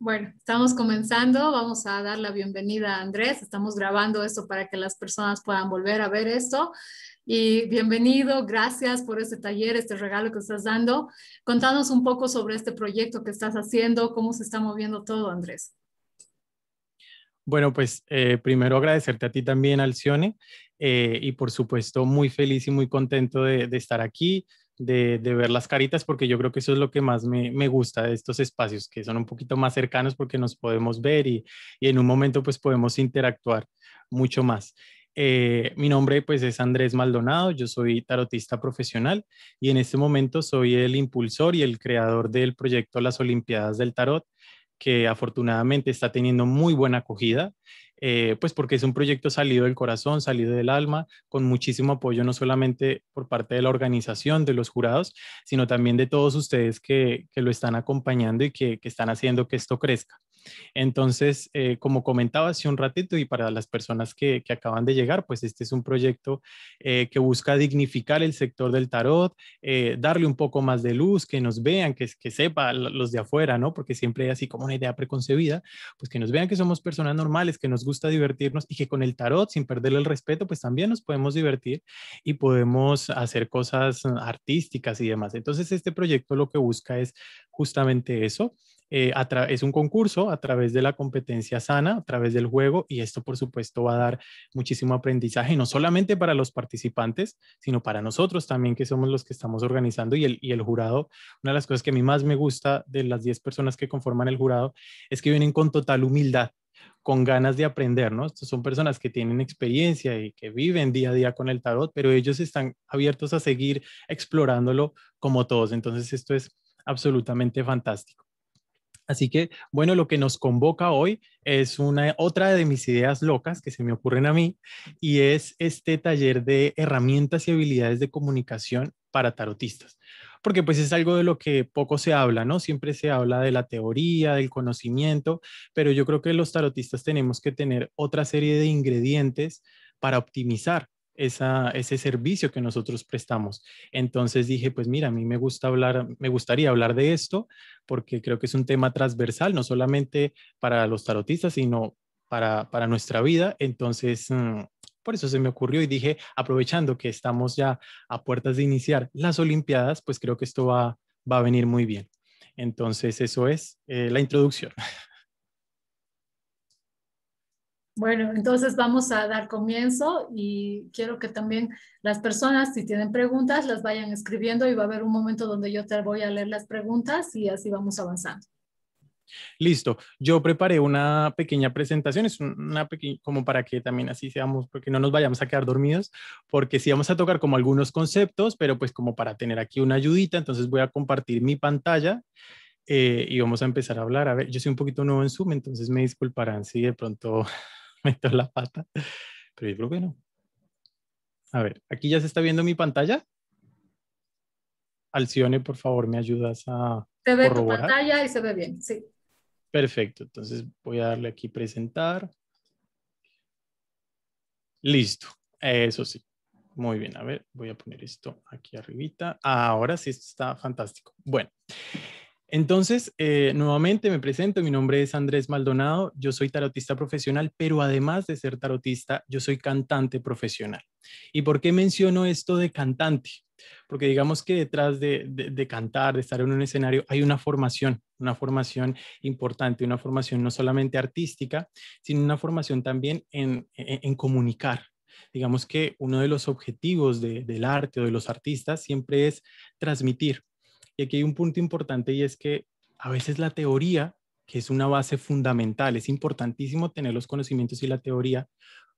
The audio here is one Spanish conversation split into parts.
Bueno, estamos comenzando. Vamos a dar la bienvenida a Andrés. Estamos grabando esto para que las personas puedan volver a ver esto. Y bienvenido, gracias por este taller, este regalo que estás dando. Contanos un poco sobre este proyecto que estás haciendo, cómo se está moviendo todo, Andrés. Bueno, pues eh, primero agradecerte a ti también, Alcione, eh, y por supuesto muy feliz y muy contento de, de estar aquí de, ver las caritas, porque yo creo que eso es lo que más me, gusta de estos espacios, que son un poquito más cercanos porque nos podemos ver y, en un momento pues podemos interactuar mucho más. Eh, mi nombre pues es Andrés Maldonado, yo soy tarotista profesional y en este momento soy el impulsor y el creador del proyecto Las Olimpiadas del Tarot, que afortunadamente está teniendo muy buena acogida eh, pues porque es un proyecto salido del corazón, salido del alma, con muchísimo apoyo no solamente por parte de la organización, de los jurados, sino también de todos ustedes que, lo están acompañando y que están haciendo que esto crezca. Entonces, eh, como comentaba hace un ratito y para las personas que, acaban de llegar, pues este es un proyecto eh, que busca dignificar el sector del tarot, eh, darle un poco más de luz, que nos vean, que, que sepa los de afuera, ¿no? Porque siempre hay así como una idea preconcebida, pues que nos vean que somos personas normales, que nos gusta divertirnos y que con el tarot, sin perderle el respeto, pues también nos podemos divertir y podemos hacer cosas artísticas y demás. Entonces, este proyecto lo que busca es justamente eso. es un concurso a través de la competencia sana, a través del juego, y esto por supuesto va a dar muchísimo aprendizaje, no solamente para los participantes, sino para nosotros también, que somos los que estamos organizando y el, jurado. Una de las cosas que a mí más me gusta de las 10 personas que conforman el jurado es que vienen con total humildad con ganas de aprender, ¿no? son personas que tienen experiencia y que viven día a día con el tarot, pero ellos están abiertos a seguir explorándolo como todos. Entonces, esto es absolutamente fantástico. Así que, bueno, lo que nos convoca hoy es una otra de mis ideas locas que se me ocurren a mí y es este taller de herramientas y habilidades de comunicación para tarotistas. Porque pues es algo de lo que poco se habla, ¿no? Siempre se habla de la teoría, del conocimiento, pero yo creo que los tarotistas tenemos que tener otra serie de ingredientes para optimizar ese servicio que nosotros prestamos. Entonces dije, pues mira, a mí me gusta hablar, me gustaría hablar de esto porque creo que es un tema transversal, no solamente para los tarotistas, sino para, nuestra vida. Entonces, mm, por eso se me ocurrió y dije, aprovechando que estamos ya a puertas de iniciar las Olimpiadas, pues creo que esto va, a venir muy bien. Entonces, eso es eh, la introducción. Bueno, entonces vamos a dar comienzo y quiero que también las personas, si tienen preguntas, las vayan escribiendo y va a haber un momento donde yo te voy a leer las preguntas y así vamos avanzando. Listo, yo preparé una pequeña presentación, es una pequeña, como para que también así seamos, porque no nos vayamos a quedar dormidos, porque sí vamos a tocar como algunos conceptos, pero pues como para tener aquí una ayudita, entonces voy a compartir mi pantalla. Eh, y vamos a empezar a hablar. A ver, yo soy un poquito nuevo en Zoom, entonces me disculparán si de pronto meto la pata, pero yo creo que no. A ver, aquí ya se está viendo mi pantalla. Alcione, por favor, me ayudas a. Se ve tu pantalla y se ve bien, sí. Perfecto, entonces voy a darle aquí presentar. Listo, eso sí. Muy bien, a ver, voy a poner esto aquí arribita. Ahora sí está fantástico. Bueno, entonces, eh, nuevamente me presento, mi nombre es Andrés Maldonado, yo soy tarotista profesional, pero además de ser tarotista, yo soy cantante profesional. ¿Y por qué menciono esto de cantante? Porque digamos que detrás de, cantar, de estar en un escenario, hay una formación, una formación importante, una formación no solamente artística, sino una formación también en, comunicar, digamos que uno de los objetivos del arte o de los artistas siempre es transmitir, y aquí hay un punto importante y es que a veces la teoría, que es una base fundamental, es importantísimo tener los conocimientos y la teoría,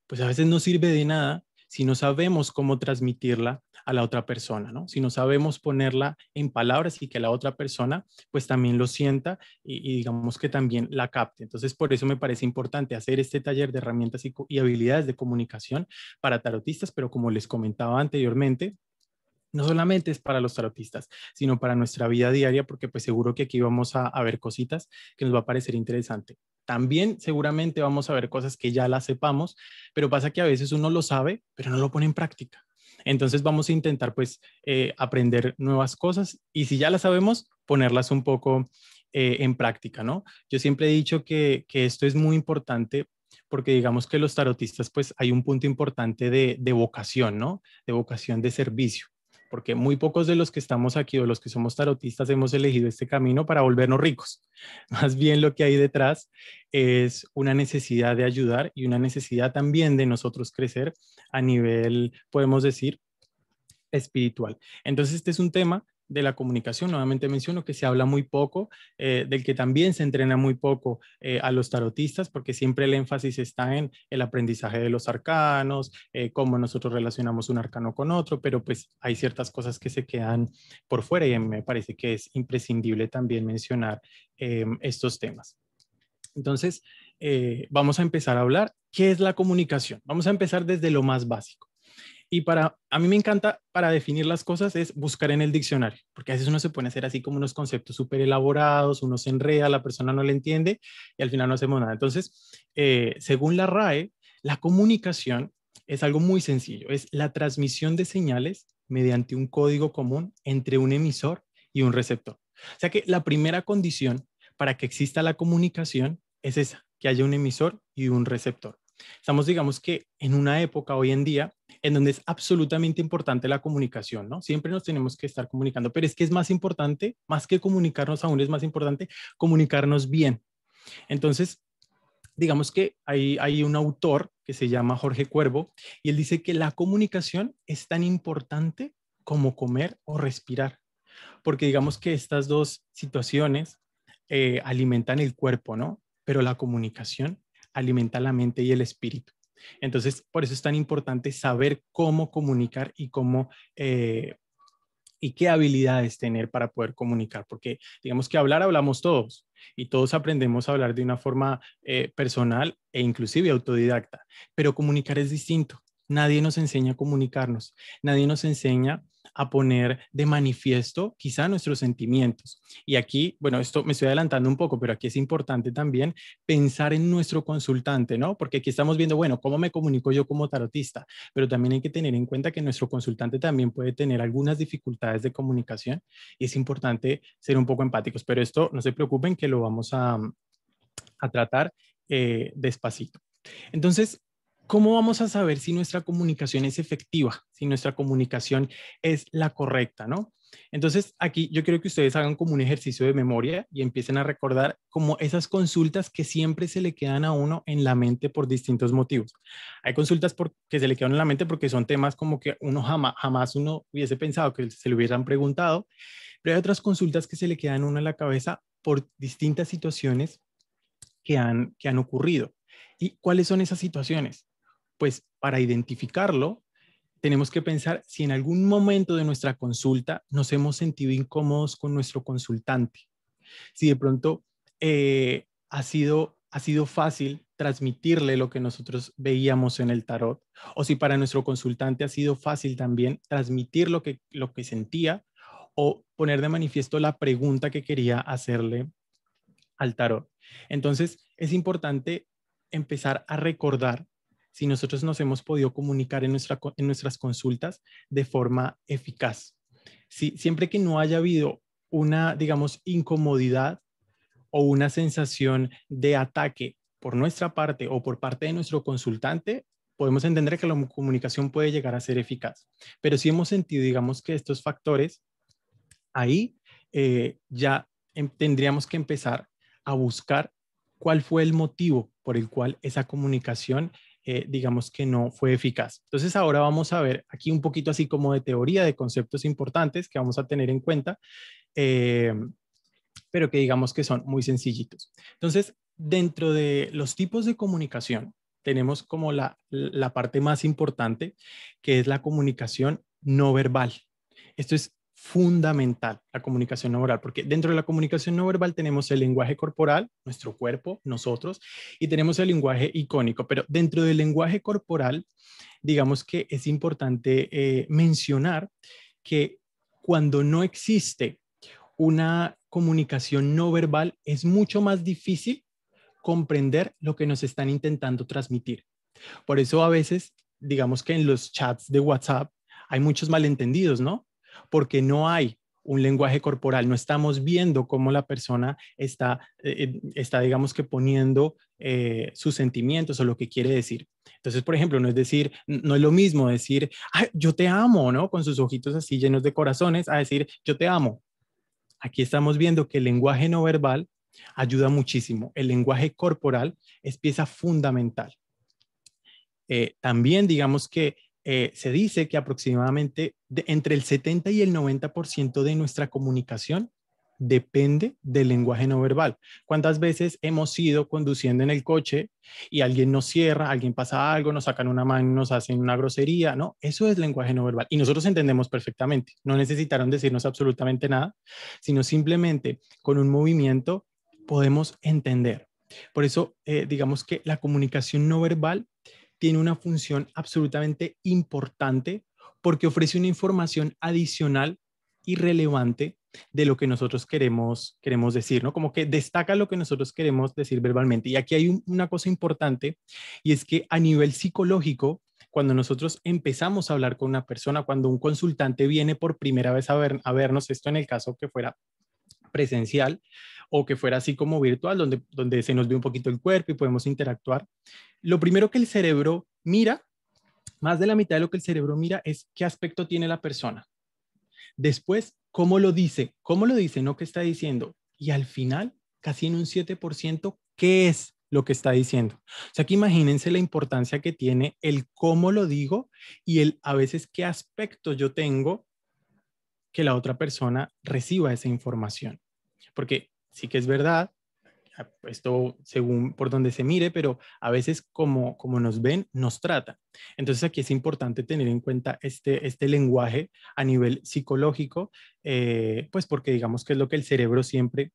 pues a veces no sirve de nada si no sabemos cómo transmitirla a la otra persona, ¿no? Si no sabemos ponerla en palabras y que la otra persona pues también lo sienta y, digamos que también la capte. Entonces, por eso me parece importante hacer este taller de herramientas y habilidades de comunicación para tarotistas, pero como les comentaba anteriormente, no solamente es para los tarotistas, sino para nuestra vida diaria, porque pues seguro que aquí vamos a, ver cositas que nos va a parecer interesante. También seguramente vamos a ver cosas que ya las sepamos, pero pasa que a veces uno lo sabe, pero no lo pone en práctica. Entonces vamos a intentar pues eh, aprender nuevas cosas y si ya las sabemos, ponerlas un poco eh, en práctica, ¿no? Yo siempre he dicho que, esto es muy importante porque digamos que los tarotistas, pues hay un punto importante de, de, vocación, ¿no? De vocación de servicio porque muy pocos de los que estamos aquí o los que somos tarotistas hemos elegido este camino para volvernos ricos. Más bien lo que hay detrás es una necesidad de ayudar y una necesidad también de nosotros crecer a nivel, podemos decir, espiritual. Entonces, este es un tema de la comunicación, nuevamente menciono que se habla muy poco, eh, del que también se entrena muy poco eh, a los tarotistas, porque siempre el énfasis está en el aprendizaje de los arcanos, eh, cómo nosotros relacionamos un arcano con otro, pero pues hay ciertas cosas que se quedan por fuera y me parece que es imprescindible también mencionar estos temas. Entonces, vamos a empezar a hablar qué es la comunicación. Vamos a empezar desde lo más básico. Y para, a mí me encanta, para definir las cosas es buscar en el diccionario, porque a veces uno se pone a hacer así como unos conceptos súper elaborados, uno se enreda, la persona no le entiende y al final no hacemos nada. Entonces, eh, según la RAE, la comunicación es algo muy sencillo, es la transmisión de señales mediante un código común entre un emisor y un receptor. O sea que la primera condición para que exista la comunicación es esa, que haya un emisor y un receptor. Estamos, digamos que en una época hoy en día en donde es absolutamente importante la comunicación, ¿no? Siempre nos tenemos que estar comunicando, pero es que es más importante, más que comunicarnos aún, es más importante comunicarnos bien. Entonces, digamos que hay, un autor que se llama Jorge Cuervo y él dice que la comunicación es tan importante como comer o respirar, porque digamos que estas dos situaciones eh, alimentan el cuerpo, ¿no? Pero la comunicación alimenta la mente y el espíritu. Entonces, por eso es tan importante saber cómo comunicar y cómo... Eh, y qué habilidades tener para poder comunicar, porque digamos que hablar hablamos todos y todos aprendemos a hablar de una forma eh, personal e inclusive autodidacta, pero comunicar es distinto. Nadie nos enseña a comunicarnos, nadie nos enseña a poner de manifiesto quizá nuestros sentimientos. Y aquí, bueno, esto me estoy adelantando un poco, pero aquí es importante también pensar en nuestro consultante, ¿no? Porque aquí estamos viendo, bueno, cómo me comunico yo como tarotista, pero también hay que tener en cuenta que nuestro consultante también puede tener algunas dificultades de comunicación y es importante ser un poco empáticos, pero esto no se preocupen que lo vamos a, tratar eh, despacito. Entonces, ¿cómo vamos a saber si nuestra comunicación es efectiva, si nuestra comunicación es la correcta, ¿no? Entonces, aquí yo quiero que ustedes hagan como un ejercicio de memoria y empiecen a recordar como esas consultas que siempre se le quedan a uno en la mente por distintos motivos. Hay consultas que se le quedan en la mente porque son temas como que uno jamás, jamás uno hubiese pensado que se le hubieran preguntado, pero hay otras consultas que se le quedan a uno en la cabeza por distintas situaciones que han, que han ocurrido. ¿Y cuáles son esas situaciones? Pues para identificarlo, tenemos que pensar si en algún momento de nuestra consulta nos hemos sentido incómodos con nuestro consultante, si de pronto eh, ha, sido, ha sido fácil transmitirle lo que nosotros veíamos en el tarot, o si para nuestro consultante ha sido fácil también transmitir lo que, lo que sentía o poner de manifiesto la pregunta que quería hacerle al tarot. Entonces, es importante empezar a recordar si nosotros nos hemos podido comunicar en, nuestra, en nuestras consultas de forma eficaz. Si, siempre que no haya habido una, digamos, incomodidad o una sensación de ataque por nuestra parte o por parte de nuestro consultante, podemos entender que la comunicación puede llegar a ser eficaz. Pero si hemos sentido, digamos, que estos factores, ahí eh, ya em, tendríamos que empezar a buscar cuál fue el motivo por el cual esa comunicación eh, digamos que no fue eficaz. Entonces ahora vamos a ver aquí un poquito así como de teoría de conceptos importantes que vamos a tener en cuenta, eh, pero que digamos que son muy sencillitos. Entonces, dentro de los tipos de comunicación, tenemos como la parte más importante, que es la comunicación no verbal. Esto es fundamental la comunicación no verbal, porque dentro de la comunicación no verbal tenemos el lenguaje corporal, nuestro cuerpo, nosotros, y tenemos el lenguaje icónico, pero dentro del lenguaje corporal, digamos que es importante eh, mencionar que cuando no existe una comunicación no verbal, es mucho más difícil comprender lo que nos están intentando transmitir. Por eso a veces, digamos que en los chats de WhatsApp hay muchos malentendidos, ¿no? porque no hay un lenguaje corporal, no estamos viendo cómo la persona está, eh, eh, está digamos que poniendo eh, sus sentimientos o lo que quiere decir. Entonces, por ejemplo, no es decir, no es lo mismo decir, yo te amo, ¿no? Con sus ojitos así llenos de corazones, a decir, yo te amo. Aquí estamos viendo que el lenguaje no verbal ayuda muchísimo. El lenguaje corporal es pieza fundamental. también digamos que eh, se dice que aproximadamente entre el 70 y el 90% de nuestra comunicación depende del lenguaje no verbal. ¿Cuántas veces hemos ido conduciendo en el coche y alguien nos cierra, alguien pasa algo, nos sacan una mano, nos hacen una grosería? No, eso es lenguaje no verbal y nosotros entendemos perfectamente. No necesitaron decirnos absolutamente nada, sino simplemente con un movimiento podemos entender. Por eso, eh, digamos que la comunicación no verbal tiene una función absolutamente importante porque ofrece una información adicional y relevante de lo que nosotros queremos, queremos decir, ¿no? Como que destaca lo que nosotros queremos decir verbalmente. Y aquí hay una cosa importante y es que a nivel psicológico, cuando nosotros empezamos a hablar con una persona, cuando un consultante viene por primera vez a vernos, esto en el caso que fuera presencial o que fuera así como virtual, donde, donde se nos ve un poquito el cuerpo y podemos interactuar. Lo primero que el cerebro mira, más de la mitad de lo que el cerebro mira es qué aspecto tiene la persona. Después, cómo lo dice, cómo lo dice, no qué está diciendo. Y al final, casi en un 7%, ¿qué es lo que está diciendo? O sea, que imagínense la importancia que tiene el cómo lo digo y el a veces qué aspecto yo tengo que la otra persona reciba esa información. Porque sí que es verdad, esto según por donde se mire, pero a veces como, como nos ven, nos trata, Entonces aquí es importante tener en cuenta este, este lenguaje a nivel psicológico, eh, pues porque digamos que es lo que el cerebro siempre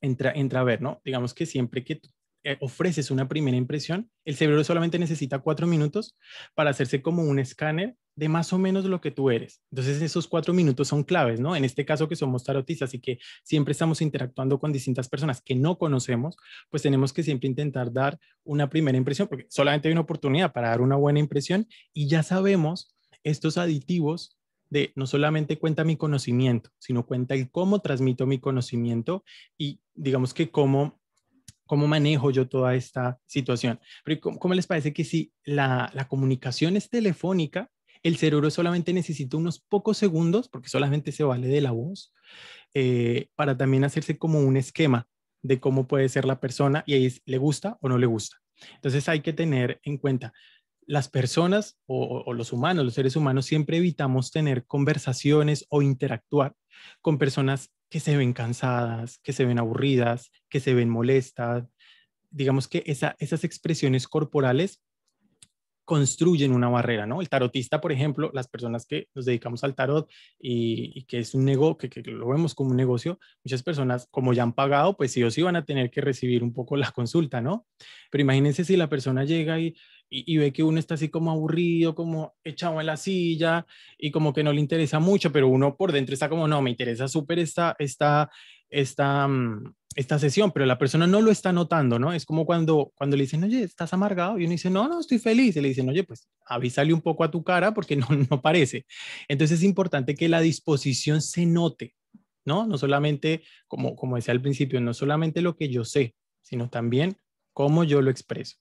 entra, entra a ver, ¿no? Digamos que siempre que eh, ofreces una primera impresión, el cerebro solamente necesita cuatro minutos para hacerse como un escáner de más o menos lo que tú eres. Entonces esos cuatro minutos son claves, ¿no? En este caso que somos tarotistas y que siempre estamos interactuando con distintas personas que no conocemos, pues tenemos que siempre intentar dar una primera impresión, porque solamente hay una oportunidad para dar una buena impresión y ya sabemos estos aditivos de no solamente cuenta mi conocimiento, sino cuenta el cómo transmito mi conocimiento y digamos que cómo cómo manejo yo toda esta situación. Pero ¿cómo, les parece que si la, comunicación es telefónica, el cerebro solamente necesita unos pocos segundos, porque solamente se vale de la voz, eh, para también hacerse como un esquema de cómo puede ser la persona y ahí es, le gusta o no le gusta. Entonces hay que tener en cuenta, las personas o, o, los humanos, los seres humanos, siempre evitamos tener conversaciones o interactuar con personas que se ven cansadas, que se ven aburridas, que se ven molestas. Digamos que esa, esas expresiones corporales construyen una barrera, ¿no? El tarotista, por ejemplo, las personas que nos dedicamos al tarot y, que es un negocio, que, lo vemos como un negocio, muchas personas, como ya han pagado, pues sí o sí van a tener que recibir un poco la consulta, ¿no? Pero imagínense si la persona llega y, y, ve que uno está así como aburrido, como echado en la silla y como que no le interesa mucho, pero uno por dentro está como, no, me interesa súper esta, esta, esta, mm, esta sesión, pero la persona no lo está notando, ¿no? Es como cuando, cuando le dicen, oye, estás amargado, y uno dice, no, no, estoy feliz, y le dicen, oye, pues avísale un poco a tu cara porque no, no parece. Entonces es importante que la disposición se note, ¿no? No solamente, como, como decía al principio, no solamente lo que yo sé, sino también cómo yo lo expreso.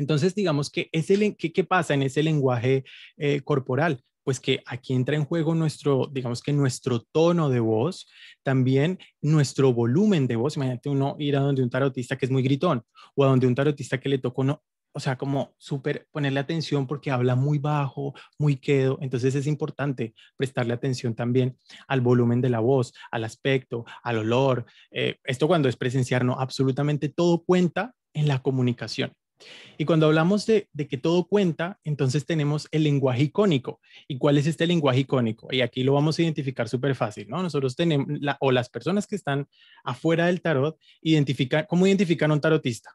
Entonces, digamos que es ¿qué, pasa en ese lenguaje eh, corporal? Pues que aquí entra en juego nuestro, digamos que nuestro tono de voz, también nuestro volumen de voz. Imagínate uno ir a donde un tarotista que es muy gritón o a donde un tarotista que le tocó no, o sea, como súper ponerle atención porque habla muy bajo, muy quedo. Entonces es importante prestarle atención también al volumen de la voz, al aspecto, al olor. Eh, esto cuando es presenciar, no, absolutamente todo cuenta en la comunicación. Y cuando hablamos de, que todo cuenta, entonces tenemos el lenguaje icónico. ¿Y cuál es este lenguaje icónico? Y aquí lo vamos a identificar súper fácil, ¿no? Nosotros tenemos, o las personas que están afuera del tarot, identifican, ¿cómo identifican a un tarotista?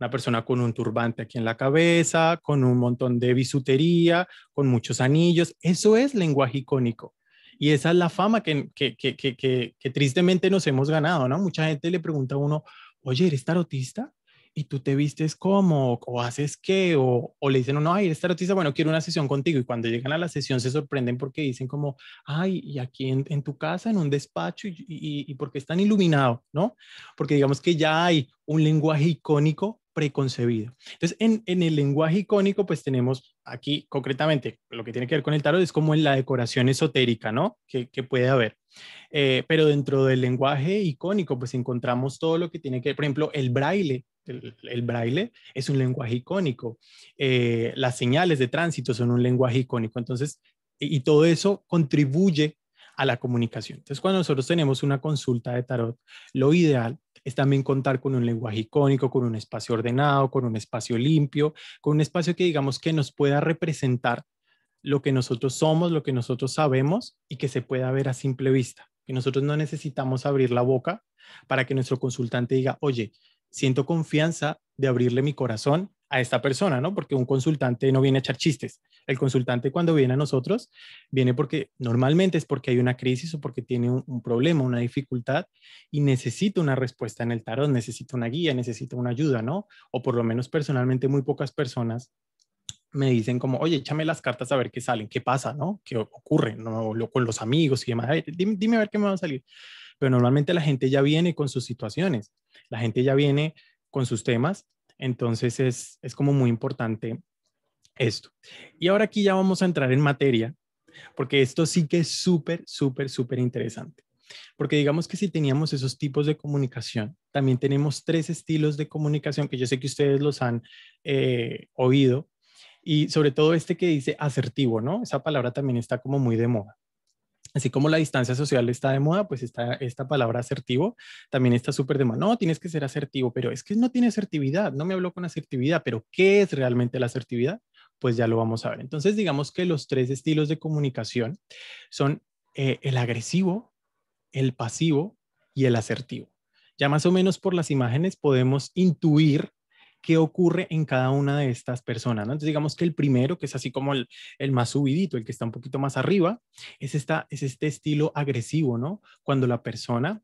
Una persona con un turbante aquí en la cabeza, con un montón de bisutería, con muchos anillos. Eso es lenguaje icónico. Y esa es la fama que, que, que tristemente nos hemos ganado, ¿no? Mucha gente le pregunta a uno, oye, ¿eres tarotista? y tú te vistes como, o haces qué, o, le dicen, no, no, ay, esta noticia bueno, quiero una sesión contigo. Y cuando llegan a la sesión se sorprenden porque dicen como, ay, y aquí en, tu casa, en un despacho, y, y, y porque están iluminado ¿no? Porque digamos que ya hay un lenguaje icónico preconcebido. Entonces, en, en, el lenguaje icónico, pues tenemos aquí concretamente lo que tiene que ver con el tarot, es como en la decoración esotérica, ¿no? Que, que puede haber. Eh, pero dentro del lenguaje icónico, pues encontramos todo lo que tiene que ver, por ejemplo, el braille el, braille es un lenguaje icónico, eh, las señales de tránsito son un lenguaje icónico, entonces, y, todo eso contribuye a la comunicación. Entonces, cuando nosotros tenemos una consulta de tarot, lo ideal es también contar con un lenguaje icónico, con un espacio ordenado, con un espacio limpio, con un espacio que digamos que nos pueda representar lo que nosotros somos, lo que nosotros sabemos y que se pueda ver a simple vista. Que nosotros no necesitamos abrir la boca para que nuestro consultante diga, oye, siento confianza de abrirle mi corazón a esta persona, ¿no? Porque un consultante no viene a echar chistes. El consultante cuando viene a nosotros, viene porque normalmente es porque hay una crisis o porque tiene un, problema, una dificultad y necesita una respuesta en el tarot, necesita una guía, necesita una ayuda, ¿no? O por lo menos personalmente muy pocas personas me dicen como, oye, échame las cartas a ver qué salen, qué pasa, ¿no? ¿Qué ocurre? ¿No? con los amigos y demás, dime, dime, a ver qué me va a salir. Pero normalmente la gente ya viene con sus situaciones la gente ya viene con sus temas, entonces es, como muy importante esto. Y ahora aquí ya vamos a entrar en materia, porque esto sí que es súper, súper, súper interesante. Porque digamos que si teníamos esos tipos de comunicación, también tenemos tres estilos de comunicación que yo sé que ustedes los han eh, oído y sobre todo este que dice asertivo, ¿no? Esa palabra también está como muy de moda. Así como la distancia social está de moda, pues está esta palabra asertivo también está súper de moda. No, tienes que ser asertivo, pero es que no tiene asertividad, no me habló con asertividad, pero ¿qué es realmente la asertividad? Pues ya lo vamos a ver. Entonces, digamos que los tres estilos de comunicación son eh, el agresivo, el pasivo y el asertivo. Ya más o menos por las imágenes podemos intuir qué ocurre en cada una de estas personas. ¿no? Entonces, digamos que el primero, que es así como el, más subidito, el que está un poquito más arriba, es, esta, es este estilo agresivo, ¿no? Cuando la persona...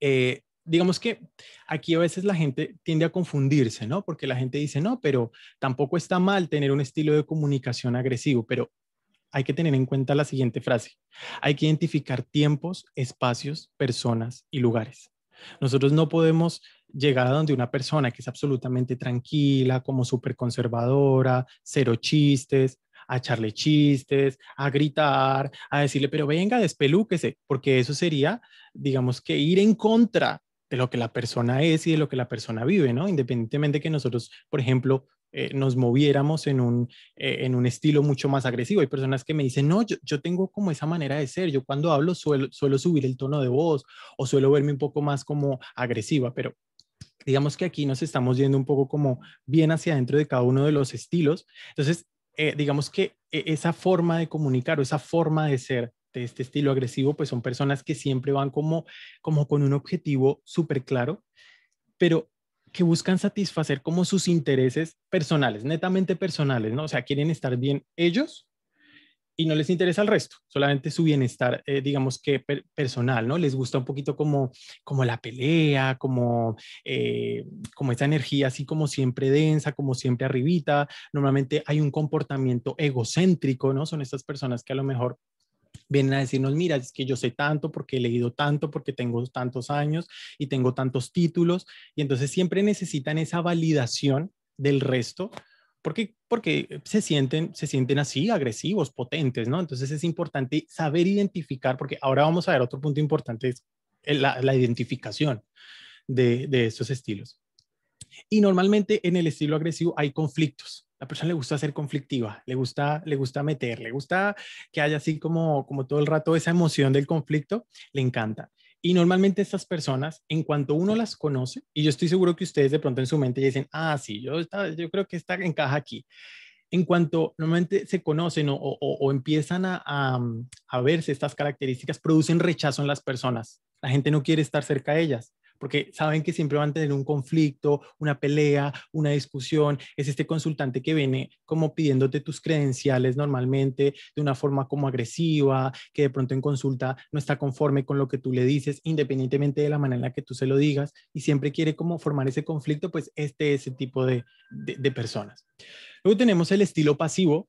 Eh, digamos que aquí a veces la gente tiende a confundirse, ¿no? Porque la gente dice, no, pero tampoco está mal tener un estilo de comunicación agresivo, pero hay que tener en cuenta la siguiente frase. Hay que identificar tiempos, espacios, personas y lugares. Nosotros no podemos llegar a donde una persona que es absolutamente tranquila, como súper conservadora, cero chistes, a echarle chistes, a gritar, a decirle, pero venga, despelúquese, porque eso sería, digamos, que ir en contra de lo que la persona es y de lo que la persona vive, ¿no? Independientemente que nosotros, por ejemplo, eh, nos moviéramos eh, en un, estilo mucho más agresivo. Hay personas que me dicen, no, yo, tengo como esa manera de ser, yo cuando hablo suelo, suelo subir el tono de voz o suelo verme un poco más como agresiva, pero digamos que aquí nos estamos yendo un poco como bien hacia adentro de cada uno de los estilos. Entonces, eh, digamos que e, esa forma de comunicar o esa forma de ser de este estilo agresivo, pues son personas que siempre van como, como con un objetivo súper claro, pero que buscan satisfacer como sus intereses personales, netamente personales, ¿no? O sea, quieren estar bien ellos y no les interesa el resto, solamente su bienestar, eh, digamos que personal, ¿no? Les gusta un poquito como, como la pelea, como, eh, como esa energía así como siempre densa, como siempre arribita. Normalmente hay un comportamiento egocéntrico, ¿no? Son estas personas que a lo mejor vienen a decirnos, mira, es que yo sé tanto porque he leído tanto, porque tengo tantos años y tengo tantos títulos, y entonces siempre necesitan esa validación del resto. Porque, porque se, sienten, se sienten así, agresivos, potentes, ¿no? Entonces es importante saber identificar, porque ahora vamos a ver otro punto importante, es la, identificación de, de estos estilos. Y normalmente en el estilo agresivo hay conflictos, la persona le gusta ser conflictiva, le gusta, le gusta meter, le gusta que haya así como, como todo el rato esa emoción del conflicto, le encanta. Y normalmente estas personas, en cuanto uno las conoce, y yo estoy seguro que ustedes de pronto en su mente dicen, ah, sí, yo, yo creo que esta encaja aquí. En cuanto normalmente se conocen o, empiezan a verse estas características, producen rechazo en las personas. La gente no quiere estar cerca de ellas porque saben que siempre van a tener un conflicto, una pelea, una discusión. Es este consultante que viene como pidiéndote tus credenciales normalmente de una forma como agresiva, que de pronto en consulta no está conforme con lo que tú le dices, independientemente de la manera en la que tú se lo digas, y siempre quiere como formar ese conflicto, pues este es ese tipo de, de, personas. Luego tenemos el estilo pasivo,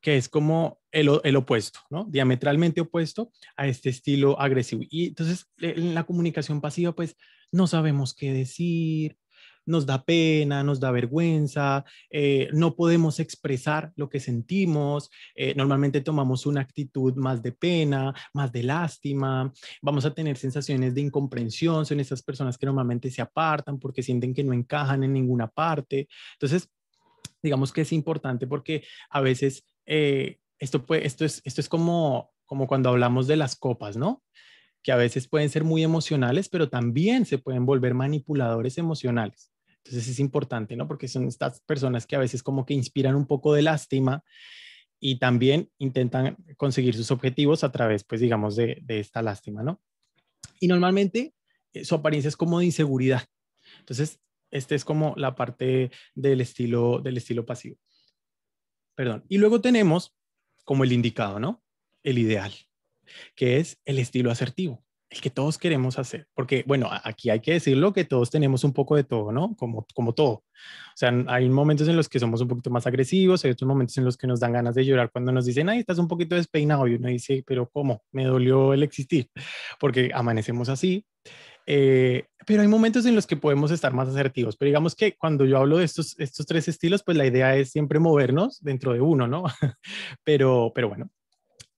que es como el, el, opuesto, ¿no? Diametralmente opuesto a este estilo agresivo. Y entonces, en la comunicación pasiva, pues no sabemos qué decir, nos da pena, nos da vergüenza, eh, no podemos expresar lo que sentimos, eh, normalmente tomamos una actitud más de pena, más de lástima, vamos a tener sensaciones de incomprensión, son esas personas que normalmente se apartan porque sienten que no encajan en ninguna parte. Entonces, digamos que es importante porque a veces eh, esto, esto, es, como, como cuando hablamos de las copas, ¿no? que a veces pueden ser muy emocionales, pero también se pueden volver manipuladores emocionales. Entonces es importante, ¿no? Porque son estas personas que a veces como que inspiran un poco de lástima y también intentan conseguir sus objetivos a través, pues digamos, de, esta lástima, ¿no? Y normalmente eh, su apariencia es como de inseguridad. Entonces, esta es como la parte del estilo, del estilo pasivo. Perdón. Y luego tenemos como el indicado, ¿no? El ideal que es el estilo asertivo, el que todos queremos hacer. Porque, bueno, aquí hay que decirlo que todos tenemos un poco de todo, ¿no? Como, como todo. O sea, hay momentos en los que somos un poquito más agresivos, hay otros momentos en los que nos dan ganas de llorar cuando nos dicen, ay, estás un poquito despeinado. Y uno dice, pero ¿cómo? Me dolió el existir, porque amanecemos así. Eh, pero hay momentos en los que podemos estar más asertivos. Pero digamos que cuando yo hablo de estos, estos tres estilos, pues la idea es siempre movernos dentro de uno, ¿no? pero, pero bueno,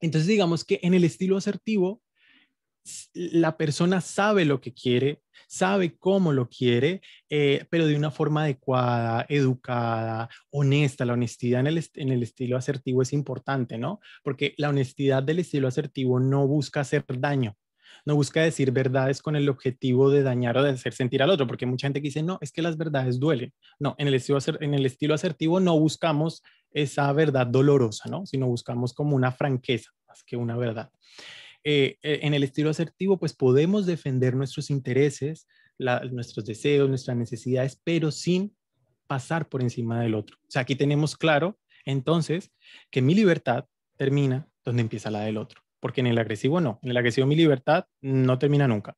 entonces, digamos que en el estilo asertivo, la persona sabe lo que quiere, sabe cómo lo quiere, eh, pero de una forma adecuada, educada, honesta. La honestidad en el, estilo asertivo es importante, ¿no? Porque la honestidad del estilo asertivo no busca hacer daño. No busca decir verdades con el objetivo de dañar o de hacer sentir al otro, porque mucha gente dice, no, es que las verdades duelen. No, en el estilo, en el estilo asertivo no buscamos esa verdad dolorosa, ¿no? Si no buscamos como una franqueza más que una verdad. Eh, eh, en el estilo asertivo, pues podemos defender nuestros intereses, nuestros deseos, nuestras necesidades, pero sin pasar por encima del otro. O sea, aquí tenemos claro, entonces, que mi libertad termina donde empieza la del otro, porque en el agresivo no, en el agresivo mi libertad no termina nunca.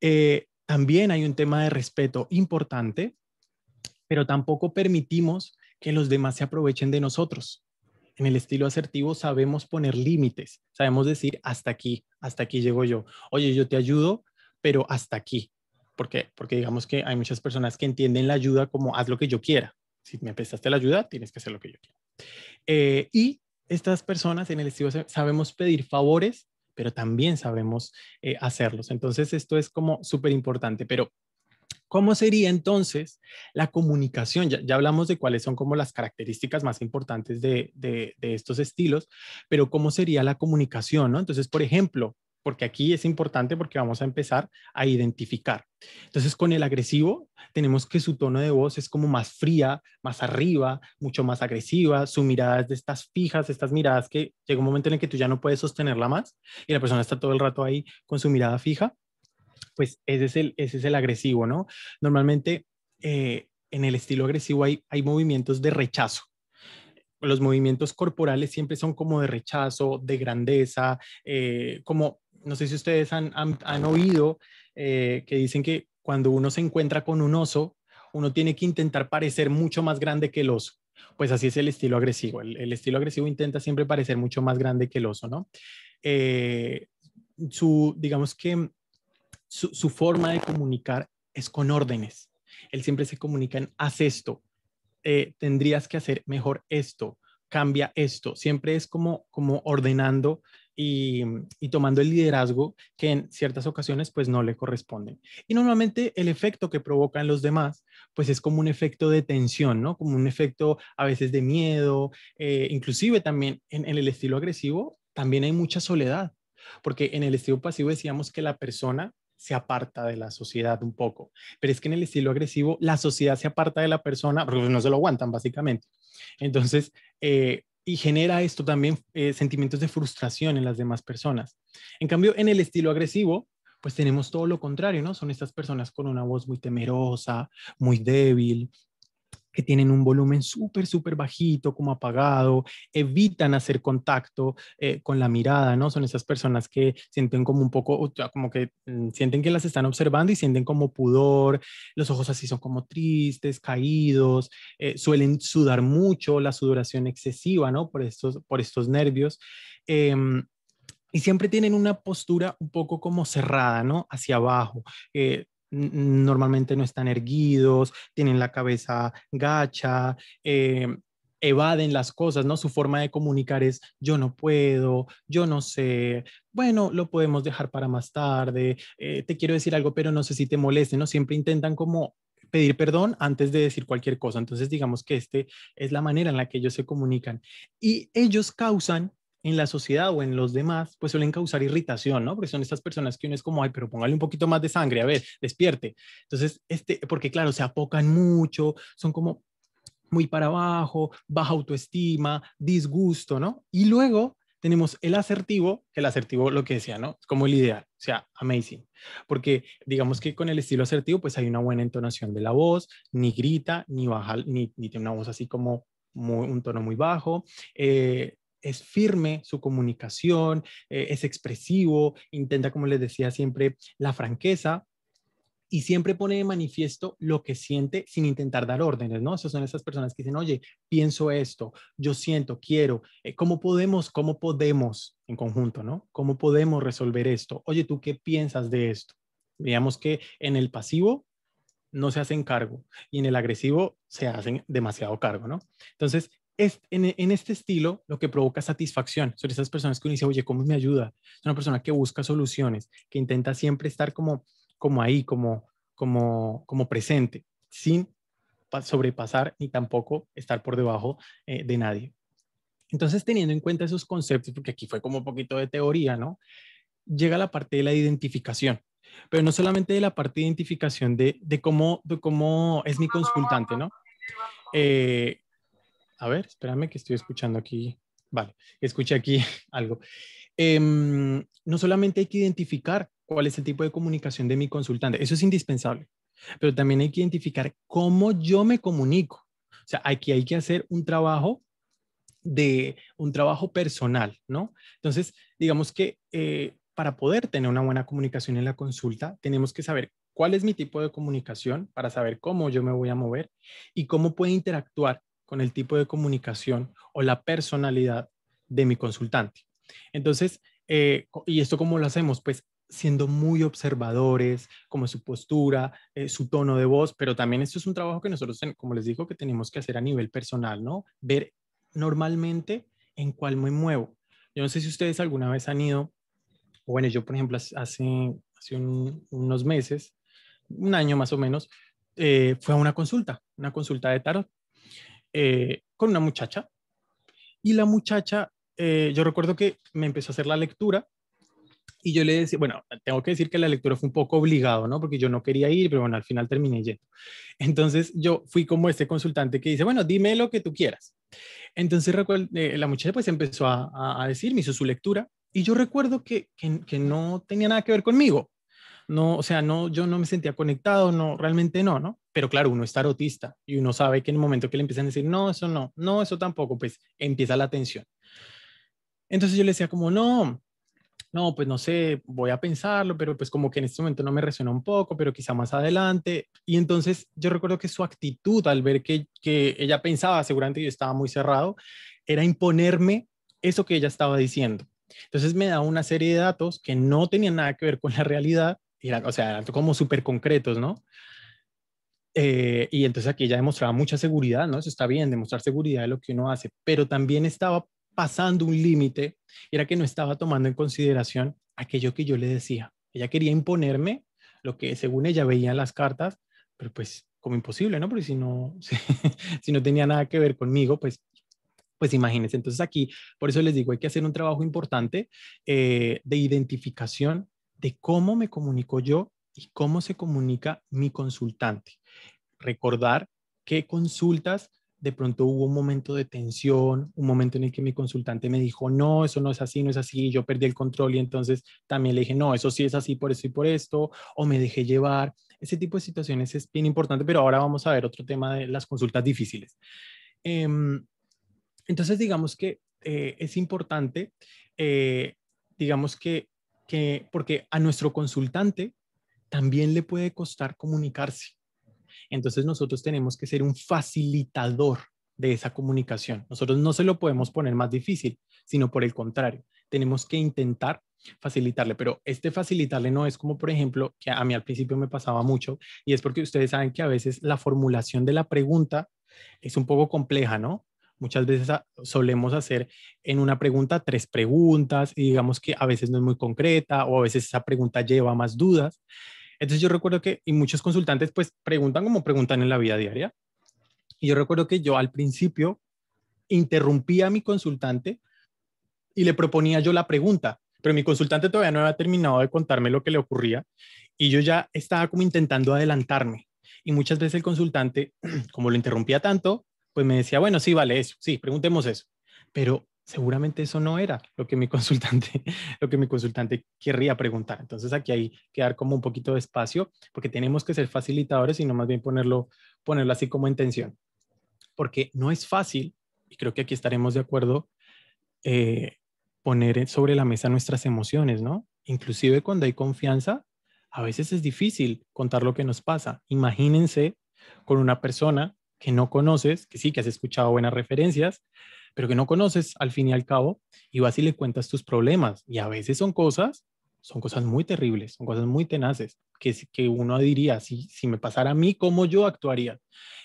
Eh, también hay un tema de respeto importante, pero tampoco permitimos que los demás se aprovechen de nosotros. En el estilo asertivo sabemos poner límites, sabemos decir hasta aquí, hasta aquí llego yo. Oye, yo te ayudo, pero hasta aquí. ¿Por Porque digamos que hay muchas personas que entienden la ayuda como haz lo que yo quiera. Si me prestaste la ayuda, tienes que hacer lo que yo quiera. Eh, y estas personas en el estilo sabemos pedir favores, pero también sabemos eh, hacerlos. Entonces, esto es como súper importante. Pero ¿Cómo sería entonces la comunicación? Ya, hablamos de cuáles son como las características más importantes de, de estos estilos, pero ¿cómo sería la comunicación? ¿no? Entonces, por ejemplo, porque aquí es importante porque vamos a empezar a identificar. Entonces, con el agresivo tenemos que su tono de voz es como más fría, más arriba, mucho más agresiva, su mirada es de estas fijas, estas miradas que llega un momento en el que tú ya no puedes sostenerla más y la persona está todo el rato ahí con su mirada fija pues ese es el, ese es el agresivo, ¿no? Normalmente eh, en el estilo agresivo hay, movimientos de rechazo. Los movimientos corporales siempre son como de rechazo, de grandeza, eh, como, no sé si ustedes han, oído eh, que dicen que cuando uno se encuentra con un oso, uno tiene que intentar parecer mucho más grande que el oso. Pues así es el estilo agresivo. El, el estilo agresivo intenta siempre parecer mucho más grande que el oso, ¿no? su, digamos que su, forma de comunicar es con órdenes. Él siempre se comunica en haz esto, eh, tendrías que hacer mejor esto, cambia esto. Siempre es como, como ordenando y, tomando el liderazgo que en ciertas ocasiones pues no le corresponde. Y normalmente el efecto que provocan los demás pues es como un efecto de tensión, ¿no? Como un efecto a veces de miedo, eh, inclusive también en, en el estilo agresivo también hay mucha soledad, porque en el estilo pasivo decíamos que la persona se aparta de la sociedad un poco. Pero es que en el estilo agresivo, la sociedad se aparta de la persona porque pues, no se lo aguantan, básicamente. Entonces, eh, y genera esto también eh, sentimientos de frustración en las demás personas. En cambio, en el estilo agresivo, pues tenemos todo lo contrario, ¿no? Son estas personas con una voz muy temerosa, muy débil, que tienen un volumen súper, súper bajito, como apagado, evitan hacer contacto eh, con la mirada, ¿no? Son esas personas que sienten como un poco, como que mm, sienten que las están observando y sienten como pudor, los ojos así son como tristes, caídos, eh, suelen sudar mucho, la sudoración excesiva, ¿no? Por estos, por estos nervios. Em, y siempre tienen una postura un poco como cerrada, ¿no? Hacia abajo. Eh, normalmente no están erguidos, tienen la cabeza gacha, eh, evaden las cosas, ¿no? Su forma de comunicar es yo no puedo, yo no sé, bueno, lo podemos dejar para más tarde, eh, te quiero decir algo, pero no sé si te moleste, ¿no? Siempre intentan como pedir perdón antes de decir cualquier cosa. Entonces, digamos que este es la manera en la que ellos se comunican y ellos causan en la sociedad o en los demás, pues suelen causar irritación, ¿no? Porque son estas personas que uno es como, ay, pero póngale un poquito más de sangre, a ver, despierte. Entonces, este, porque claro, se apocan mucho, son como muy para abajo, baja autoestima, disgusto, ¿no? Y luego tenemos el asertivo, el asertivo lo que decía, ¿no? Es como el ideal, o sea, amazing. Porque digamos que con el estilo asertivo, pues hay una buena entonación de la voz, ni grita, ni baja, ni, tiene una voz así como un tono muy bajo, eh, es firme su comunicación, eh, es expresivo, intenta, como les decía siempre, la franqueza, y siempre pone de manifiesto lo que siente sin intentar dar órdenes, ¿no? Esas son esas personas que dicen, oye, pienso esto, yo siento, quiero, eh, ¿cómo podemos, cómo podemos en conjunto, ¿no? ¿Cómo podemos resolver esto? Oye, ¿tú qué piensas de esto? Veamos que en el pasivo no se hacen cargo y en el agresivo se hacen demasiado cargo, ¿no? Entonces, en, este estilo lo que provoca satisfacción son esas personas que uno dice, oye, ¿cómo me ayuda? Es una persona que busca soluciones, que intenta siempre estar como, como ahí, como, como, como presente, sin sobrepasar ni tampoco estar por debajo eh, de nadie. Entonces, teniendo en cuenta esos conceptos, porque aquí fue como un poquito de teoría, ¿no? Llega la parte de la identificación, pero no solamente de la parte de identificación de, de cómo, de cómo es mi consultante, ¿no? Eh, a ver, espérame que estoy escuchando aquí. Vale, escuché aquí algo. Em, no solamente hay que identificar cuál es el tipo de comunicación de mi consultante, eso es indispensable, pero también hay que identificar cómo yo me comunico. O sea, aquí hay que hacer un trabajo de un trabajo personal, ¿no? Entonces, digamos que eh, para poder tener una buena comunicación en la consulta, tenemos que saber cuál es mi tipo de comunicación para saber cómo yo me voy a mover y cómo puede interactuar con el tipo de comunicación o la personalidad de mi consultante. Entonces, eh, ¿y esto cómo lo hacemos? Pues siendo muy observadores, como su postura, eh, su tono de voz, pero también esto es un trabajo que nosotros, como les digo, que tenemos que hacer a nivel personal, ¿no? Ver normalmente en cuál me muevo. Yo no sé si ustedes alguna vez han ido, bueno, yo por ejemplo hace, unos meses, un año más o menos, eh, fue a una consulta, una consulta de tarot. Eh, con una muchacha. Y la muchacha, eh, yo recuerdo que me empezó a hacer la lectura y yo le decía, bueno, tengo que decir que la lectura fue un poco obligado, ¿no? Porque yo no quería ir, pero bueno, al final terminé yendo. Entonces yo fui como este consultante que dice, bueno, dime lo que tú quieras. Entonces eh, la muchacha pues empezó a, a, decir, me hizo su lectura y yo recuerdo que, que, no tenía nada que ver conmigo. No, o sea, no, yo no me sentía conectado, no, realmente no, ¿no? Pero claro, uno es tarotista y uno sabe que en el momento que le empiezan a decir, no, eso no, no, eso tampoco, pues empieza la tensión. Entonces yo le decía como, no, no, pues no sé, voy a pensarlo, pero pues como que en este momento no me resuena un poco, pero quizá más adelante. Y entonces yo recuerdo que su actitud al ver que, que ella pensaba, seguramente yo estaba muy cerrado, era imponerme eso que ella estaba diciendo. Entonces me da una serie de datos que no tenían nada que ver con la realidad, era, o sea, como súper concretos, ¿no? Eh, y entonces aquí ella demostraba mucha seguridad, ¿no? Eso está bien, demostrar seguridad de lo que uno hace, pero también estaba pasando un límite, era que no estaba tomando en consideración aquello que yo le decía. Ella quería imponerme lo que según ella veía en las cartas, pero pues como imposible, ¿no? Porque si no, si, no tenía nada que ver conmigo, pues pues imagínense, entonces aquí, por eso les digo, hay que hacer un trabajo importante eh, de identificación de cómo me comunico yo y cómo se comunica mi consultante. Recordar qué consultas de pronto hubo un momento de tensión, un momento en el que mi consultante me dijo, no, eso no es así, no es así, yo perdí el control y entonces también le dije, no, eso sí es así por eso y por esto, o me dejé llevar. Ese tipo de situaciones es bien importante, pero ahora vamos a ver otro tema de las consultas difíciles. Em, entonces, digamos que eh, es importante, eh, digamos que, que, porque a nuestro consultante también le puede costar comunicarse. Entonces nosotros tenemos que ser un facilitador de esa comunicación. Nosotros no se lo podemos poner más difícil, sino por el contrario, tenemos que intentar facilitarle, pero este facilitarle no es como, por ejemplo, que a mí al principio me pasaba mucho, y es porque ustedes saben que a veces la formulación de la pregunta es un poco compleja, ¿no? Muchas veces ah, solemos hacer en una pregunta tres preguntas y digamos que a veces no es muy concreta o a veces esa pregunta lleva más dudas. Entonces yo recuerdo que, y muchos consultantes pues preguntan como preguntan en la vida diaria, y yo recuerdo que yo al principio interrumpía a mi consultante y le proponía yo la pregunta, pero mi consultante todavía no había terminado de contarme lo que le ocurría y yo ya estaba como intentando adelantarme. Y muchas veces el consultante, como lo interrumpía tanto, pues me decía, bueno, sí, vale eso, sí, preguntemos eso. Pero seguramente eso no era lo que mi consultante, lo que mi consultante querría preguntar. Entonces aquí hay que dar como un poquito de espacio porque tenemos que ser facilitadores y no más bien ponerlo, ponerlo así como intención. Porque no es fácil, y creo que aquí estaremos de acuerdo, eh, poner sobre la mesa nuestras emociones, ¿no? Inclusive cuando hay confianza, a veces es difícil contar lo que nos pasa. Imagínense con una persona que no conoces, que sí, que has escuchado buenas referencias, pero que no conoces al fin y al cabo, y vas y le cuentas tus problemas. Y a veces son cosas, son cosas muy terribles, son cosas muy tenaces, que, que uno diría, si, si me pasara a mí, ¿cómo yo actuaría?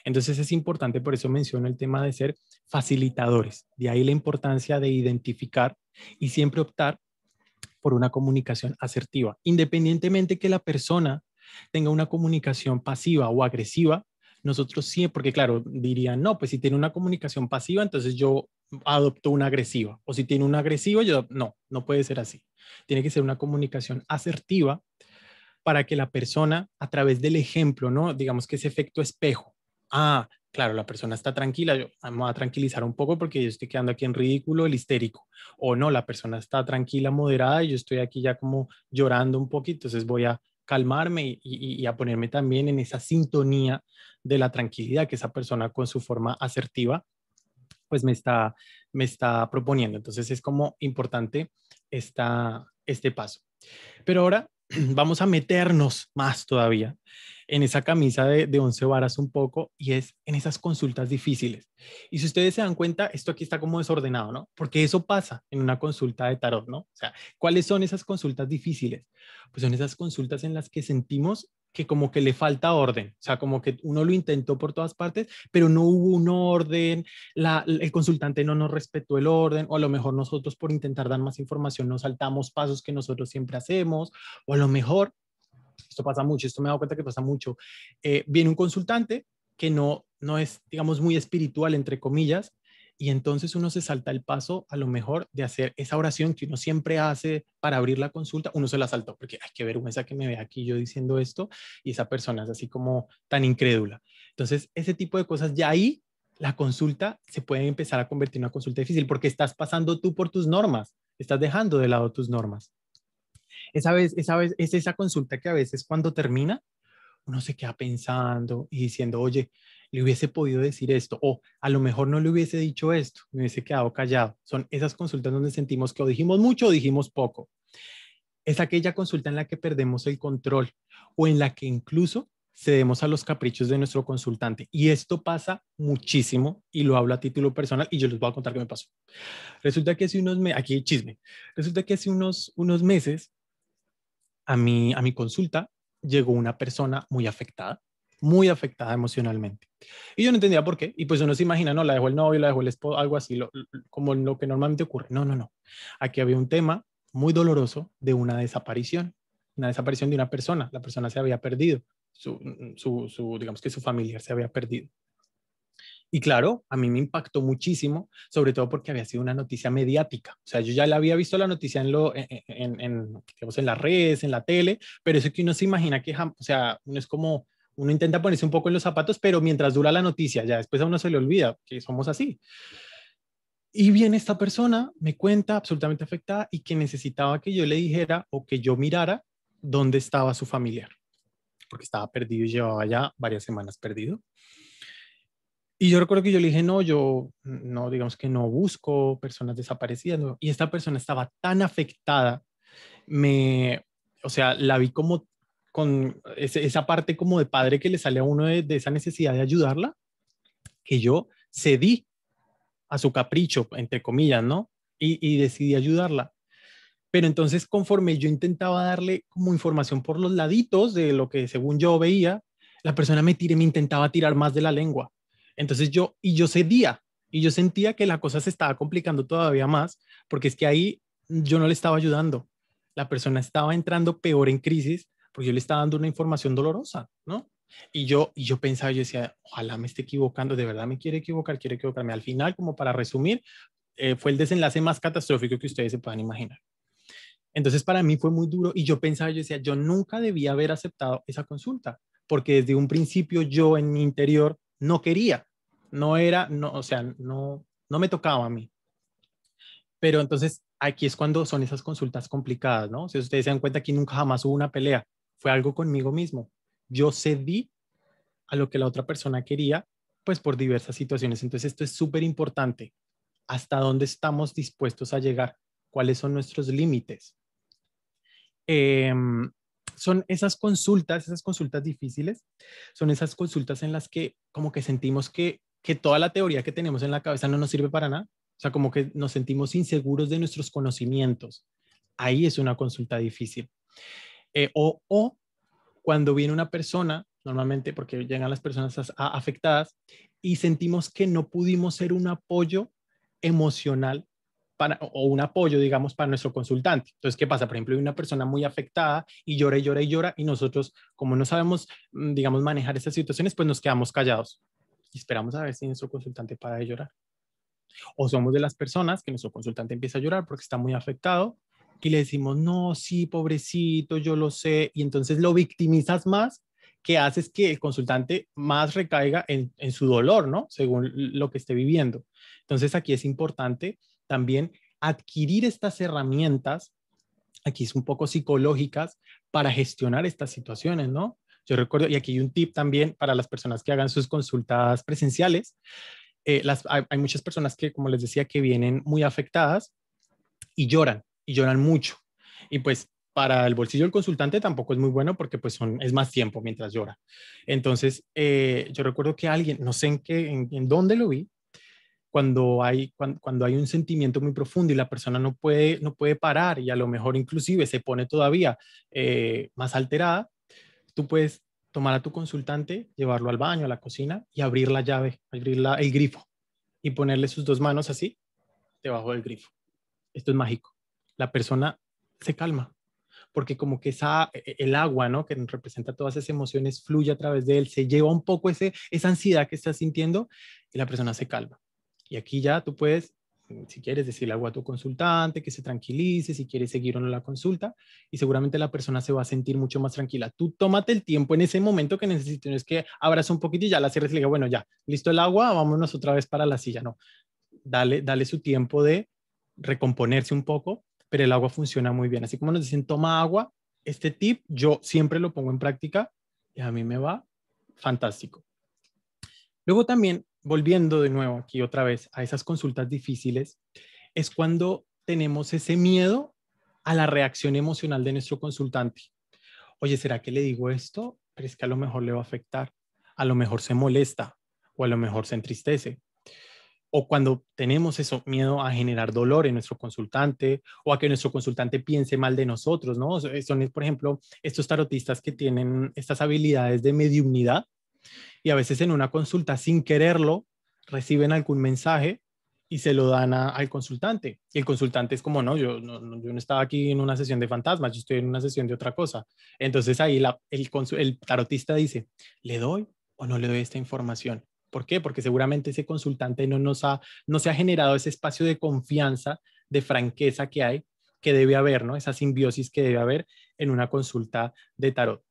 Entonces es importante, por eso menciono el tema de ser facilitadores. De ahí la importancia de identificar y siempre optar por una comunicación asertiva, independientemente que la persona tenga una comunicación pasiva o agresiva, nosotros sí, porque claro, dirían, no, pues si tiene una comunicación pasiva, entonces yo adoptó una agresiva o si tiene una agresiva, yo no, no puede ser así. Tiene que ser una comunicación asertiva para que la persona a través del ejemplo, ¿no? Digamos que ese efecto espejo. Ah, claro, la persona está tranquila, yo ah, me voy a tranquilizar un poco porque yo estoy quedando aquí en ridículo, el histérico. O no, la persona está tranquila, moderada y yo estoy aquí ya como llorando un poquito, entonces voy a calmarme y, a ponerme también en esa sintonía de la tranquilidad que esa persona con su forma asertiva pues me está, me está proponiendo. Entonces es como importante está este paso. Pero ahora vamos a meternos más todavía en esa camisa de, de 11 varas un poco y es en esas consultas difíciles. Y si ustedes se dan cuenta, esto aquí está como desordenado, ¿no? Porque eso pasa en una consulta de tarot, ¿no? O sea, ¿cuáles son esas consultas difíciles? Pues son esas consultas en las que sentimos que como que le falta orden, o sea, como que uno lo intentó por todas partes, pero no hubo un orden, el consultante no nos respetó el orden, o a lo mejor nosotros por intentar dar más información nos saltamos pasos que nosotros siempre hacemos, o a lo mejor, esto pasa mucho, esto me he dado cuenta que pasa mucho, eh, viene un consultante que no, no es, digamos, muy espiritual, entre comillas, y entonces uno se salta el paso, a lo mejor, de hacer esa oración que uno siempre hace para abrir la consulta, uno se la saltó porque, hay ay, un vergüenza que me vea aquí yo diciendo esto y esa persona es así como tan incrédula. Entonces, ese tipo de cosas, ya ahí la consulta se puede empezar a convertir en una consulta difícil porque estás pasando tú por tus normas, estás dejando de lado tus normas. Esa vez, esa vez, es esa consulta que a veces cuando termina, uno se queda pensando y diciendo, oye, le hubiese podido decir esto o a lo mejor no le hubiese dicho esto, me hubiese quedado callado. Son esas consultas donde sentimos que o dijimos mucho o dijimos poco. Es aquella consulta en la que perdemos el control o en la que incluso cedemos a los caprichos de nuestro consultante. Y esto pasa muchísimo y lo hablo a título personal y yo les voy a contar qué me pasó. Resulta que hace unos meses, aquí chisme, resulta que hace unos, unos meses a mi, a mi consulta llegó una persona muy afectada, muy afectada emocionalmente. Y yo no entendía por qué. Y pues uno se imagina, no, la dejó el novio, la dejó el esposo, algo así, como lo que normalmente ocurre. No, no, no. Aquí había un tema muy doloroso de una desaparición, una desaparición de una persona. La persona se había perdido, su, su, digamos que su familiar se había perdido. Y claro, a mí me impactó muchísimo, sobre todo porque había sido una noticia mediática. O sea, yo ya la había visto la noticia en, lo, en, en, digamos, en las redes, en la tele, pero eso que uno se imagina que, o sea, uno es como, uno intenta ponerse un poco en los zapatos, pero mientras dura la noticia, ya después a uno se le olvida que somos así. Y viene esta persona, me cuenta absolutamente afectada y que necesitaba que yo le dijera o que yo mirara dónde estaba su familiar, porque estaba perdido y llevaba ya varias semanas perdido. Y yo recuerdo que yo le dije, no, yo no, digamos que no busco personas desaparecidas. Y esta persona estaba tan afectada, me, o sea, la vi como con esa parte como de padre que le sale a uno de, esa necesidad de ayudarla, que yo cedí a su capricho, entre comillas, ¿no? Y, decidí ayudarla. Pero entonces conforme yo intentaba darle como información por los laditos de lo que según yo veía, la persona me, me intentaba tirar más de la lengua. Entonces yo, y yo cedía, y yo sentía que la cosa se estaba complicando todavía más, porque es que ahí yo no le estaba ayudando. La persona estaba entrando peor en crisis porque yo le estaba dando una información dolorosa, ¿no? Y yo, y yo pensaba, yo decía, ojalá me esté equivocando, de verdad me quiere equivocar, quiere equivocarme. Al final, como para resumir, eh, fue el desenlace más catastrófico que ustedes se puedan imaginar. Entonces, para mí fue muy duro y yo pensaba, yo decía, yo nunca debía haber aceptado esa consulta, porque desde un principio yo en mi interior no quería, no era, no, o sea, no, no me tocaba a mí. Pero entonces aquí es cuando son esas consultas complicadas, ¿no? Si ustedes se dan cuenta, aquí nunca jamás hubo una pelea fue algo conmigo mismo. Yo cedí a lo que la otra persona quería, pues por diversas situaciones. Entonces esto es súper importante. ¿Hasta dónde estamos dispuestos a llegar? ¿Cuáles son nuestros límites? Em, son esas consultas, esas consultas difíciles, son esas consultas en las que como que sentimos que, que toda la teoría que tenemos en la cabeza no nos sirve para nada. O sea, como que nos sentimos inseguros de nuestros conocimientos. Ahí es una consulta difícil. Eh, o, cuando viene una persona, normalmente porque llegan las personas afectadas, y sentimos que no pudimos ser un apoyo emocional para, o un apoyo, digamos, para nuestro consultante. Entonces, ¿qué pasa? Por ejemplo, hay una persona muy afectada y llora y llora y llora y nosotros, como no sabemos, mm, digamos, manejar esas situaciones, pues nos quedamos callados y esperamos a ver si nuestro consultante para de llorar. O somos de las personas que nuestro consultante empieza a llorar porque está muy afectado y le decimos, no, sí, pobrecito, yo lo sé, y entonces lo victimizas más que haces que el consultante más recaiga en, su dolor, ¿no? Según lo que esté viviendo. Entonces aquí es importante también adquirir estas herramientas, aquí es un poco psicológicas, para gestionar estas situaciones, ¿no? Yo recuerdo, y aquí hay un tip también para las personas que hagan sus consultas presenciales. Eh, las, hay, muchas personas que, como les decía, que vienen muy afectadas y lloran y lloran mucho. Y pues para el bolsillo del consultante tampoco es muy bueno porque pues son, es más tiempo mientras llora. Entonces, eh, yo recuerdo que alguien, no sé en, qué, en, dónde lo vi, cuando hay, cuando, hay un sentimiento muy profundo y la persona no puede, no puede parar y a lo mejor inclusive se pone todavía eh, más alterada, tú puedes tomar a tu consultante, llevarlo al baño, a la cocina y abrir la llave, abrir la, el grifo y ponerle sus dos manos así debajo del grifo. Esto es mágico la persona se calma, porque como que esa, e-, el agua, ¿no? Que representa todas esas emociones, fluye a través de él, se lleva un poco ese, esa ansiedad que está sintiendo y la persona se calma. Y aquí ya tú puedes, si quieres, decirle algo a tu consultante, que se tranquilice, si quieres seguir o no la consulta, y seguramente la persona se va a sentir mucho más tranquila. Tú tómate el tiempo en ese momento que necesites, no es que abras un poquito y ya la cierres y le digas, bueno, ya, listo el agua, vámonos otra vez para la silla, no. Dale, dale su tiempo de recomponerse un poco pero el agua funciona muy bien. Así como nos dicen, toma agua, este tip yo siempre lo pongo en práctica y a mí me va fantástico. Luego también, volviendo de nuevo aquí otra vez a esas consultas difíciles, es cuando tenemos ese miedo a la reacción emocional de nuestro consultante. Oye, ¿será que le digo esto? Pero es que a lo mejor le va a afectar. A lo mejor se molesta o a lo mejor se entristece o cuando tenemos eso, miedo a generar dolor en nuestro consultante o a que nuestro consultante piense mal de nosotros, ¿no? Eh, son, por ejemplo, estos tarotistas que tienen estas habilidades de mediunidad y a veces en una consulta sin quererlo reciben algún mensaje y se lo dan al consultante. Y el consultante es como, no yo, no, yo no estaba aquí en una sesión de fantasmas, yo estoy en una sesión de otra cosa. Entonces ahí el, el tarotista dice, ¿le doy o no le doy esta información? ¿Por qué? Porque seguramente ese consultante no, nos ha, no se ha generado ese espacio de confianza, de franqueza que hay, que debe haber, ¿no? Esa simbiosis que debe haber en una consulta de tarot.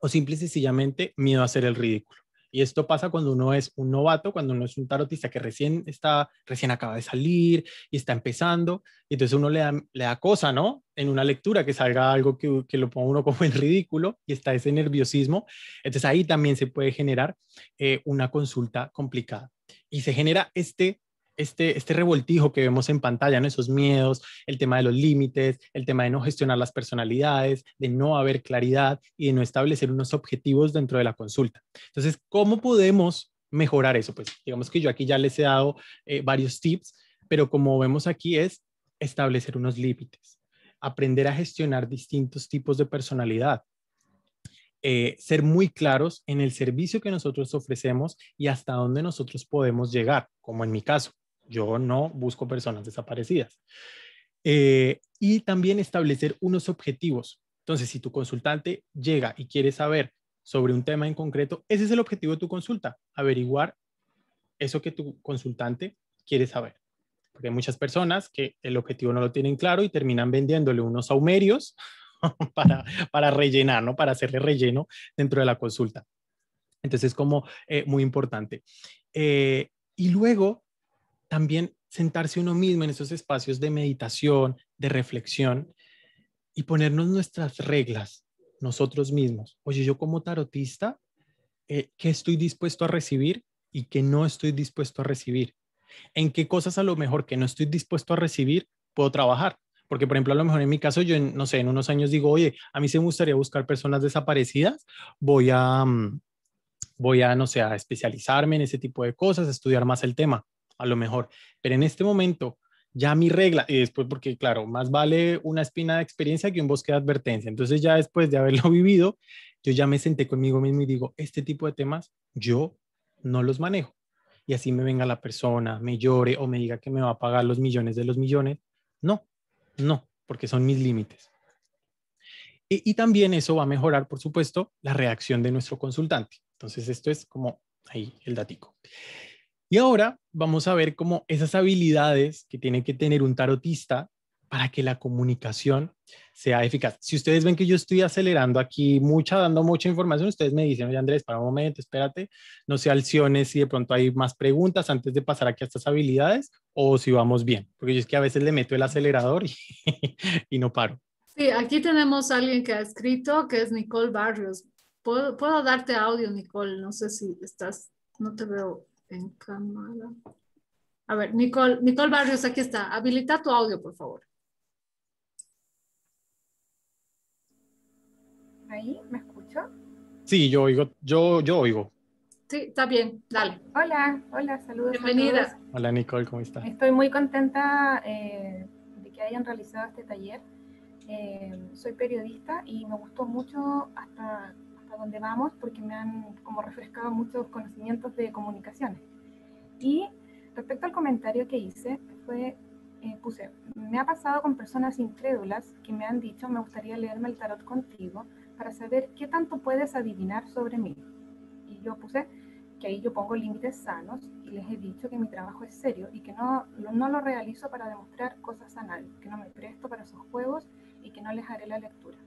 O simple y sencillamente miedo a hacer el ridículo. Y esto pasa cuando uno es un novato, cuando uno es un tarotista que recién está, recién acaba de salir y está empezando. Y entonces uno le da, le da cosa, ¿no? En una lectura que salga algo que, lo ponga uno como en ridículo y está ese nerviosismo. Entonces ahí también se puede generar eh, una consulta complicada. Y se genera este este, este, revoltijo que vemos en pantalla, esos miedos, el tema de los límites, el tema de no gestionar las personalidades, de no haber claridad y de no establecer unos objetivos dentro de la consulta. Entonces, ¿cómo podemos mejorar eso? Pues digamos que yo aquí ya les he dado eh, varios tips, pero como vemos aquí es establecer unos límites, aprender a gestionar distintos tipos de personalidad, eh, ser muy claros en el servicio que nosotros ofrecemos y hasta dónde nosotros podemos llegar, como en mi caso. Yo no busco personas desaparecidas. Eh, y también establecer unos objetivos. Entonces, si tu consultante llega y quiere saber sobre un tema en concreto, ese es el objetivo de tu consulta, averiguar eso que tu consultante quiere saber. Porque hay muchas personas que el objetivo no lo tienen claro y terminan vendiéndole unos aumerios para, para rellenar, Para hacerle relleno dentro de la consulta. Entonces, es como eh, muy importante. Eh, y luego, también sentarse uno mismo en esos espacios de meditación, de reflexión y ponernos nuestras reglas nosotros mismos. Oye, yo como tarotista, eh, ¿qué estoy dispuesto a recibir y qué no estoy dispuesto a recibir? ¿En qué cosas a lo mejor que no estoy dispuesto a recibir puedo trabajar? Porque, por ejemplo, a lo mejor en mi caso, yo, no sé, en unos años digo, oye, a mí se me gustaría buscar personas desaparecidas, voy a, mm, voy a, no sé, a especializarme en ese tipo de cosas, estudiar más el tema a lo mejor. Pero en este momento, ya mi regla, y después porque, claro, más vale una espina de experiencia que un bosque de advertencia. Entonces ya después de haberlo vivido, yo ya me senté conmigo mismo y digo, este tipo de temas yo no los manejo. Y así me venga la persona, me llore o me diga que me va a pagar los millones de los millones. No, no, porque son mis límites. Y, también eso va a mejorar, por supuesto, la reacción de nuestro consultante. Entonces, esto es como ahí el datico. Y ahora vamos a ver cómo esas habilidades que tiene que tener un tarotista para que la comunicación sea eficaz. Si ustedes ven que yo estoy acelerando aquí mucha, dando mucha información, ustedes me dicen, oye Andrés, para un momento, espérate, no se alcione, si de pronto hay más preguntas antes de pasar aquí a estas habilidades o si vamos bien, porque yo es que a veces le meto el acelerador y, no paro. Sí, aquí tenemos a alguien que ha escrito, que es Nicole Barrios. Puedo, puedo darte audio, Nicole, no sé si estás, no te veo en cámara. A ver, Nicole, Nicole Barrios, aquí está. Habilita tu audio, por favor. ¿Ahí? ¿Me escucho? Sí, yo oigo, yo, yo oigo. Sí, está bien, dale. Hola, hola, saludos. Bienvenida. Hola Nicole, ¿cómo estás? Estoy muy contenta eh, de que hayan realizado este taller. Eh, soy periodista y me gustó mucho hasta donde vamos porque me han como refrescado muchos conocimientos de comunicaciones. Y respecto al comentario que hice, fue, eh, puse, me ha pasado con personas incrédulas que me han dicho, me gustaría leerme el tarot contigo para saber qué tanto puedes adivinar sobre mí. Y yo puse que ahí yo pongo límites sanos y les he dicho que mi trabajo es serio y que no, no lo realizo para demostrar cosas sanas que no me presto para esos juegos y que no les haré la lectura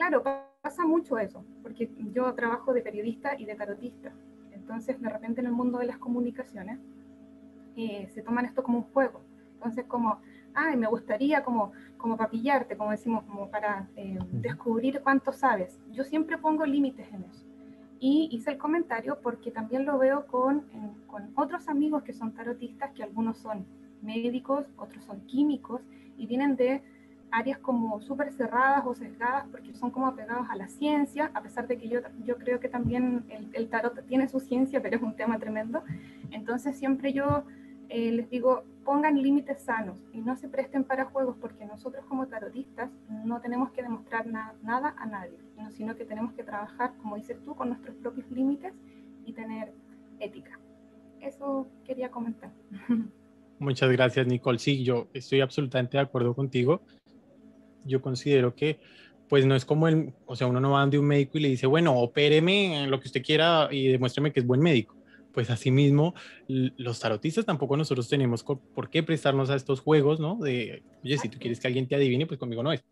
claro, pasa mucho eso, porque yo trabajo de periodista y de tarotista. Entonces, de repente en el mundo de las comunicaciones eh, se toman esto como un juego. Entonces, como, ay, me gustaría como, como papillarte, como decimos, como para eh, descubrir cuánto sabes. Yo siempre pongo límites en eso. Y hice el comentario porque también lo veo con, con otros amigos que son tarotistas, que algunos son médicos, otros son químicos, y vienen de áreas como súper cerradas o sesgadas porque son como apegados a la ciencia, a pesar de que yo, yo creo que también el, tarot tiene su ciencia, pero es un tema tremendo. Entonces siempre yo eh, les digo, pongan límites sanos y no se presten para juegos porque nosotros como tarotistas no tenemos que demostrar nada a nadie, sino que tenemos que trabajar, como dices tú, con nuestros propios límites y tener ética. Eso quería comentar. Muchas gracias, Nicole. Sí, yo estoy absolutamente de acuerdo contigo yo considero que pues no es como el, o sea, uno no va de un médico y le dice, bueno, opéreme lo que usted quiera y demuéstreme que es buen médico. Pues asimismo, los tarotistas tampoco nosotros tenemos por qué prestarnos a estos juegos, ¿no? De, oye, si tú quieres que alguien te adivine, pues conmigo no es.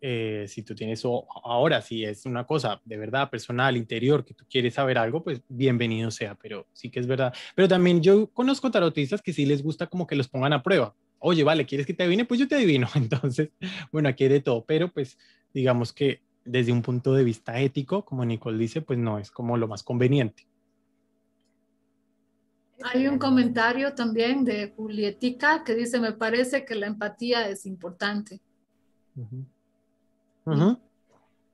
Eh, si tú tienes o, ahora, si es una cosa de verdad personal, interior, que tú quieres saber algo, pues bienvenido sea, pero sí que es verdad. Pero también yo conozco tarotistas que sí les gusta como que los pongan a prueba, oye, vale, ¿quieres que te adivine? Pues yo te adivino. Entonces, bueno, aquí hay de todo, pero pues digamos que desde un punto de vista ético, como Nicole dice, pues no es como lo más conveniente. Hay un comentario también de Julietica que dice, me parece que la empatía es importante.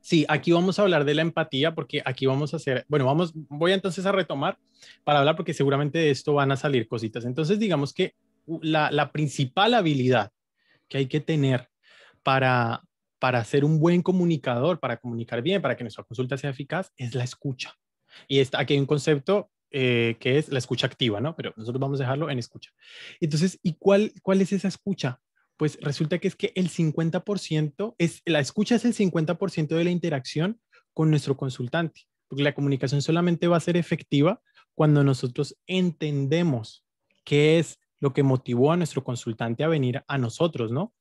Sí, aquí vamos a hablar de la empatía porque aquí vamos a hacer, bueno, vamos, voy entonces a retomar para hablar porque seguramente de esto van a salir cositas. Entonces, digamos que la, principal habilidad que hay que tener para, para ser un buen comunicador, para comunicar bien, para que nuestra consulta sea eficaz, es la escucha. Y está, aquí hay un concepto eh, que es la escucha activa, ¿no? Pero nosotros vamos a dejarlo en escucha. Entonces, ¿y cuál, cuál es esa escucha? Pues resulta que es que el 50%, es, la escucha es el 50% de la interacción con nuestro consultante, porque la comunicación solamente va a ser efectiva cuando nosotros entendemos qué es lo que motivó a nuestro consultante a venir a nosotros, ¿no?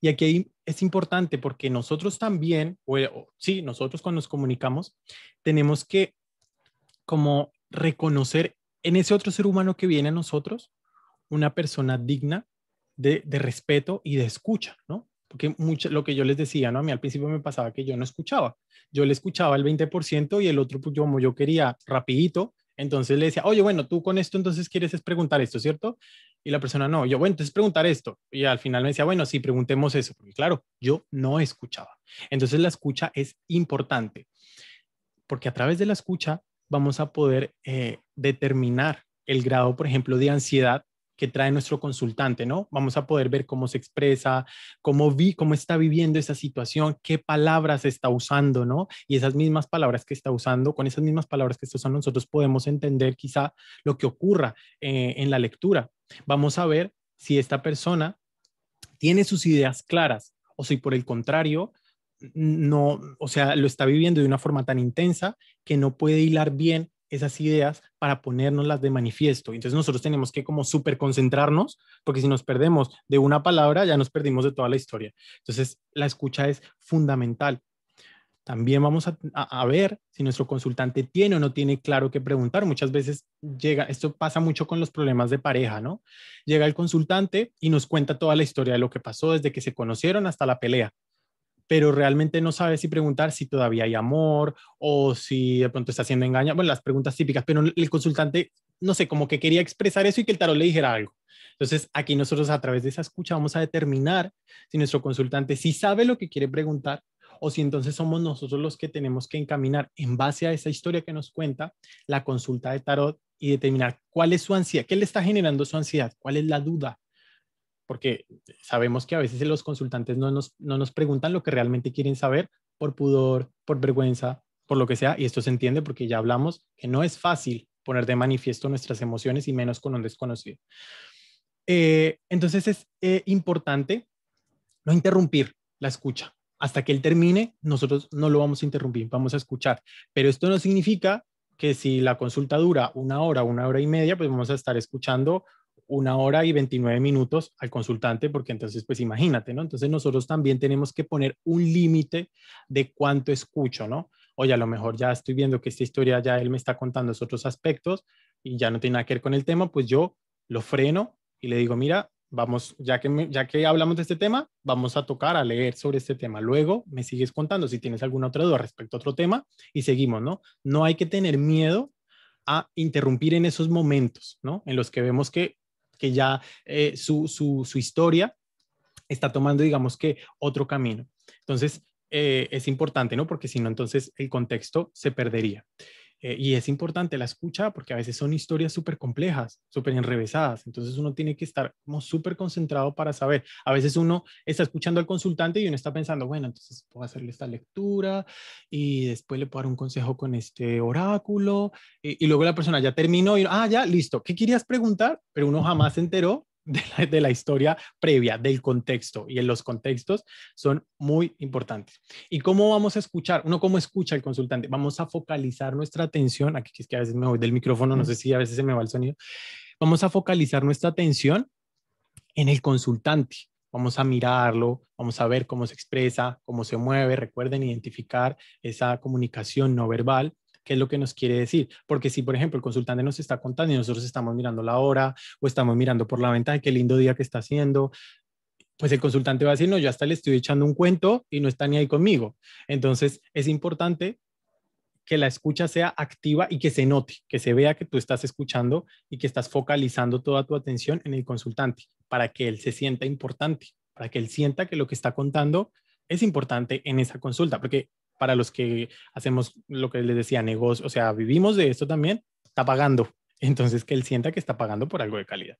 Y aquí es importante porque nosotros también, o, sí, nosotros cuando nos comunicamos, tenemos que como reconocer en ese otro ser humano que viene a nosotros una persona digna de, respeto y de escucha, ¿no? Porque mucho, lo que yo les decía, ¿no? A mí al principio me pasaba que yo no escuchaba. Yo le escuchaba el 20% y el otro, pues, como yo quería, rapidito, entonces le decía, oye, bueno, tú con esto entonces quieres es preguntar esto, ¿cierto? Y la persona no. Yo, bueno, entonces preguntar esto. Y al final me decía, bueno, sí, preguntemos eso. Porque claro, yo no escuchaba. Entonces la escucha es importante. Porque a través de la escucha vamos a poder eh, determinar el grado, por ejemplo, de ansiedad que trae nuestro consultante, ¿no? Vamos a poder ver cómo se expresa, cómo, vi, cómo está viviendo esa situación, qué palabras está usando, ¿no? Y esas mismas palabras que está usando, con esas mismas palabras que está usando, nosotros podemos entender quizá lo que ocurra eh, en la lectura. Vamos a ver si esta persona tiene sus ideas claras o si por el contrario no, o sea, lo está viviendo de una forma tan intensa que no puede hilar bien esas ideas para ponernoslas de manifiesto. Entonces nosotros tenemos que como súper concentrarnos, porque si nos perdemos de una palabra, ya nos perdimos de toda la historia. Entonces la escucha es fundamental. También vamos a, a, ver si nuestro consultante tiene o no tiene claro qué preguntar. Muchas veces llega, esto pasa mucho con los problemas de pareja, ¿no? Llega el consultante y nos cuenta toda la historia de lo que pasó desde que se conocieron hasta la pelea pero realmente no sabe si preguntar si todavía hay amor o si de pronto está haciendo engaño. Bueno, las preguntas típicas, pero el consultante, no sé, como que quería expresar eso y que el tarot le dijera algo. Entonces, aquí nosotros a través de esa escucha vamos a determinar si nuestro consultante sí sabe lo que quiere preguntar o si entonces somos nosotros los que tenemos que encaminar en base a esa historia que nos cuenta la consulta de tarot y determinar cuál es su ansiedad, qué le está generando su ansiedad, cuál es la duda, porque sabemos que a veces los consultantes no nos, no nos preguntan lo que realmente quieren saber por pudor, por vergüenza, por lo que sea, y esto se entiende porque ya hablamos que no es fácil poner de manifiesto nuestras emociones y menos con un desconocido. Eh, entonces es eh, importante no interrumpir la escucha. Hasta que él termine, nosotros no lo vamos a interrumpir, vamos a escuchar. Pero esto no significa que si la consulta dura una hora, una hora y media, pues vamos a estar escuchando una hora y 29 minutos al consultante, porque entonces, pues imagínate, ¿no? Entonces nosotros también tenemos que poner un límite de cuánto escucho, ¿no? Oye, a lo mejor ya estoy viendo que esta historia ya él me está contando esos otros aspectos y ya no tiene nada que ver con el tema, pues yo lo freno y le digo, mira, vamos, ya que, ya que hablamos de este tema, vamos a tocar, a leer sobre este tema. Luego me sigues contando si tienes alguna otra duda respecto a otro tema y seguimos, ¿no? No hay que tener miedo a interrumpir en esos momentos, ¿no? En los que vemos que que ya eh, su, historia está tomando, digamos que, otro camino. Entonces, eh, es importante, ¿no? Porque si no, entonces el contexto se perdería. Eh, y es importante la escucha porque a veces son historias súper complejas, súper enrevesadas. Entonces uno tiene que estar como súper concentrado para saber. A veces uno está escuchando al consultante y uno está pensando, bueno, entonces puedo hacerle esta lectura y después le puedo dar un consejo con este oráculo. Y, y luego la persona ya terminó y, ah, ya, listo. ¿Qué querías preguntar? Pero uno jamás se enteró de la, historia previa, del contexto. Y en los contextos son muy importantes. ¿Y cómo vamos a escuchar? Uno, ¿cómo escucha el consultante? Vamos a focalizar nuestra atención. Aquí es que a veces me voy del micrófono, no mm. sé si a veces se me va el sonido. Vamos a focalizar nuestra atención en el consultante. Vamos a mirarlo, vamos a ver cómo se expresa, cómo se mueve. Recuerden identificar esa comunicación no verbal qué es lo que nos quiere decir. Porque si, por ejemplo, el consultante nos está contando y nosotros estamos mirando la hora o estamos mirando por la ventana, qué lindo día que está haciendo, pues el consultante va a decir, no, yo hasta le estoy echando un cuento y no está ni ahí conmigo. Entonces, es importante que la escucha sea activa y que se note, que se vea que tú estás escuchando y que estás focalizando toda tu atención en el consultante para que él se sienta importante, para que él sienta que lo que está contando es importante en esa consulta, porque para los que hacemos lo que les decía, negocio, o sea, vivimos de esto también, está pagando. Entonces, que él sienta que está pagando por algo de calidad.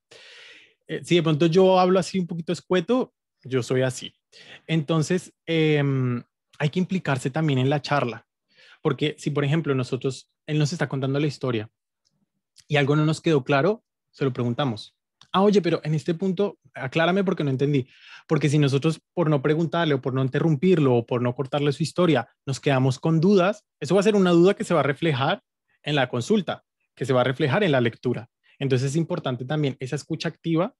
Eh, si de pronto yo hablo así un poquito escueto, yo soy así. Entonces, em, hay que implicarse también en la charla, porque si, por ejemplo, nosotros, él nos está contando la historia y algo no nos quedó claro, se lo preguntamos. Ah, oye, pero en este punto aclárame porque no entendí. Porque si nosotros por no preguntarle o por no interrumpirlo o por no cortarle su historia, nos quedamos con dudas, eso va a ser una duda que se va a reflejar en la consulta, que se va a reflejar en la lectura. Entonces es importante también esa escucha activa,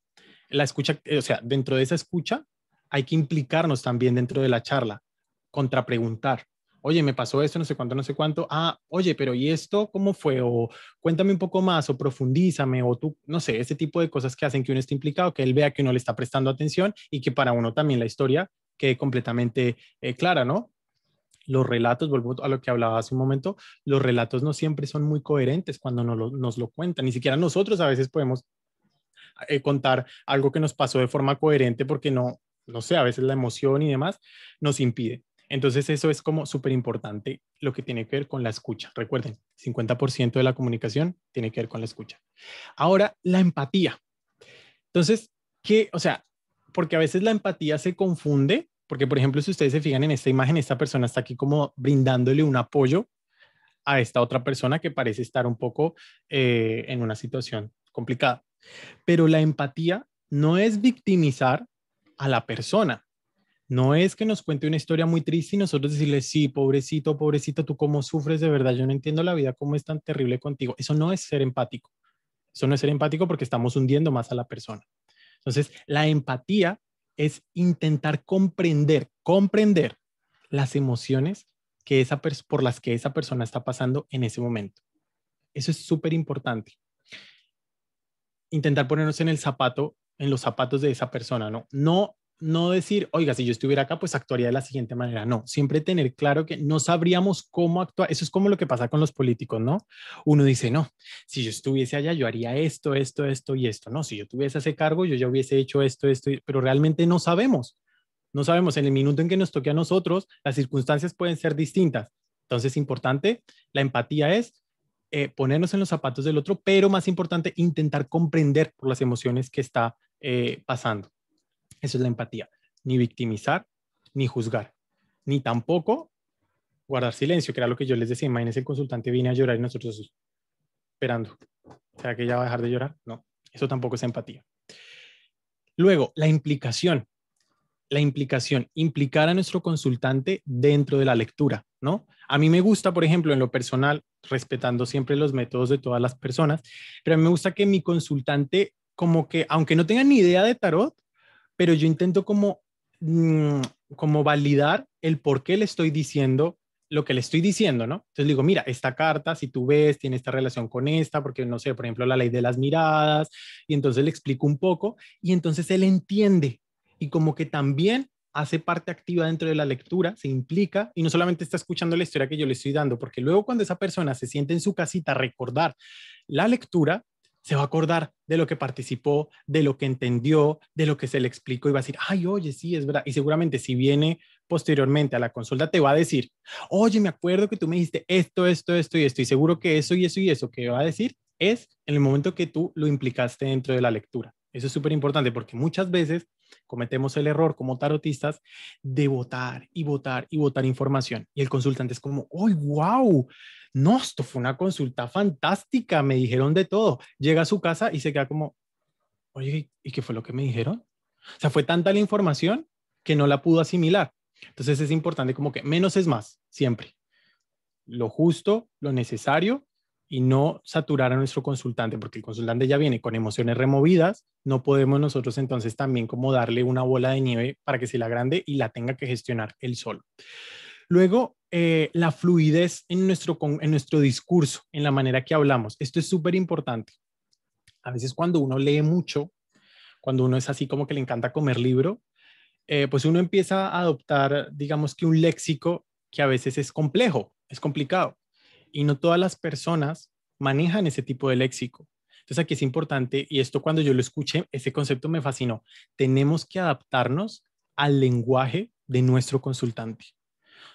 la escucha, o sea, dentro de esa escucha hay que implicarnos también dentro de la charla, contrapreguntar oye, me pasó esto, no sé cuánto, no sé cuánto, ah, oye, pero ¿y esto cómo fue? O cuéntame un poco más, o profundízame, o tú, no sé, ese tipo de cosas que hacen que uno esté implicado, que él vea que uno le está prestando atención y que para uno también la historia quede completamente eh, clara, ¿no? Los relatos, vuelvo a lo que hablaba hace un momento, los relatos no siempre son muy coherentes cuando no nos lo cuentan, ni siquiera nosotros a veces podemos eh, contar algo que nos pasó de forma coherente porque no, no sé, a veces la emoción y demás nos impide. Entonces eso es como súper importante lo que tiene que ver con la escucha. Recuerden, 50% de la comunicación tiene que ver con la escucha. Ahora, la empatía. Entonces, ¿qué? O sea, porque a veces la empatía se confunde, porque por ejemplo, si ustedes se fijan en esta imagen, esta persona está aquí como brindándole un apoyo a esta otra persona que parece estar un poco eh, en una situación complicada. Pero la empatía no es victimizar a la persona, no es que nos cuente una historia muy triste y nosotros decirle, sí, pobrecito, pobrecito, tú cómo sufres de verdad, yo no entiendo la vida, cómo es tan terrible contigo. Eso no es ser empático. Eso no es ser empático porque estamos hundiendo más a la persona. Entonces, la empatía es intentar comprender, comprender las emociones que esa por las que esa persona está pasando en ese momento. Eso es súper importante. Intentar ponernos en el zapato, en los zapatos de esa persona, ¿no? No no decir, oiga, si yo estuviera acá, pues actuaría de la siguiente manera. No, siempre tener claro que no sabríamos cómo actuar. Eso es como lo que pasa con los políticos, ¿no? Uno dice, no, si yo estuviese allá, yo haría esto, esto, esto y esto. No, si yo tuviese ese cargo, yo ya hubiese hecho esto, esto, pero realmente no sabemos. No sabemos en el minuto en que nos toque a nosotros, las circunstancias pueden ser distintas. Entonces, importante, la empatía es eh, ponernos en los zapatos del otro, pero más importante, intentar comprender por las emociones que está eh, pasando. Eso es la empatía. Ni victimizar, ni juzgar, ni tampoco guardar silencio, que era lo que yo les decía. Imagínense el consultante viene a llorar y nosotros esperando. O sea, que ya va a dejar de llorar. No, eso tampoco es empatía. Luego, la implicación. La implicación, implicar a nuestro consultante dentro de la lectura, ¿no? A mí me gusta, por ejemplo, en lo personal, respetando siempre los métodos de todas las personas, pero a mí me gusta que mi consultante, como que, aunque no tenga ni idea de tarot, pero yo intento como, mm, como validar el por qué le estoy diciendo lo que le estoy diciendo, ¿no? Entonces digo, mira, esta carta, si tú ves, tiene esta relación con esta, porque no sé, por ejemplo, la ley de las miradas, y entonces le explico un poco, y entonces él entiende, y como que también hace parte activa dentro de la lectura, se implica y no solamente está escuchando la historia que yo le estoy dando, porque luego cuando esa persona se siente en su casita recordar la lectura, se va a acordar de lo que participó, de lo que entendió, de lo que se le explicó y va a decir, ay, oye, sí, es verdad. Y seguramente si viene posteriormente a la consulta te va a decir, oye, me acuerdo que tú me dijiste esto, esto, esto y esto. Y seguro que eso y eso y eso que va a decir es en el momento que tú lo implicaste dentro de la lectura. Eso es súper importante porque muchas veces cometemos el error como tarotistas de votar y votar y votar información. Y el consultante es como, ¡ay, wow! No, esto fue una consulta fantástica, me dijeron de todo. Llega a su casa y se queda como, oye, ¿y qué fue lo que me dijeron? O sea, fue tanta la información que no la pudo asimilar. Entonces es importante como que menos es más, siempre. Lo justo, lo necesario y no saturar a nuestro consultante, porque el consultante ya viene con emociones removidas, no podemos nosotros entonces también como darle una bola de nieve para que se la grande y la tenga que gestionar él solo. Luego, eh, la fluidez en nuestro, en nuestro discurso, en la manera que hablamos. Esto es súper importante. A veces cuando uno lee mucho, cuando uno es así como que le encanta comer libro, eh, pues uno empieza a adoptar, digamos que un léxico que a veces es complejo, es complicado y no todas las personas manejan ese tipo de léxico. Entonces aquí es importante, y esto cuando yo lo escuché, ese concepto me fascinó, tenemos que adaptarnos al lenguaje de nuestro consultante.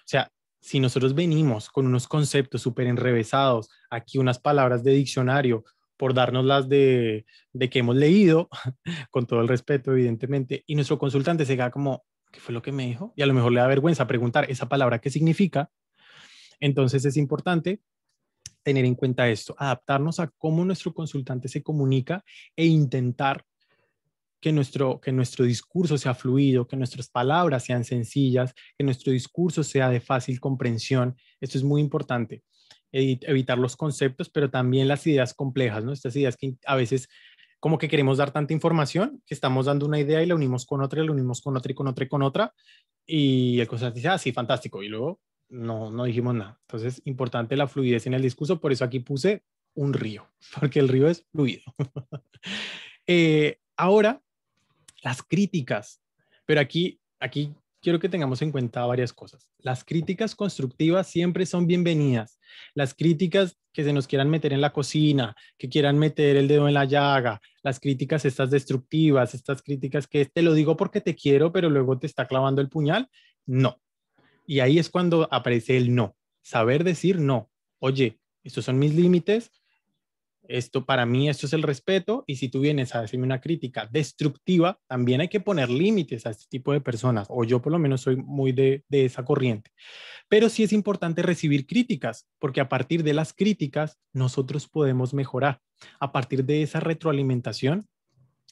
O sea, si nosotros venimos con unos conceptos súper enrevesados, aquí unas palabras de diccionario, por darnos las de, que hemos leído, con todo el respeto, evidentemente, y nuestro consultante se queda como, ¿qué fue lo que me dijo? Y a lo mejor le da vergüenza preguntar esa palabra qué significa, entonces es importante tener en cuenta esto, adaptarnos a cómo nuestro consultante se comunica e intentar que nuestro, que nuestro discurso sea fluido, que nuestras palabras sean sencillas, que nuestro discurso sea de fácil comprensión. Esto es muy importante, evitar los conceptos, pero también las ideas complejas, ¿no? Estas ideas que a veces como que queremos dar tanta información, que estamos dando una idea y la unimos con otra, y la unimos con otra y con otra y con otra, y el consultante dice, ah, sí, fantástico, y luego no, no dijimos nada. Entonces, importante la fluidez en el discurso, por eso aquí puse un río, porque el río es fluido. Eh, ahora, las críticas, pero aquí, aquí quiero que tengamos en cuenta varias cosas. Las críticas constructivas siempre son bienvenidas. Las críticas que se nos quieran meter en la cocina, que quieran meter el dedo en la llaga, las críticas estas destructivas, estas críticas que te lo digo porque te quiero, pero luego te está clavando el puñal, no. Y ahí es cuando aparece el no, saber decir no. Oye, estos son mis límites, esto para mí, esto es el respeto, y si tú vienes a decirme una crítica destructiva, también hay que poner límites a este tipo de personas, o yo por lo menos soy muy de, de esa corriente. Pero sí es importante recibir críticas, porque a partir de las críticas nosotros podemos mejorar. A partir de esa retroalimentación,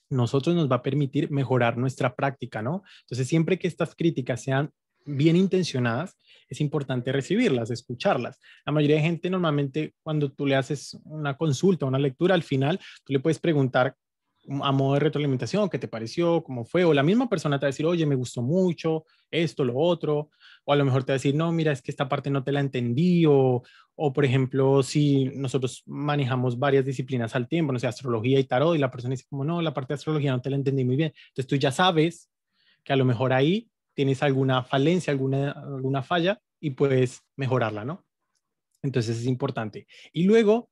nosotros nos va a permitir mejorar nuestra práctica, ¿no? Entonces, siempre que estas críticas sean bien intencionadas, es importante recibirlas, escucharlas. La mayoría de gente normalmente cuando tú le haces una consulta, una lectura, al final tú le puedes preguntar a modo de retroalimentación, qué te pareció, cómo fue, o la misma persona te va a decir, oye, me gustó mucho, esto, lo otro, o a lo mejor te va a decir, no, mira, es que esta parte no te la entendí, o, o por ejemplo, si nosotros manejamos varias disciplinas al tiempo, no sé, astrología y tarot, y la persona dice, como no, la parte de astrología no te la entendí muy bien, entonces tú ya sabes que a lo mejor ahí tienes alguna falencia, alguna, alguna falla y puedes mejorarla, ¿no? Entonces es importante. Y luego,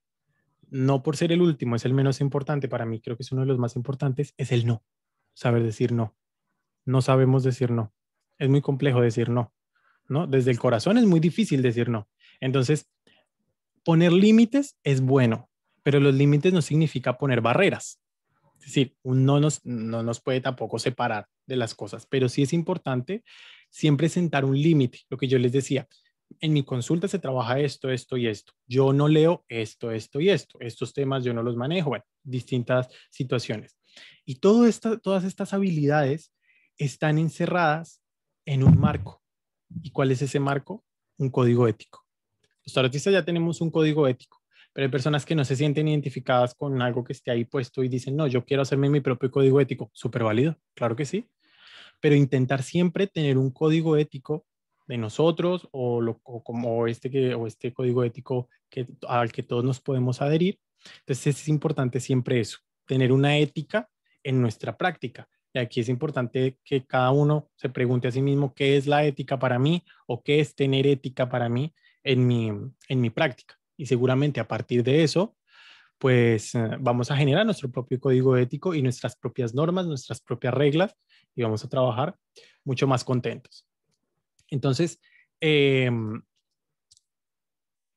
no por ser el último, es el menos importante, para mí creo que es uno de los más importantes, es el no. Saber decir no. No sabemos decir no. Es muy complejo decir no, ¿no? Desde el corazón es muy difícil decir no. Entonces, poner límites es bueno, pero los límites no significa poner barreras. Es decir, no nos, no nos puede tampoco separar de las cosas, pero sí es importante siempre sentar un límite, lo que yo les decía. En mi consulta se trabaja esto, esto y esto. Yo no leo esto, esto y esto. Estos temas yo no los manejo. Bueno, distintas situaciones. Y todas estas habilidades están encerradas en un marco. ¿Y cuál es ese marco? Un código ético. Los tarotistas ya tenemos un código ético pero hay personas que no se sienten identificadas con algo que esté ahí puesto y dicen, no, yo quiero hacerme mi propio código ético. Súper válido, claro que sí. Pero intentar siempre tener un código ético de nosotros o, lo, como este, que, o este código ético que, al que todos nos podemos adherir. Entonces es importante siempre eso, tener una ética en nuestra práctica. Y aquí es importante que cada uno se pregunte a sí mismo qué es la ética para mí o qué es tener ética para mí en en mi práctica y seguramente a partir de eso, pues eh, vamos a generar nuestro propio código ético y nuestras propias normas, nuestras propias reglas y vamos a trabajar mucho más contentos. Entonces, em,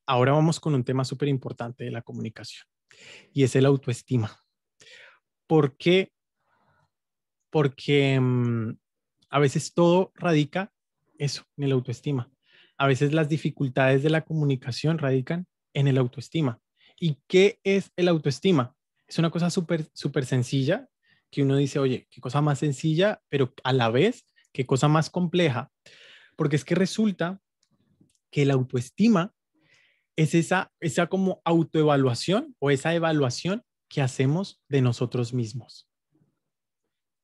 ahora vamos con un tema súper importante de la comunicación y es el autoestima. ¿Por qué? Porque em, a veces todo radica eso, en el autoestima. A veces las dificultades de la comunicación radican en el autoestima. ¿Y qué es el autoestima? Es una cosa súper, súper sencilla que uno dice, oye, qué cosa más sencilla, pero a la vez, qué cosa más compleja. Porque es que resulta que el autoestima es esa, esa como autoevaluación o esa evaluación que hacemos de nosotros mismos.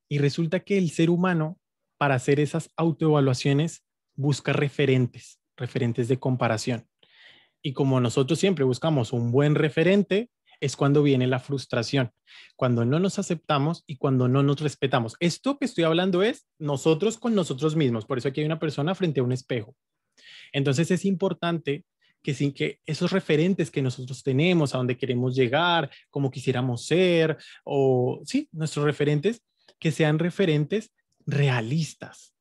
Y resulta que el ser humano, para hacer esas autoevaluaciones, busca referentes, referentes de comparación. Y como nosotros siempre buscamos un buen referente, es cuando viene la frustración, cuando no nos aceptamos y cuando no nos respetamos. Esto que estoy hablando es nosotros con nosotros mismos, por eso aquí hay una persona frente a un espejo. Entonces es importante que sin que esos referentes que nosotros tenemos, a dónde queremos llegar, cómo quisiéramos ser, o sí, nuestros referentes, que sean referentes realistas,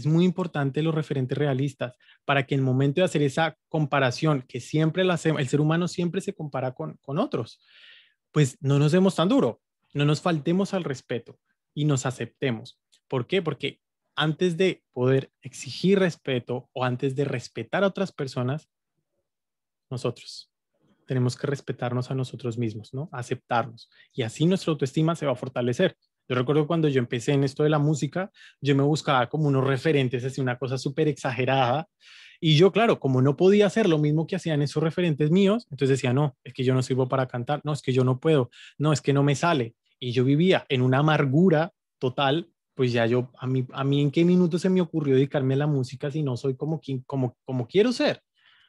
es muy importante los referentes realistas para que en el momento de hacer esa comparación, que siempre la el ser humano siempre se compara con, otros, pues no nos demos tan duro, no nos faltemos al respeto y nos aceptemos. ¿Por qué? Porque antes de poder exigir respeto o antes de respetar a otras personas, nosotros tenemos que respetarnos a nosotros mismos, ¿no? Aceptarnos. Y así nuestra autoestima se va a fortalecer. Yo recuerdo cuando yo empecé en esto de la música, yo me buscaba como unos referentes, así una cosa súper exagerada. Y yo, claro, como no podía hacer lo mismo que hacían esos referentes míos, entonces decía, no, es que yo no sirvo para cantar, no, es que yo no puedo, no, es que no me sale. Y yo vivía en una amargura total, pues ya yo, a mí, a mí en qué minuto se me ocurrió dedicarme a la música si no soy como, quien, como, como quiero ser.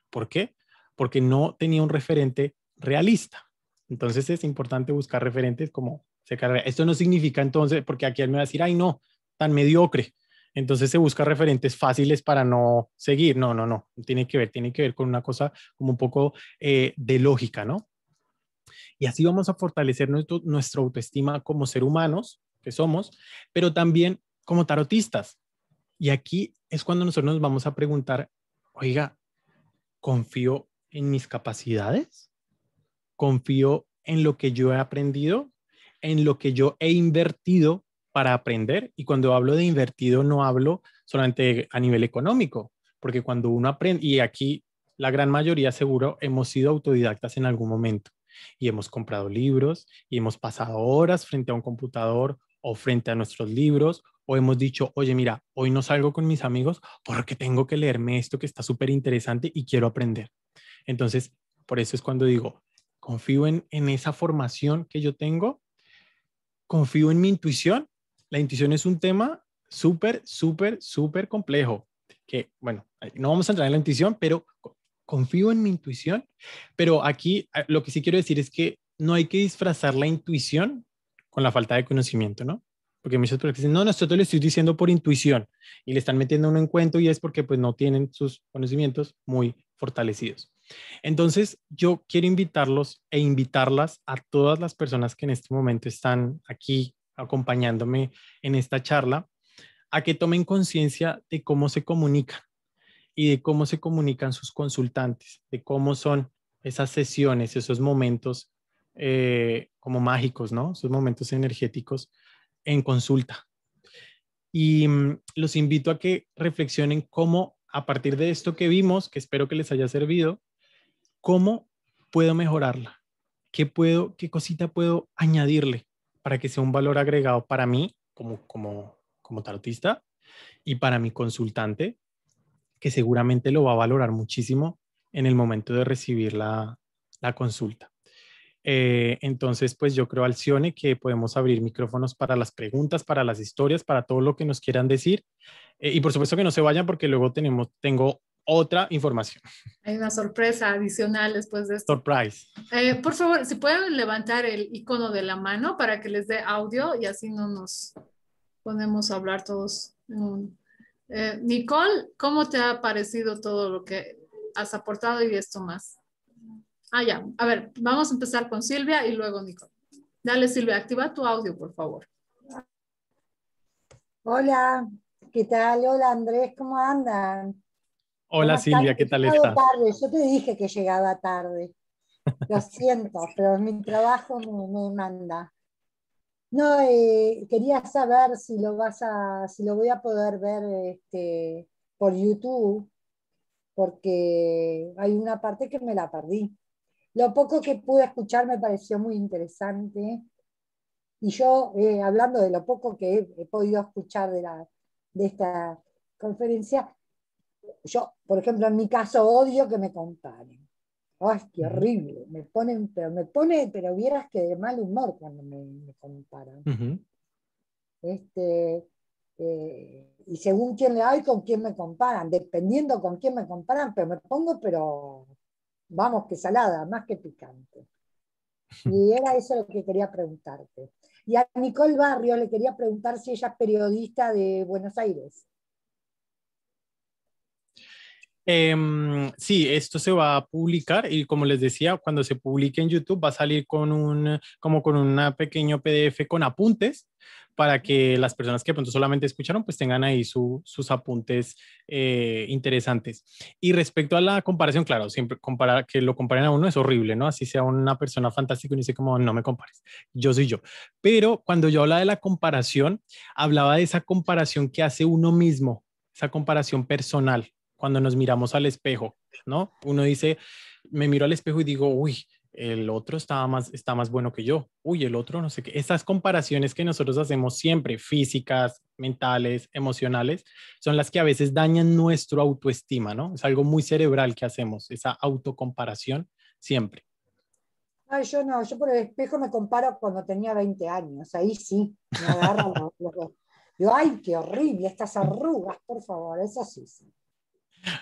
¿Por qué? Porque no tenía un referente realista. Entonces es importante buscar referentes como carrera, Esto no significa entonces, porque aquí él me va a decir, ay, no, tan mediocre. Entonces se busca referentes fáciles para no seguir. No, no, no. Tiene que ver, tiene que ver con una cosa como un poco eh, de lógica, ¿no? Y así vamos a fortalecer nuestro, nuestra autoestima como ser humanos que somos, pero también como tarotistas. Y aquí es cuando nosotros nos vamos a preguntar, oiga, ¿confío en mis capacidades? ¿Confío en lo que yo he aprendido? en lo que yo he invertido para aprender. Y cuando hablo de invertido, no hablo solamente a nivel económico, porque cuando uno aprende, y aquí la gran mayoría seguro hemos sido autodidactas en algún momento y hemos comprado libros y hemos pasado horas frente a un computador o frente a nuestros libros o hemos dicho, oye, mira, hoy no salgo con mis amigos porque tengo que leerme esto que está súper interesante y quiero aprender. Entonces, por eso es cuando digo, confío en, en esa formación que yo tengo confío en mi intuición. La intuición es un tema súper, súper, súper complejo. Que, bueno, no vamos a entrar en la intuición, pero confío en mi intuición. Pero aquí lo que sí quiero decir es que no hay que disfrazar la intuición con la falta de conocimiento, ¿no? Porque muchas personas dicen, no, nosotros le estoy diciendo por intuición y le están metiendo uno en cuento y es porque pues no tienen sus conocimientos muy fortalecidos. Entonces, yo quiero invitarlos e invitarlas a todas las personas que en este momento están aquí acompañándome en esta charla, a que tomen conciencia de cómo se comunica y de cómo se comunican sus consultantes, de cómo son esas sesiones, esos momentos eh, como mágicos, ¿no? Esos momentos energéticos en consulta. Y mm, los invito a que reflexionen cómo a partir de esto que vimos, que espero que les haya servido, ¿Cómo puedo mejorarla? ¿Qué, puedo, ¿Qué cosita puedo añadirle para que sea un valor agregado para mí como, como, como tarotista y para mi consultante, que seguramente lo va a valorar muchísimo en el momento de recibir la, la consulta? Eh, entonces, pues yo creo, Alcione, que podemos abrir micrófonos para las preguntas, para las historias, para todo lo que nos quieran decir. Eh, y por supuesto que no se vayan porque luego tenemos, tengo otra información. Hay una sorpresa adicional después de esto. Surprise. Eh, por favor, si pueden levantar el icono de la mano para que les dé audio y así no nos ponemos a hablar todos. Eh, Nicole, ¿cómo te ha parecido todo lo que has aportado y esto más? Ah, ya. A ver, vamos a empezar con Silvia y luego Nicole. Dale, Silvia, activa tu audio, por favor. Hola, ¿qué tal? Hola, Andrés, ¿cómo andan? Hola Silvia, ¿qué tal estás? Tarde. Yo te dije que llegaba tarde. Lo siento, pero mi trabajo me, me manda. No, eh, quería saber si lo vas a, si lo voy a poder ver este, por YouTube, porque hay una parte que me la perdí. Lo poco que pude escuchar me pareció muy interesante. Y yo, eh, hablando de lo poco que he, he podido escuchar de, la, de esta conferencia, yo, por ejemplo, en mi caso odio que me comparen. ¡Ay, qué horrible! Me ponen, pero me pone, pero vieras que de mal humor cuando me, comparan. este, eh, y según quién le hay, con quién me comparan, dependiendo con quién me comparan, pero me pongo, pero vamos, que salada, más que picante. Y era eso lo que quería preguntarte. Y a Nicole Barrio le quería preguntar si ella es periodista de Buenos Aires. Em, sí, esto se va a publicar y como les decía, cuando se publique en YouTube va a salir con un, como con un pequeño PDF con apuntes para que las personas que pronto solamente escucharon pues tengan ahí sus apuntes eh, interesantes. Y respecto a la comparación, claro, siempre comparar, que lo comparen a uno es horrible, ¿no? Así sea una persona fantástica y dice como, no me compares, yo soy yo. Pero cuando yo hablaba de la comparación, hablaba de esa comparación que hace uno mismo, esa comparación personal cuando nos miramos al espejo, ¿no? Uno dice, me miro al espejo y digo, uy, el otro está más, está más bueno que yo, uy, el otro no sé qué. Esas comparaciones que nosotros hacemos siempre, físicas, mentales, emocionales, son las que a veces dañan nuestro autoestima, ¿no? Es algo muy cerebral que hacemos, esa autocomparación siempre. Ay, yo no, yo por el espejo me comparo cuando tenía 20 años, ahí sí, me agarro los, ay, qué horrible, estas arrugas, por favor, eso sí. sí.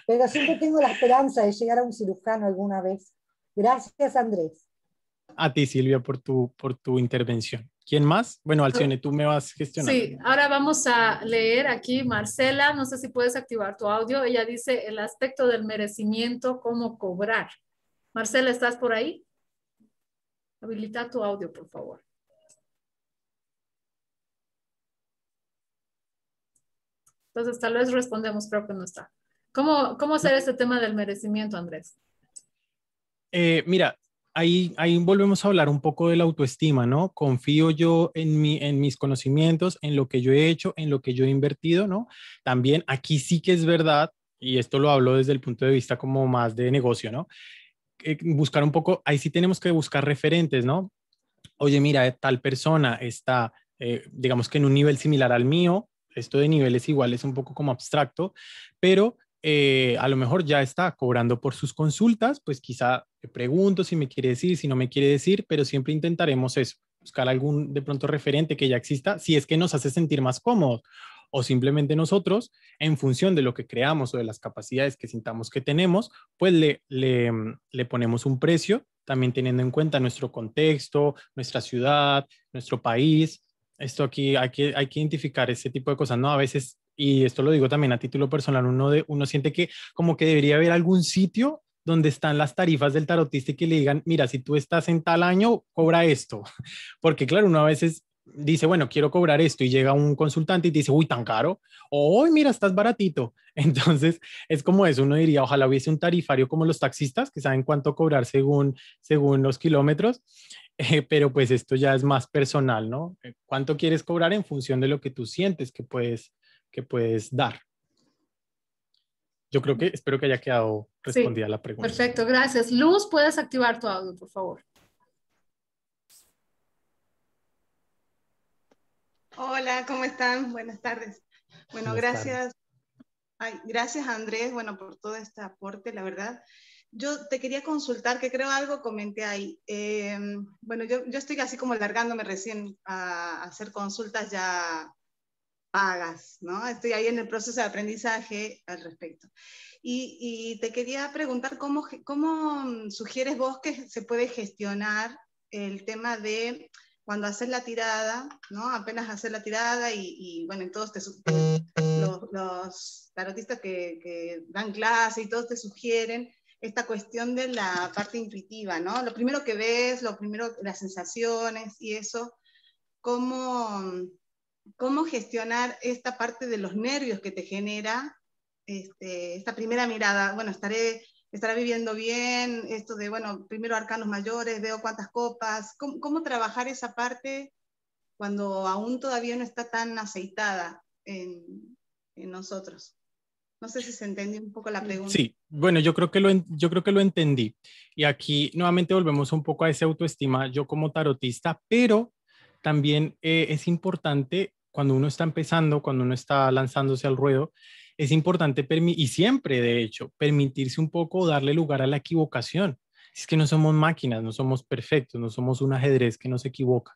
Pero siempre tengo la esperanza de llegar a un cirujano alguna vez. Gracias, Andrés. A ti, Silvia, por tu, por tu intervención. ¿Quién más? Bueno, Alcione, tú me vas gestionar Sí, ahora vamos a leer aquí Marcela, no sé si puedes activar tu audio. Ella dice el aspecto del merecimiento, cómo cobrar. Marcela, ¿estás por ahí? Habilita tu audio, por favor. Entonces, tal vez respondemos, creo que no está. ¿Cómo, cómo hacer este tema del merecimiento, Andrés? Eh, mira, ahí, ahí volvemos a hablar un poco de la autoestima, ¿no? Confío yo en, mi, en mis conocimientos, en lo que yo he hecho, en lo que yo he invertido, ¿no? También aquí sí que es verdad, y esto lo hablo desde el punto de vista como más de negocio, ¿no? Eh, buscar un poco, ahí sí tenemos que buscar referentes, ¿no? Oye, mira, eh, tal persona está, digamos que en un nivel similar al mío, esto de niveles igual es un poco como abstracto, pero eh, a lo mejor ya está cobrando por sus consultas, pues quizá le pregunto si me quiere decir, si no me quiere decir, pero siempre intentaremos eso, buscar algún de pronto referente que ya exista, si es que nos hace sentir más cómodos o simplemente nosotros, en función de lo que creamos o de las capacidades que sintamos que tenemos, pues le, le ponemos un precio, también teniendo en cuenta nuestro contexto, nuestra ciudad, nuestro país, esto aquí hay que, identificar ese tipo de cosas, ¿no? A veces, y esto lo digo también a título personal, uno, de, uno siente que como que debería haber algún sitio donde están las tarifas del tarotista y que le digan, mira, si tú estás en tal año, cobra esto. Porque claro, uno a veces dice, bueno, quiero cobrar esto y llega un consultante y dice, uy, tan caro, o hoy mira, estás baratito. Entonces, es como eso, uno diría, ojalá hubiese un tarifario como los taxistas que saben cuánto cobrar según, según los kilómetros pero pues esto ya es más personal, ¿no? Eh, ¿Cuánto quieres cobrar en función de lo que tú sientes que puedes, que puedes dar? Yo creo que espero que haya quedado respondida la pregunta. Perfecto, gracias. Luz, puedes activar tu audio, por favor. Hola, ¿cómo están? Buenas tardes. Bueno, gracias. gracias Andrés, bueno, por todo este aporte, la verdad. Yo te quería consultar, que creo algo comenté ahí. Em, bueno, yo, estoy así como alargándome recién a, hacer consultas ya pagas, ¿no? Estoy ahí en el proceso de aprendizaje al respecto. Y, te quería preguntar cómo, cómo, sugieres vos que se puede gestionar el tema de cuando haces la tirada, ¿no? Apenas haces la tirada y, bueno, todos los, tarotistas que, que dan clase y todos te sugieren esta cuestión de la parte intuitiva, ¿no? Lo primero que ves, lo primero, las sensaciones y eso, cómo, cómo gestionar esta parte de los nervios que te genera este, esta primera mirada. Bueno, estaré, estará viviendo bien, esto de, bueno, primero arcanos mayores, veo cuántas copas, cómo, trabajar esa parte cuando aún todavía no está tan aceitada en, en nosotros. No sé si se entendió un poco la pregunta. Sí, bueno, yo creo, que lo, yo creo que lo entendí. Y aquí nuevamente volvemos un poco a esa autoestima, yo como tarotista, pero también eh, es importante cuando uno está empezando, cuando uno está lanzándose al ruedo, es importante, y siempre de hecho, permitirse un poco darle lugar a la equivocación. Es que no somos máquinas, no somos perfectos, no somos un ajedrez que no se equivoca.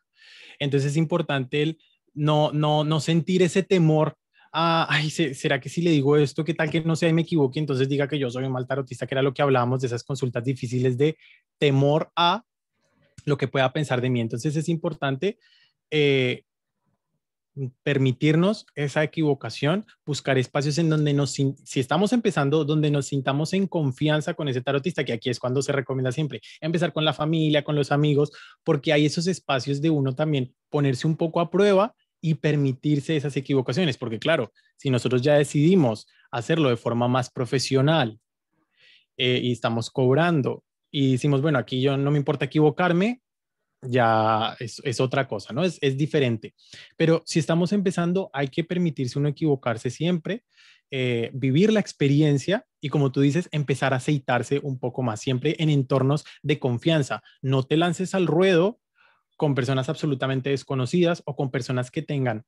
Entonces es importante el no, no, no sentir ese temor Ah, ay, ¿será que si le digo esto, qué tal que no sea y me equivoque? Entonces diga que yo soy un mal tarotista, que era lo que hablábamos de esas consultas difíciles de temor a lo que pueda pensar de mí. Entonces es importante eh, permitirnos esa equivocación, buscar espacios en donde nos, si estamos empezando, donde nos sintamos en confianza con ese tarotista, que aquí es cuando se recomienda siempre empezar con la familia, con los amigos, porque hay esos espacios de uno también ponerse un poco a prueba y permitirse esas equivocaciones, porque claro, si nosotros ya decidimos hacerlo de forma más profesional eh, y estamos cobrando y decimos, bueno, aquí yo no me importa equivocarme, ya es, otra cosa, ¿no? Es, es, diferente. Pero si estamos empezando, hay que permitirse uno equivocarse siempre, eh, vivir la experiencia y como tú dices, empezar a aceitarse un poco más, siempre en entornos de confianza. No te lances al ruedo con personas absolutamente desconocidas o con personas que tengan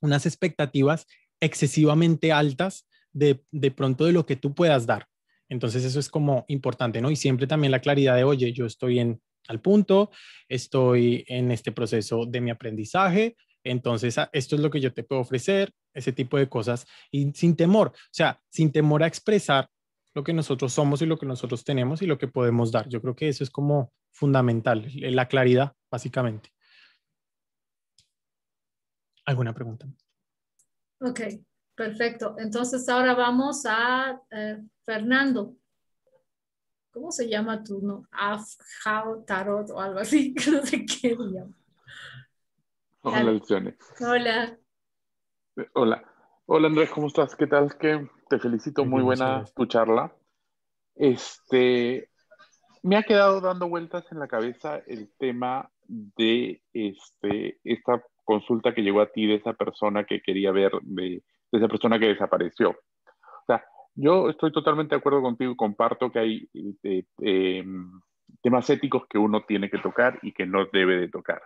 unas expectativas excesivamente altas de, de pronto de lo que tú puedas dar. Entonces eso es como importante, ¿no? Y siempre también la claridad de, oye, yo estoy en al punto, estoy en este proceso de mi aprendizaje, entonces ah, esto es lo que yo te puedo ofrecer, ese tipo de cosas, y sin temor, o sea, sin temor a expresar lo que nosotros somos y lo que nosotros tenemos y lo que podemos dar. Yo creo que eso es como fundamental, la claridad básicamente. ¿Alguna pregunta? Ok, perfecto. Entonces ahora vamos a eh, Fernando. ¿Cómo se llama tú? no? Af, how, tarot o algo así. No sé qué llama. Hola, Luciane. Hola. Hola. Hola, Andrés, ¿cómo estás? ¿Qué tal? ¿Qué? Te felicito, muy, muy buena tu charla. Este, me ha quedado dando vueltas en la cabeza el tema de este, esta consulta que llegó a ti de esa persona que quería ver, de, esa persona que desapareció. O sea, yo estoy totalmente de acuerdo contigo, comparto que hay eh, em, temas éticos que uno tiene que tocar y que no debe de tocar.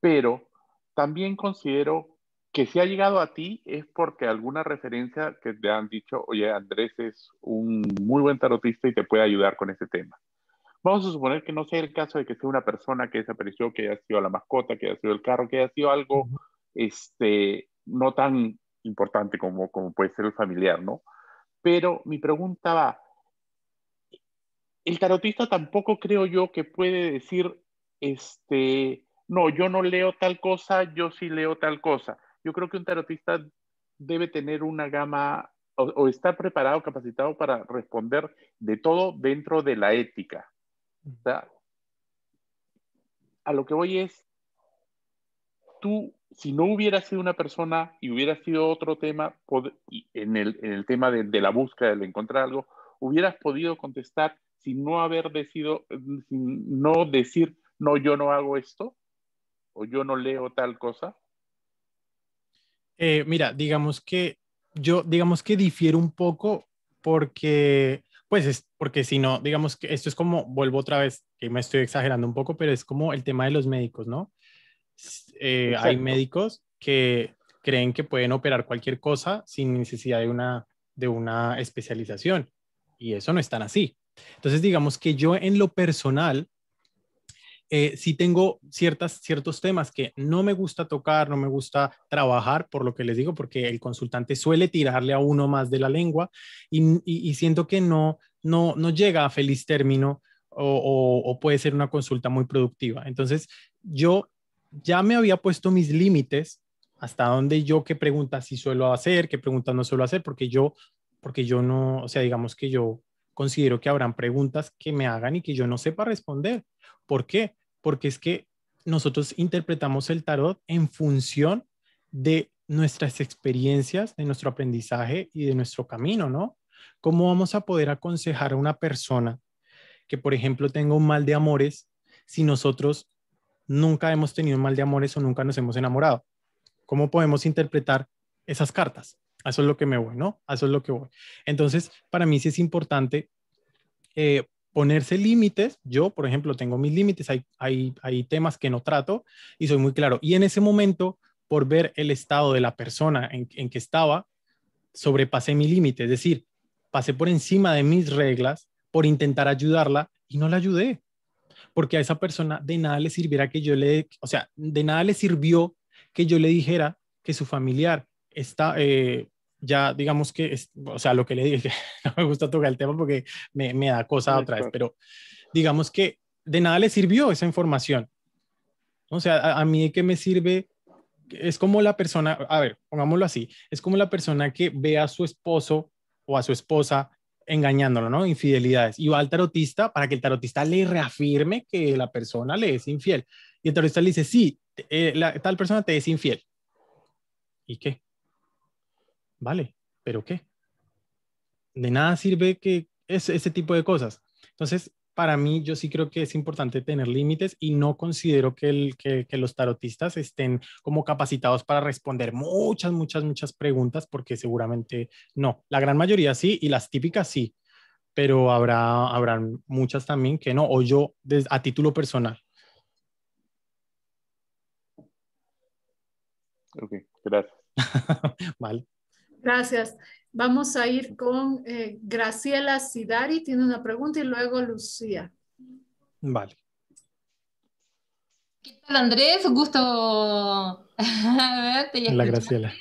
Pero también considero que si ha llegado a ti es porque alguna referencia que te han dicho, oye, Andrés es un muy buen tarotista y te puede ayudar con ese tema. Vamos a suponer que no sea el caso de que sea una persona que desapareció, que haya sido la mascota, que haya sido el carro, que haya sido algo este, no tan importante como, puede ser el familiar, ¿no? Pero mi pregunta va, el tarotista tampoco creo yo que puede decir, este, no, yo no leo tal cosa, yo sí leo tal cosa. Yo creo que un tarotista debe tener una gama o, estar preparado, capacitado para responder de todo dentro de la ética a lo que voy es, tú, si no hubieras sido una persona y hubiera sido otro tema, en el, tema de, la búsqueda, de encontrar algo, hubieras podido contestar sin no haber decidido, sin no decir, no, yo no hago esto, o yo no leo tal cosa. Eh, mira, digamos que yo, digamos que difiero un poco porque pues es porque si no, digamos que esto es como, vuelvo otra vez, que me estoy exagerando un poco, pero es como el tema de los médicos, ¿no? Eh, hay médicos que creen que pueden operar cualquier cosa sin necesidad de una, de una especialización y eso no es tan así. Entonces, digamos que yo en lo personal eh, si tengo ciertos temas que no me gusta tocar, no me gusta trabajar, por lo que les digo, porque el consultante suele tirarle a uno más de la lengua y, siento que no, no, llega a feliz término o, puede ser una consulta muy productiva. Entonces, yo ya me había puesto mis límites hasta donde yo qué preguntas sí suelo hacer, qué preguntas no suelo hacer, porque yo, porque yo no, o sea, digamos que yo considero que habrán preguntas que me hagan y que yo no sepa responder. ¿Por qué? Porque es que nosotros interpretamos el tarot en función de nuestras experiencias, de nuestro aprendizaje y de nuestro camino, ¿no? ¿Cómo vamos a poder aconsejar a una persona que, por ejemplo, tenga un mal de amores si nosotros nunca hemos tenido un mal de amores o nunca nos hemos enamorado? ¿Cómo podemos interpretar esas cartas? Eso es lo que me voy, ¿no? Eso es lo que voy. Entonces, para mí sí es importante eh, ponerse límites. Yo, por ejemplo, tengo mis límites, hay, hay, temas que no trato y soy muy claro. Y en ese momento, por ver el estado de la persona en, que estaba, sobrepasé mi límite, es decir, pasé por encima de mis reglas por intentar ayudarla y no la ayudé. Porque a esa persona de nada le sirviera que yo le, o sea, de nada le sirvió que yo le dijera que su familiar está, eh, ya digamos que, o sea, lo que le dije, no me gusta tocar el tema porque me, me da cosa otra vez, pero digamos que de nada le sirvió esa información. O sea, a, mí que qué me sirve, es como la persona, a ver, pongámoslo así, es como la persona que ve a su esposo o a su esposa engañándolo, ¿no? Infidelidades. Y va al tarotista para que el tarotista le reafirme que la persona le es infiel. Y el tarotista le dice, sí, eh, tal persona te es infiel. ¿Y qué? Vale, pero ¿qué? De nada sirve que es, ese tipo de cosas. Entonces, para mí, yo sí creo que es importante tener límites y no considero que, los tarotistas estén como capacitados para responder muchas, muchas, muchas preguntas, porque seguramente no. La gran mayoría sí y las típicas sí, pero habrá, habrá muchas también que no, o yo a título personal. Ok, gracias. vale. Gracias. Vamos a ir con eh, Graciela Sidari, tiene una pregunta, y luego Lucía. Vale. ¿Qué tal, Andrés? Un Gusto verte. Hola, Graciela.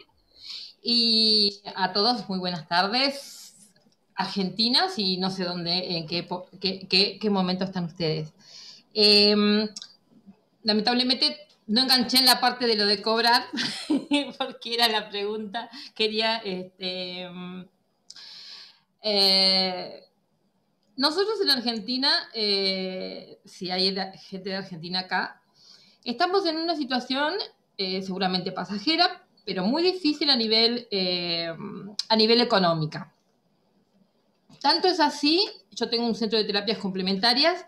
Y a todos, muy buenas tardes. Argentinas y no sé dónde, en qué, qué, qué, qué momento están ustedes. Em, lamentablemente no enganché en la parte de lo de cobrar, porque era la pregunta. Quería. Este, eh, nosotros en Argentina, eh, si hay gente de Argentina acá, estamos en una situación eh, seguramente pasajera, pero muy difícil a nivel, a nivel económica. Tanto es así, yo tengo un centro de terapias complementarias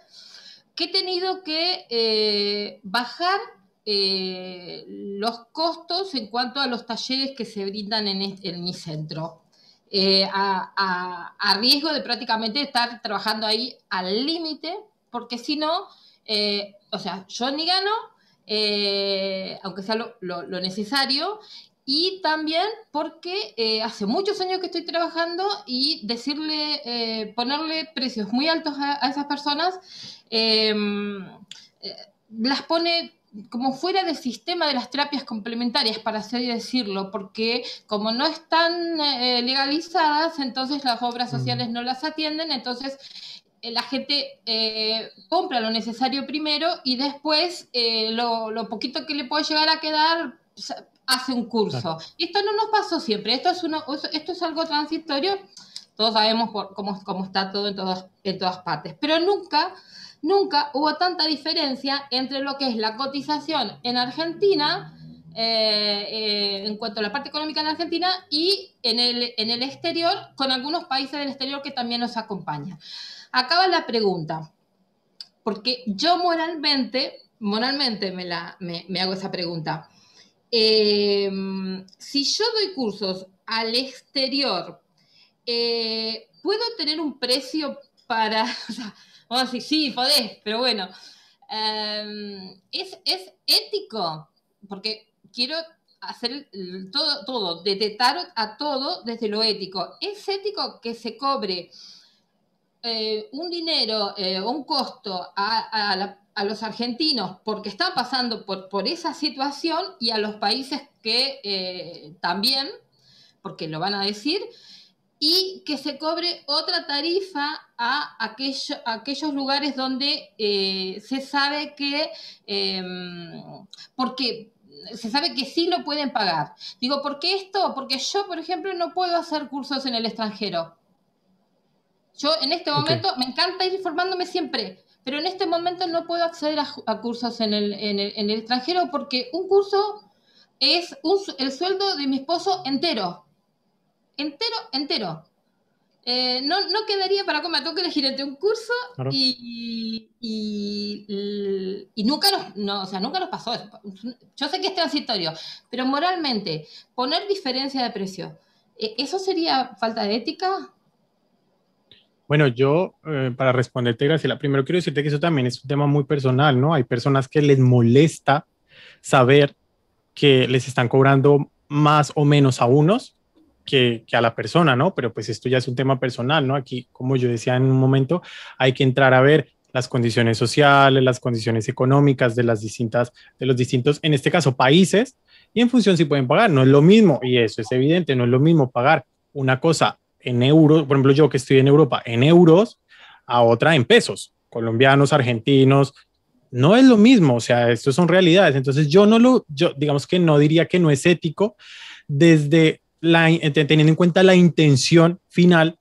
que he tenido que bajar eh, los costos en cuanto a los talleres que se brindan en, mi centro. Eh, a, riesgo de prácticamente estar trabajando ahí al límite, porque si no, eh, o sea, yo ni gano, aunque sea lo, necesario, y también porque hace muchos años que estoy trabajando y decirle, ponerle precios muy altos a esas personas, las pone como fuera del sistema de las terapias complementarias, para así decirlo, porque como no están eh, legalizadas, entonces las obras sociales no las atienden, entonces eh, la gente eh, compra lo necesario primero y después lo, poquito que le puede llegar a quedar hace un curso. Esto no nos pasó siempre, esto es, esto es algo transitorio, todos sabemos cómo, cómo, está todo en todas, en todas partes, pero nunca nunca hubo tanta diferencia entre lo que es la cotización en Argentina, eh, eh, en cuanto a la parte económica en Argentina, y en el, exterior, con algunos países del exterior que también nos acompañan. Acaba la pregunta, porque yo moralmente, moralmente me, hago esa pregunta. Eh, si yo doy cursos al exterior, ¿puedo tener un precio para... sí, podés, pero bueno. Em, ¿es, ético, porque quiero hacer todo, todo, detectar a todo desde lo ético. ¿Es ético que se cobre eh, un dinero o eh, un costo a, los argentinos porque están pasando por, por, esa situación y a los países que eh, también, porque lo van a decir, y que se cobre otra tarifa a, aquellos lugares donde eh, se sabe que, em, porque se sabe que sí lo pueden pagar. Digo, ¿por qué esto? Porque yo, por ejemplo, no puedo hacer cursos en el extranjero. Yo en este momento, me encanta ir formándome siempre, pero en este momento no puedo acceder a, cursos en el, en, el, en el extranjero porque un curso es el sueldo de mi esposo entero entero, entero. Eh, no, no, quedaría para comer, tengo que elegir entre un curso y, y, nunca los, no, sea, nunca los pasó. Yo sé que es transitorio, pero moralmente, poner diferencia de precio, eh, ¿eso sería falta de ética? Bueno, yo, eh, para responderte, Graciela, primero quiero decirte que eso también es un tema muy personal, ¿no? Hay personas que les molesta saber que les están cobrando más o menos a unos que, a la persona, ¿no? Pero pues esto ya es un tema personal, ¿no? Aquí, como yo decía en un momento, hay que entrar a ver las condiciones sociales, las condiciones económicas de las distintas, de los distintos, en este caso, países, y en función si pueden pagar. No es lo mismo, y eso es evidente, no es lo mismo pagar una cosa en euros, por ejemplo, yo que estoy en Europa, en euros, a otra en pesos, colombianos, argentinos, no es lo mismo, o sea, estos son realidades. Entonces yo no lo, yo digamos que no diría que no es ético desde eh, teniendo en cuenta la intención final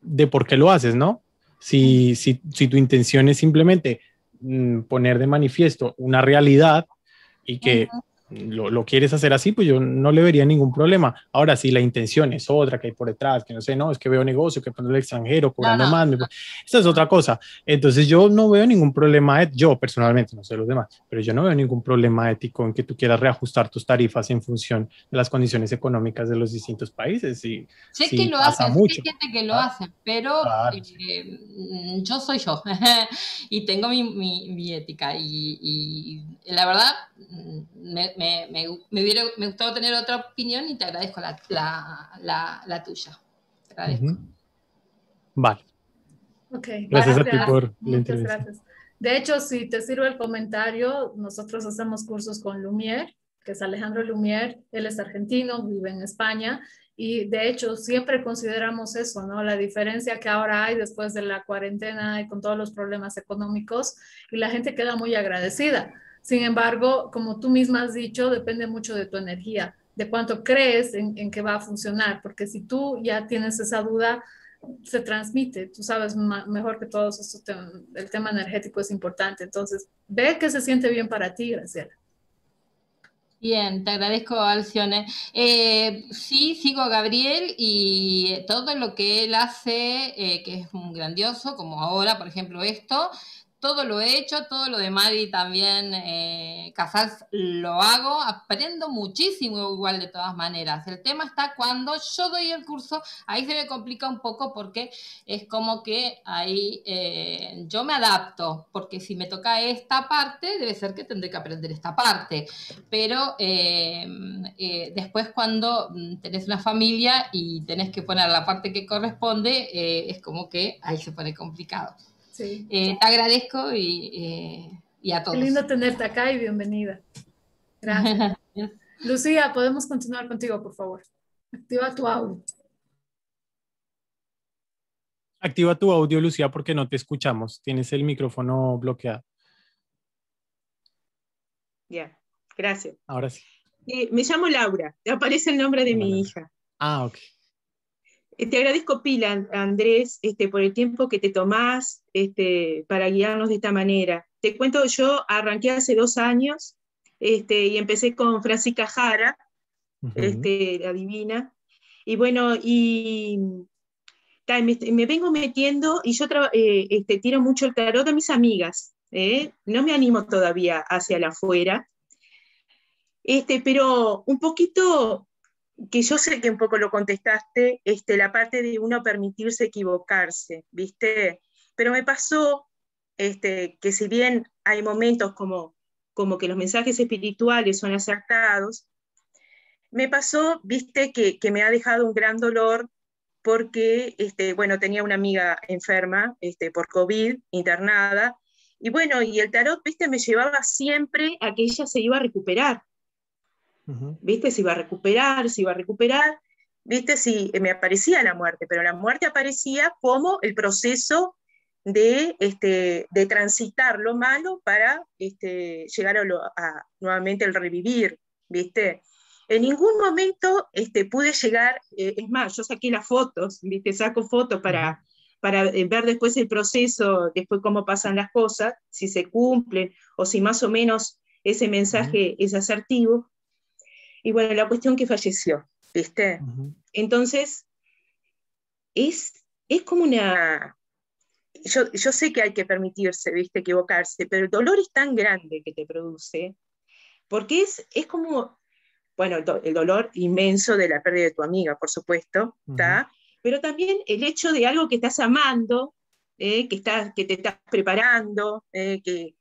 de por qué lo haces, ¿no? Si, si, si tu intención es simplemente mm, poner de manifiesto una realidad y que lo, lo, quieres hacer así, pues yo no le vería ningún problema. Ahora, si la intención es otra que hay por detrás, que no sé, no, es que veo negocio, que pongo el extranjero, cobrando no, más, esa es otra cosa. Entonces, yo no veo ningún problema, yo personalmente, no sé los demás, pero yo no veo ningún problema ético en que tú quieras reajustar tus tarifas en función de las condiciones económicas de los distintos países. Y, sé que lo hacen, sé que lo ah, pero eh, mm, yo soy yo y tengo mi, mi, ética y, y, la verdad mm, me me, me, hubiera gustado tener otra opinión y te agradezco la, tuya. agradezco. Vale. Okay. Gracias, a ti por Muchas gracias. De hecho, si te sirve el comentario, nosotros hacemos cursos con Lumier, que es Alejandro Lumier, él es argentino, vive en España, y de hecho siempre consideramos eso, ¿no? La diferencia que ahora hay después de la cuarentena y con todos los problemas económicos, y la gente queda muy agradecida sin embargo, como tú misma has dicho, depende mucho de tu energía, de cuánto crees en, que va a funcionar, porque si tú ya tienes esa duda, se transmite, tú sabes mejor que todos esto, el tema energético es importante, entonces ve que se siente bien para ti, Graciela. Bien, te agradezco, Alcione. Eh, sí, sigo a Gabriel y todo lo que él hace, eh, que es grandioso, como ahora, por ejemplo, esto, todo lo he hecho, todo lo de Maggie también, eh, Casas lo hago, aprendo muchísimo igual de todas maneras. El tema está cuando yo doy el curso, ahí se me complica un poco porque es como que ahí eh, yo me adapto, porque si me toca esta parte, debe ser que tendré que aprender esta parte. Pero eh, después cuando mm, tenés una familia y tenés que poner la parte que corresponde, es como que ahí se pone complicado. Eh, te agradezco eh, y, a todos. Qué lindo tenerte acá y bienvenida. Gracias. Lucía, podemos continuar contigo, por favor. Activa tu audio. Activa tu audio, Lucía, porque no te escuchamos. Tienes el micrófono bloqueado. Ya, gracias. Ahora sí. Eh, me llamo Laura, aparece el nombre de mi hija. Ah, ok. Eh, te agradezco pila, Andrés, este, por el tiempo que te tomás este, para guiarnos de esta manera. Te cuento, yo arranqué hace dos años este, y empecé con Francisca Jara, la divina. Y bueno, y me, vengo metiendo y yo eh, este, tiro mucho el tarot a mis amigas. ¿eh? No me animo todavía hacia la afuera. Este, pero un poquito que yo sé que un poco lo contestaste, este, la parte de uno permitirse equivocarse, ¿viste? Pero me pasó este, que si bien hay momentos como, como que los mensajes espirituales son acertados, me pasó, viste, que, que me ha dejado un gran dolor porque, este, bueno, tenía una amiga enferma este, por COVID, internada, y bueno, y el tarot, viste, me llevaba siempre a que ella se iba a recuperar, ¿viste? Si iba a recuperar, si iba a recuperar, ¿viste? Si eh, me aparecía la muerte, pero la muerte aparecía como el proceso de, este, transitar lo malo para este, llegar a, nuevamente al revivir, ¿viste? En ningún momento este, pude llegar, eh, es más, yo saqué las fotos, ¿viste? Saco fotos para, para eh, ver después el proceso, después cómo pasan las cosas, si se cumplen o si más o menos ese mensaje es asertivo, y bueno, la cuestión que falleció, ¿viste? Entonces, es, es como una... Yo, yo sé que hay que permitirse, ¿viste? Equivocarse, pero el dolor es tan grande que te produce, porque es, es como, bueno, el, dolor inmenso de la pérdida de tu amiga, por supuesto, ¿está? Pero también el hecho de algo que estás amando, ¿eh? que, está que te estás preparando, ¿eh? que,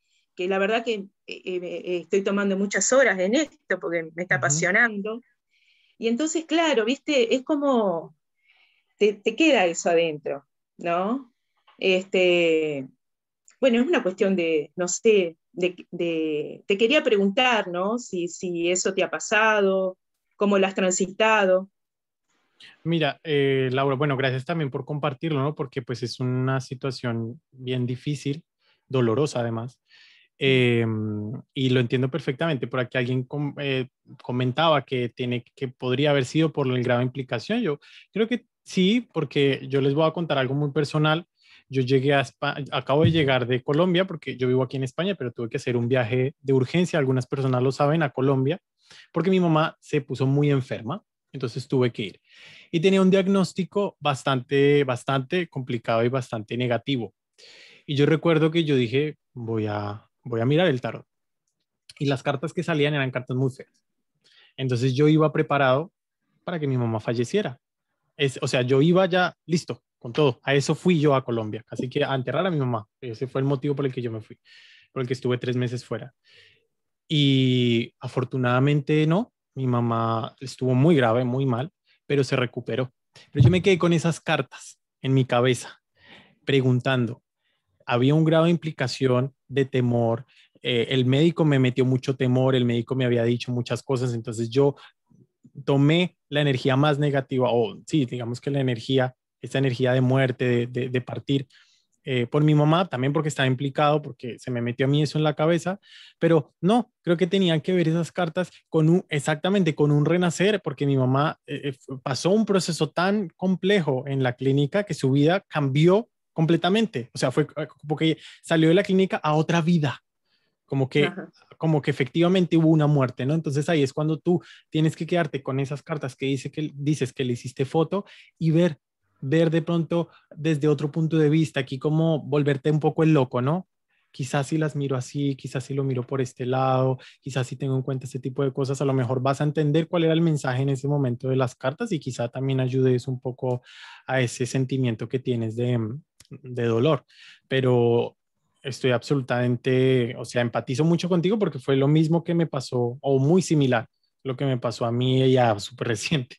la verdad que eh, eh, eh, estoy tomando muchas horas en esto porque me está apasionando. Y entonces, claro, viste, es como te, queda eso adentro, ¿no? Este, bueno, es una cuestión de, no sé, de, te quería preguntar, ¿no? Si, eso te ha pasado, cómo lo has transitado. Mira, Laura, bueno, gracias también por compartirlo, ¿no? Porque pues es una situación bien difícil, dolorosa además, Em, y lo entiendo perfectamente. Por aquí alguien eh, comentaba que, tiene, que podría haber sido por la grave implicación. Yo creo que sí, porque yo les voy a contar algo muy personal. Yo llegué a España, acabo de llegar de Colombia porque yo vivo aquí en España, pero tuve que hacer un viaje de urgencia, algunas personas lo saben, a Colombia, porque mi mamá se puso muy enferma, entonces tuve que ir. Y tenía un diagnóstico bastante, bastante complicado y bastante negativo. Y yo recuerdo que yo dije, voy a voy a mirar el tarot. Y las cartas que salían eran cartas muy feas. Entonces yo iba preparado para que mi mamá falleciera. Es, o sea, yo iba ya listo con todo. A eso fui yo a Colombia. Así que a enterrar a mi mamá. Ese fue el motivo por el que yo me fui, por el que estuve tres meses fuera. Y afortunadamente no, mi mamá estuvo muy grave, muy mal, pero se recuperó. Pero yo me quedé con esas cartas en mi cabeza, preguntando, había un grado de implicación de temor. Eh, el médico me metió mucho temor, el médico me había dicho muchas cosas, entonces yo tomé la energía más negativa, o sí, digamos que la energía, esta energía de muerte, de, partir, eh, por mi mamá, también porque estaba implicado, porque se me metió a mí eso en la cabeza, pero no, creo que tenían que ver esas cartas con un, exactamente, con un renacer, porque mi mamá eh, pasó un proceso tan complejo en la clínica que su vida cambió completamente. O sea, fue eh, como que salió de la clínica a otra vida. Como que, como que efectivamente hubo una muerte, ¿no? Entonces ahí es cuando tú tienes que quedarte con esas cartas que, dice que dices que le hiciste foto y ver, ver de pronto desde otro punto de vista, aquí como volverte un poco el loco, ¿no? Quizás si las miro así, quizás si lo miro por este lado, quizás si tengo en cuenta ese tipo de cosas, a lo mejor vas a entender cuál era el mensaje en ese momento de las cartas y quizá también ayudes un poco a ese sentimiento que tienes de, de dolor, pero estoy absolutamente, o sea, empatizo mucho contigo porque fue lo mismo que me pasó, o muy similar, lo que me pasó a mí y a súper reciente.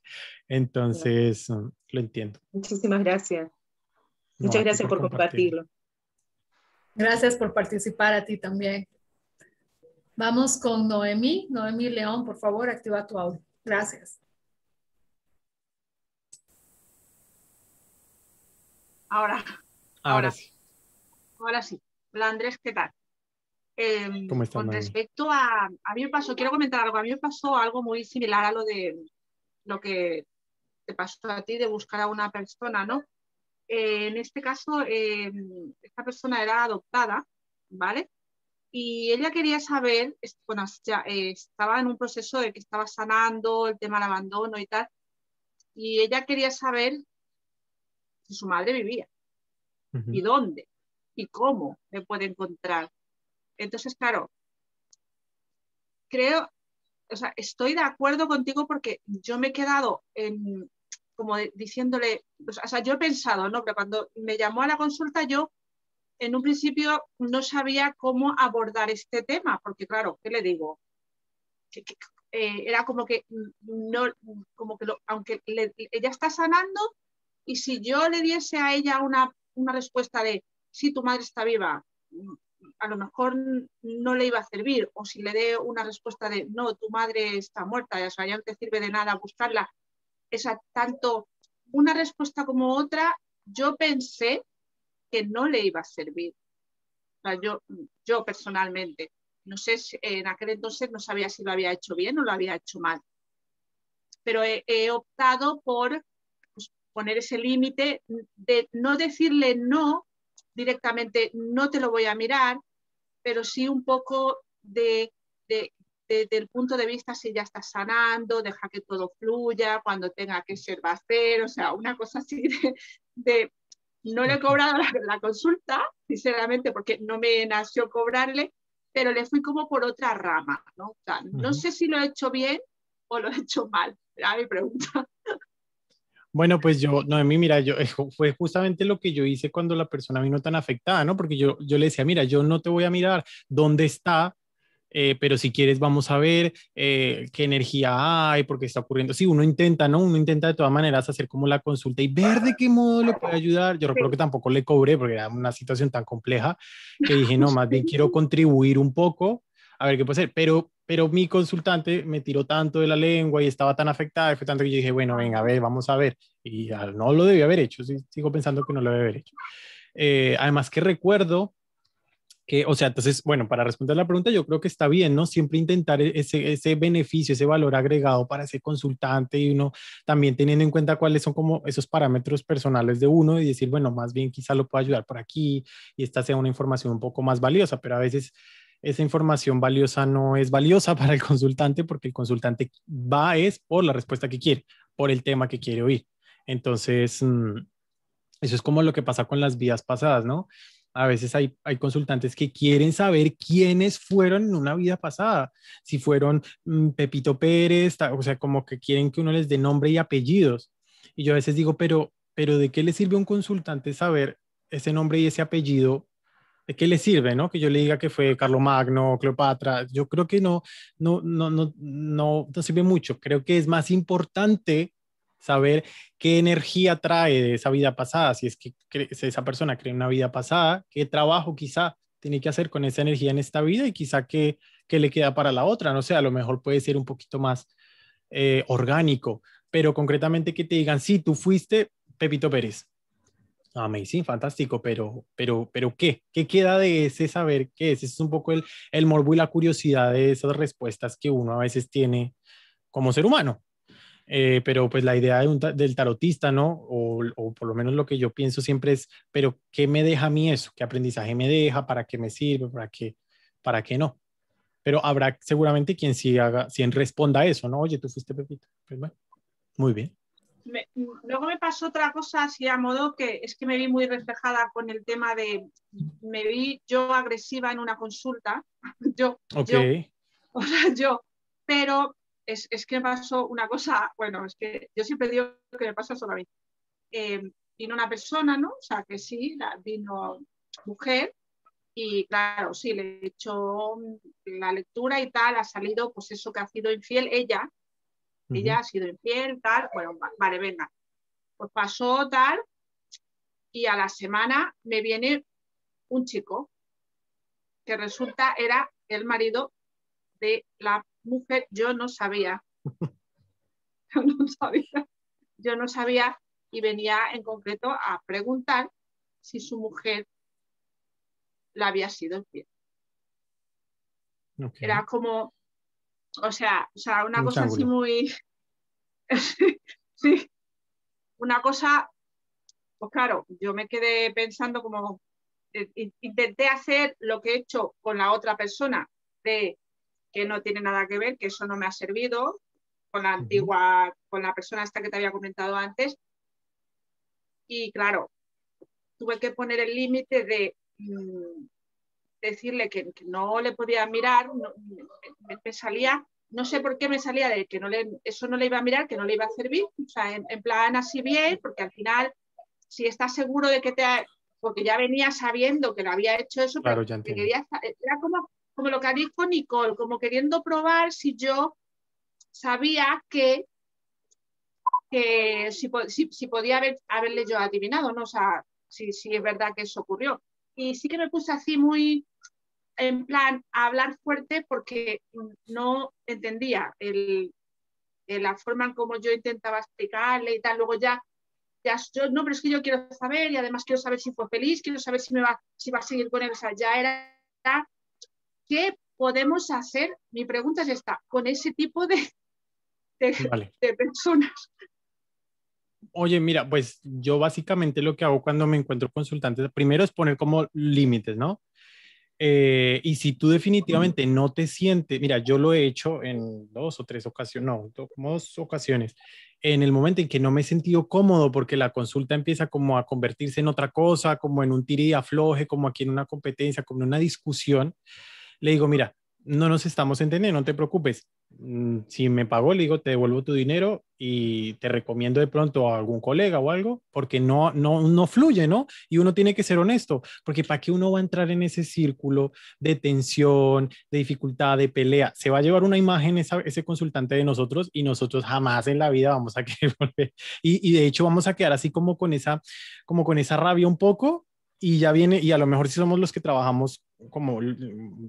Entonces, mm, lo entiendo. Muchísimas gracias. Muchas gracias por, compartirlo. Gracias por participar a ti también. Vamos con Noemí. Noemí León, por favor, activa tu audio. Gracias. Ahora. Ahora, sí. Ahora sí. Hola Andrés, ¿qué tal? Em, ¿Cómo estás? con respecto a, a mí me pasó, quiero comentar algo, a mí me pasó algo muy similar a lo de lo que te pasó a ti de buscar a una persona, ¿no? Eh, en este caso, em, esta persona era adoptada, ¿vale? Y ella quería saber, bueno, eh, estaba en un proceso de que estaba sanando el tema del abandono y tal, y ella quería saber si su madre vivía y dónde y cómo me puede encontrar. Entonces, claro, creo, o sea, estoy de acuerdo contigo porque yo me he quedado en, como diciéndole, o sea, yo he pensado, ¿no? Pero cuando me llamó a la consulta, yo en un principio no sabía cómo abordar este tema, porque claro, ¿qué le digo? Eh, era como que no, como que aunque ella está sanando, y si yo le diese a ella una una respuesta de si tu madre está viva, a lo mejor no le iba a servir, o si le dé una respuesta de no, tu madre está muerta, ya no te sirve de nada buscarla. Esa tanto una respuesta como otra, yo pensé que no le iba a servir. yo, yo personalmente, no sé, si, en aquel entonces no sabía si lo había hecho bien o lo había hecho mal, pero he optado por poner ese límite, de no decirle no directamente, no te lo voy a mirar, pero sí un poco de, de, del punto de vista si ya estás sanando, deja que todo fluya, cuando tenga que ser va a ser, o sea, una cosa así de, no le he cobrado la, consulta, sinceramente, porque no me nació cobrarle, pero le fui como por otra rama, ¿no? O sea, no sé si lo he hecho bien o lo he hecho mal, era mi pregunta. Bueno, pues yo, no, mí, mira, yo, eh, fue justamente lo que yo hice cuando la persona vino tan afectada, ¿no? Porque yo, yo le decía, mira, yo no te voy a mirar dónde está, eh, pero si quieres vamos a ver eh, qué energía hay, porque está ocurriendo. Sí, uno intenta, ¿no? Uno intenta de todas maneras hacer como la consulta y ver de qué modo le puede ayudar. Yo recuerdo que tampoco le cobré, porque era una situación tan compleja que dije, no, más bien quiero contribuir un poco a ver qué puede ser. Pero pero mi consultante me tiró tanto de la lengua y estaba tan afectada, fue tanto que yo dije, bueno, venga, a ver, vamos a ver. Y no lo debía haber hecho, sigo pensando que no lo debía haber hecho. Eh, además que recuerdo que, o sea, entonces, bueno, para responder la pregunta, yo creo que está bien, ¿no? Siempre intentar e-, ese, ese beneficio, ese valor agregado para ese consultante y uno también teniendo en cuenta cuáles son como esos parámetros personales de uno y decir, bueno, más bien quizá lo pueda ayudar por aquí y esta sea una información un poco más valiosa, pero a veces esa información valiosa no es valiosa para el consultante porque el consultante va es por la respuesta que quiere, por el tema que quiere oír. Entonces, mm, eso es como lo que pasa con las vidas pasadas, ¿no? A veces hay, consultantes que quieren saber quiénes fueron en una vida pasada, si fueron mm, Pepito Pérez, o sea, como que quieren que uno les dé nombre y apellidos. Y yo a veces digo, pero, pero ¿de qué le sirve a un consultante saber ese nombre y ese apellido qué le sirve, no? Que yo le diga que fue Magno, Cleopatra, yo creo que no, no, no, no, no, sirve mucho. Creo que es más importante saber qué energía trae de esa vida pasada, si es que esa persona cree una vida pasada, qué trabajo quizá tiene que hacer con esa energía en esta vida y quizá qué, le queda para la otra, no sé, a lo mejor puede ser un poquito más eh, orgánico, pero concretamente que te digan, sí, tú fuiste Pepito Pérez, Ah, amazing, fantástico, pero, pero, pero ¿qué? ¿Qué queda de ese saber qué es? Es un poco el, el morbo y la curiosidad de esas respuestas que uno a veces tiene como ser humano. Eh, pero pues la idea del tarotista, ¿no? O, o, por lo menos lo que yo pienso siempre es, pero ¿qué me deja a mí eso? ¿Qué aprendizaje me deja? ¿Para qué me sirve? ¿Para qué, para qué no? Pero habrá seguramente quien sí haga, quien responda a eso, ¿no? Oye, tú fuiste Pepito. Pues bueno, muy bien luego me pasó otra cosa así a modo que es que me vi muy reflejada con el tema de, me vi yo agresiva en una consulta, yo, yo, pero es, que me pasó una cosa, bueno, es que yo siempre digo que me pasa solamente mí. Eh, vino una persona, ¿no? O sea, que sí, la, vino mujer y claro, sí, le he hecho la lectura y tal, ha salido pues eso que ha sido infiel ella, ya ella ha sido infiel, tal, bueno, vale, venga. Pues pasó tal, y a la semana me viene un chico que resulta era el marido de la mujer, yo no sabía. yo no sabía. y venía en concreto a preguntar si su mujer la había sido infiel. Era como, o sea, o sea una cosa así muy... sí, una cosa, pues claro, yo me quedé pensando como, eh, intenté hacer lo que he hecho con la otra persona, de que no tiene nada que ver, que eso no me ha servido, con la antigua, con la persona esta que te había comentado antes. Y claro, tuve que poner el límite de, mm, decirle que, no le podía mirar, me, salía, no sé por qué me salía de que no le, eso no le iba a mirar, que no le iba a servir, o sea, en, plan así bien, porque al final, si estás seguro de que te, ha, porque ya venía sabiendo que lo había hecho eso, pero que era como, como lo que ha dicho Nicole, como queriendo probar si yo sabía que, que si, podía haber, haberle yo adivinado, ¿no? O sea, si, si es verdad que eso ocurrió y sí que me puse así muy, en plan hablar fuerte porque no entendía el, eh, la forma en como yo intentaba explicarle y tal. Luego ya, ya yo, no, pero es que yo quiero saber y además quiero saber si fue feliz, quiero saber si, me va, si va a seguir con él. O sea, ya era, ¿qué podemos hacer? Mi pregunta es esta, con ese tipo de, personas. Oye, mira, pues yo básicamente lo que hago cuando me encuentro consultante, primero es poner como límites, ¿no? Eh, y si tú definitivamente no te sientes, mira, yo lo he hecho en dos o tres ocasiones, no, dos, dos ocasiones, en el momento en que no me he sentido cómodo porque la consulta empieza como a convertirse en otra cosa, como en un tiri afloje, como aquí en una competencia, como en una discusión, le digo, mira, no nos estamos entendiendo, no te preocupes, Mm, si me pagó, le digo, te devuelvo tu dinero y te recomiendo de pronto a algún colega o algo, porque no, no, no fluye, ¿no? Y uno tiene que ser honesto, porque ¿para qué uno va a entrar en ese círculo de tensión, de dificultad, de pelea? Se va a llevar una imagen ese consultante de nosotros y nosotros jamás en la vida vamos a querer volver. Y, y de hecho vamos a quedar así como con esa, como con esa rabia un poco y ya viene, y a lo mejor si somos los que trabajamos como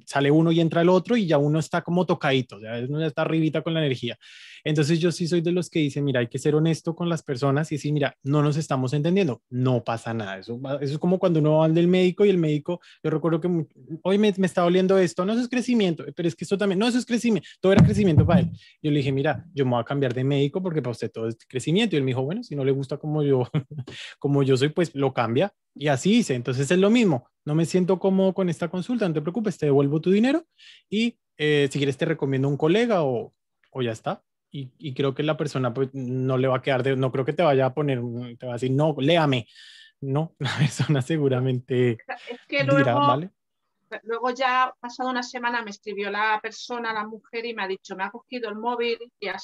sale uno y entra el otro y ya uno está como tocadito, ya uno está arribita con la energía. Entonces yo sí soy de los que dicen, mira, hay que ser honesto con las personas y decir, mira, no nos estamos entendiendo, no pasa nada. Eso, es como cuando uno va al del médico y el médico, yo recuerdo que hoy me, me está doliendo esto, no, eso es crecimiento, pero es que esto también, no, eso es crecimiento, todo era crecimiento para él. Yo le dije, mira, yo me voy a cambiar de médico porque para usted todo es crecimiento. Y él me dijo, bueno, si no le gusta como yo, como yo soy, pues lo cambia y así hice, entonces es lo mismo, no me siento cómodo con esta consulta, no te preocupes, te devuelvo tu dinero y eh, si quieres te recomiendo un colega o, o ya está. Y, y, creo que la persona pues, no le va a quedar de, no creo que te vaya a poner, te va a decir, no, léame. No, la persona seguramente es que luego, ¿vale? Luego ya pasado una semana me escribió la persona, la mujer, y me ha dicho, me ha cogido el móvil, y ya,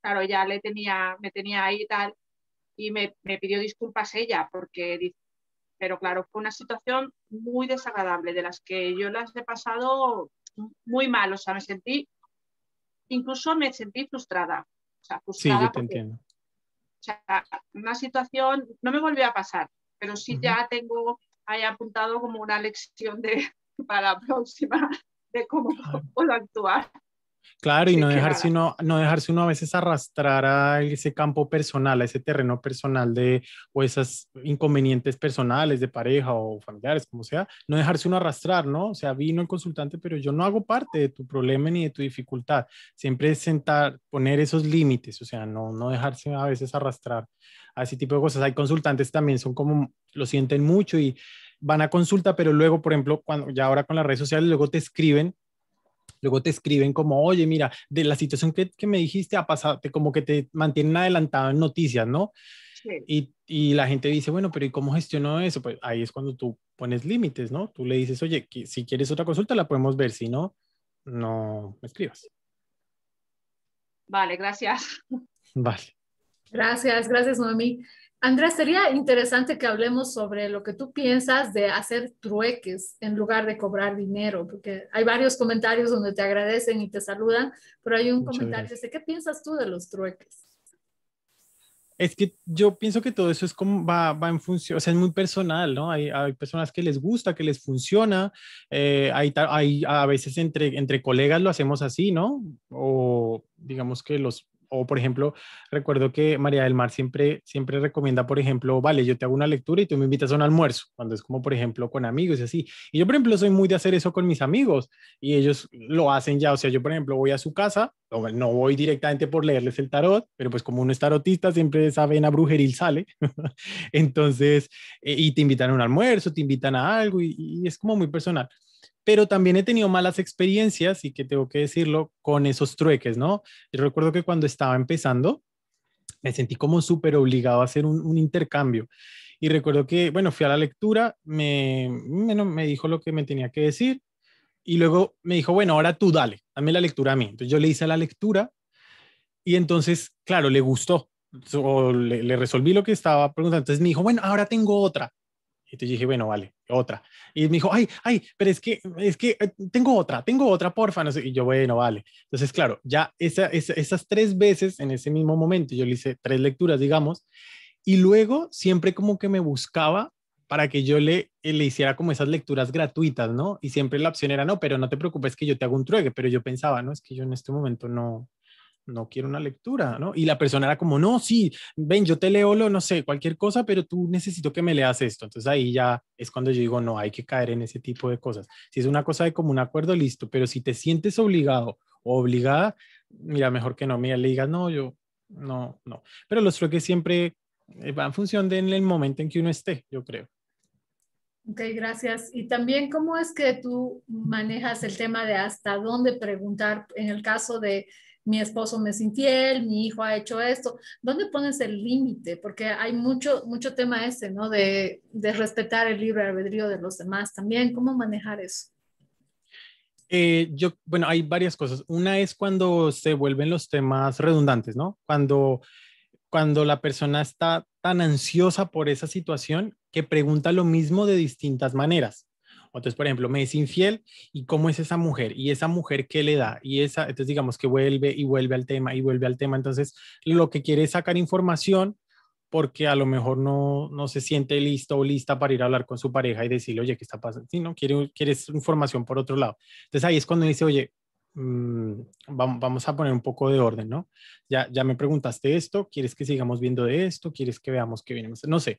claro, ya le tenía, me tenía ahí y tal, y me, me, pidió disculpas ella, porque dice pero claro, fue una situación muy desagradable, de las que yo las he pasado muy mal, o sea, me sentí, incluso me sentí frustrada. O sea, frustrada sí, yo te entiendo. O sea, una situación, no me volvió a pasar, pero sí ya tengo ahí apuntado como una lección de, para la próxima de cómo puedo actuar. Claro, y no dejarse, uno, no dejarse uno a veces arrastrar a ese campo personal, a ese terreno personal de, o esos inconvenientes personales de pareja o familiares, como sea, no dejarse uno arrastrar, ¿no? O sea, vino el consultante, pero yo no hago parte de tu problema ni de tu dificultad. Siempre es sentar, poner esos límites, o sea, no, no dejarse a veces arrastrar a ese tipo de cosas. Hay consultantes también, son como, lo sienten mucho y van a consulta, pero luego, por ejemplo, cuando ya ahora con las redes sociales, luego te escriben luego te escriben como, oye, mira, de la situación que, me dijiste ha pasado, como que te mantienen adelantado en noticias, ¿no? Sí. Y, la gente dice, bueno, pero ¿y cómo gestionó eso? Pues ahí es cuando tú pones límites, ¿no? Tú le dices, oye, si quieres otra consulta la podemos ver, si no, no me escribas. Vale, gracias. Vale. Gracias, gracias, mami. Andrea, sería interesante que hablemos sobre lo que tú piensas de hacer trueques en lugar de cobrar dinero, porque hay varios comentarios donde te agradecen y te saludan, pero hay un comentario que dice, ¿qué piensas tú de los trueques? Es que yo pienso que todo eso es como va, en función, o sea, es muy personal, ¿no? Hay, personas que les gusta, que les funciona, eh, hay, hay, a veces entre, entre colegas lo hacemos así, ¿no? O digamos que los o, por ejemplo, recuerdo que María del Mar siempre, siempre recomienda, por ejemplo, vale, yo te hago una lectura y tú me invitas a un almuerzo, cuando es como, por ejemplo, con amigos y así. Y yo, por ejemplo, soy muy de hacer eso con mis amigos y ellos lo hacen ya. O sea, yo, por ejemplo, voy a su casa, no voy directamente por leerles el tarot, pero pues como uno es tarotista, siempre saben a brujeril sale. Entonces, eh, y te invitan a un almuerzo, te invitan a algo y es como muy personal pero también he tenido malas experiencias y que tengo que decirlo con esos trueques, ¿no? Yo recuerdo que cuando estaba empezando, me sentí como súper obligado a hacer un, intercambio. Y recuerdo que, bueno, fui a la lectura, me, me dijo lo que me tenía que decir y luego me dijo, bueno, ahora tú dale, dame la lectura a mí. Entonces yo le hice la lectura y entonces, claro, le gustó. O le, le resolví lo que estaba preguntando. Entonces me dijo, bueno, ahora tengo otra. Entonces dije, bueno, vale, otra. Y me dijo, ay, ay, pero es que, es que eh, tengo otra, tengo otra, porfa. Y yo, bueno, vale. Entonces, claro, ya esas tres veces en ese mismo momento, yo le hice tres lecturas, digamos, y luego siempre como que me buscaba para que yo le, eh, le hiciera como esas lecturas gratuitas, ¿no? Y siempre la opción era, no, pero no te preocupes que yo te hago un truegue, pero yo pensaba, no, es que yo en este momento no, no quiero una lectura, ¿no? Y la persona era como, no, sí, ven, yo te leo lo, no sé, cualquier cosa, pero tú necesito que me leas esto. Entonces ahí ya es cuando yo digo, no, hay que caer en ese tipo de cosas. Si es una cosa de como un acuerdo, listo, pero si te sientes obligado o obligada, mira, mejor que no, mira, le digas, no, yo, no, no. Pero los truques siempre eh, van en función del momento en que uno esté, yo creo. Ok, gracias. Y también, ¿cómo es que tú manejas el tema de hasta dónde preguntar en el caso de mi esposo me es infiel, mi hijo ha hecho esto. ¿Dónde pones el límite? Porque hay mucho, mucho tema ese, ¿no? De, de respetar el libre albedrío de los demás también. ¿Cómo manejar eso? Eh, yo, bueno, hay varias cosas. Una es cuando se vuelven los temas redundantes, ¿no? Cuando, cuando la persona está tan ansiosa por esa situación que pregunta lo mismo de distintas maneras. Entonces, por ejemplo, me es infiel y cómo es esa mujer y esa mujer qué le da y esa, entonces digamos que vuelve y vuelve al tema y vuelve al tema. Entonces, lo que quiere es sacar información porque a lo mejor no, no se siente listo o lista para ir a hablar con su pareja y decirle, oye, ¿qué está pasando? Si ¿no? Quiere, quiere información por otro lado. Entonces ahí es cuando dice, oye, mm, vamos, a poner un poco de orden, ¿no? Ya, ya me preguntaste esto, ¿quieres que sigamos viendo de esto? ¿Quieres que veamos qué viene? No sé,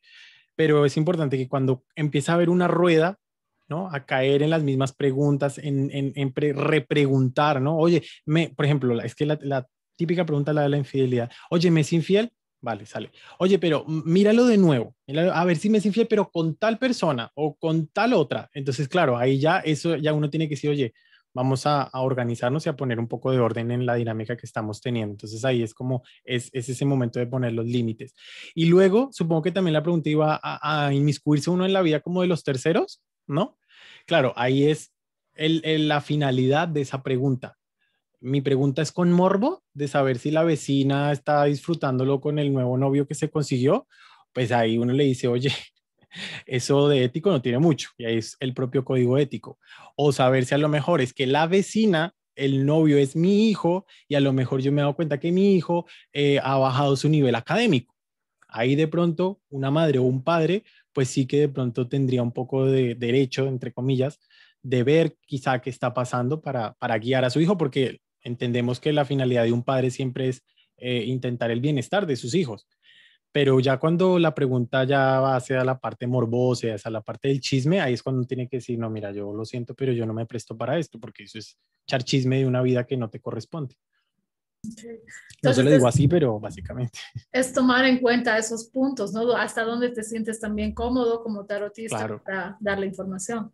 pero es importante que cuando empieza a haber una rueda ¿no? A caer en las mismas preguntas, en, en, repreguntar, ¿no? Oye, me, por ejemplo, es que la, típica pregunta la de la infidelidad. Oye, ¿me es infiel? Vale, sale. Oye, pero míralo de nuevo. a ver si me es infiel, pero con tal persona o con tal otra. Entonces, claro, ahí ya eso, ya uno tiene que decir, oye, vamos a, organizarnos y a poner un poco de orden en la dinámica que estamos teniendo. Entonces ahí es como, es, ese momento de poner los límites. Y luego, supongo que también la pregunta iba a, inmiscuirse uno en la vida como de los terceros, ¿no? Claro, ahí es la finalidad de esa pregunta. Mi pregunta es con morbo de saber si la vecina está disfrutándolo con el nuevo novio que se consiguió. Pues ahí uno le dice, oye, eso de ético no tiene mucho, y ahí es el propio código ético. O saber si a lo mejor es que la vecina, el novio es mi hijo, y a lo mejor yo me he dado cuenta que mi hijo eh, ha bajado su nivel académico. Ahí de pronto una madre o un padre pues sí que de pronto tendría un poco de derecho, entre comillas, de ver quizá qué está pasando para, para guiar a su hijo, porque entendemos que la finalidad de un padre siempre es eh, intentar el bienestar de sus hijos. Pero ya cuando la pregunta ya va hacia la parte morbosa, hacia la parte del chisme, ahí es cuando uno tiene que decir, no, mira, yo lo siento, pero yo no me presto para esto, porque eso es echar chisme de una vida que no te corresponde no se lo digo así, pero básicamente. Es tomar en cuenta esos puntos, ¿no? Hasta dónde te sientes también cómodo como tarotista para dar la información.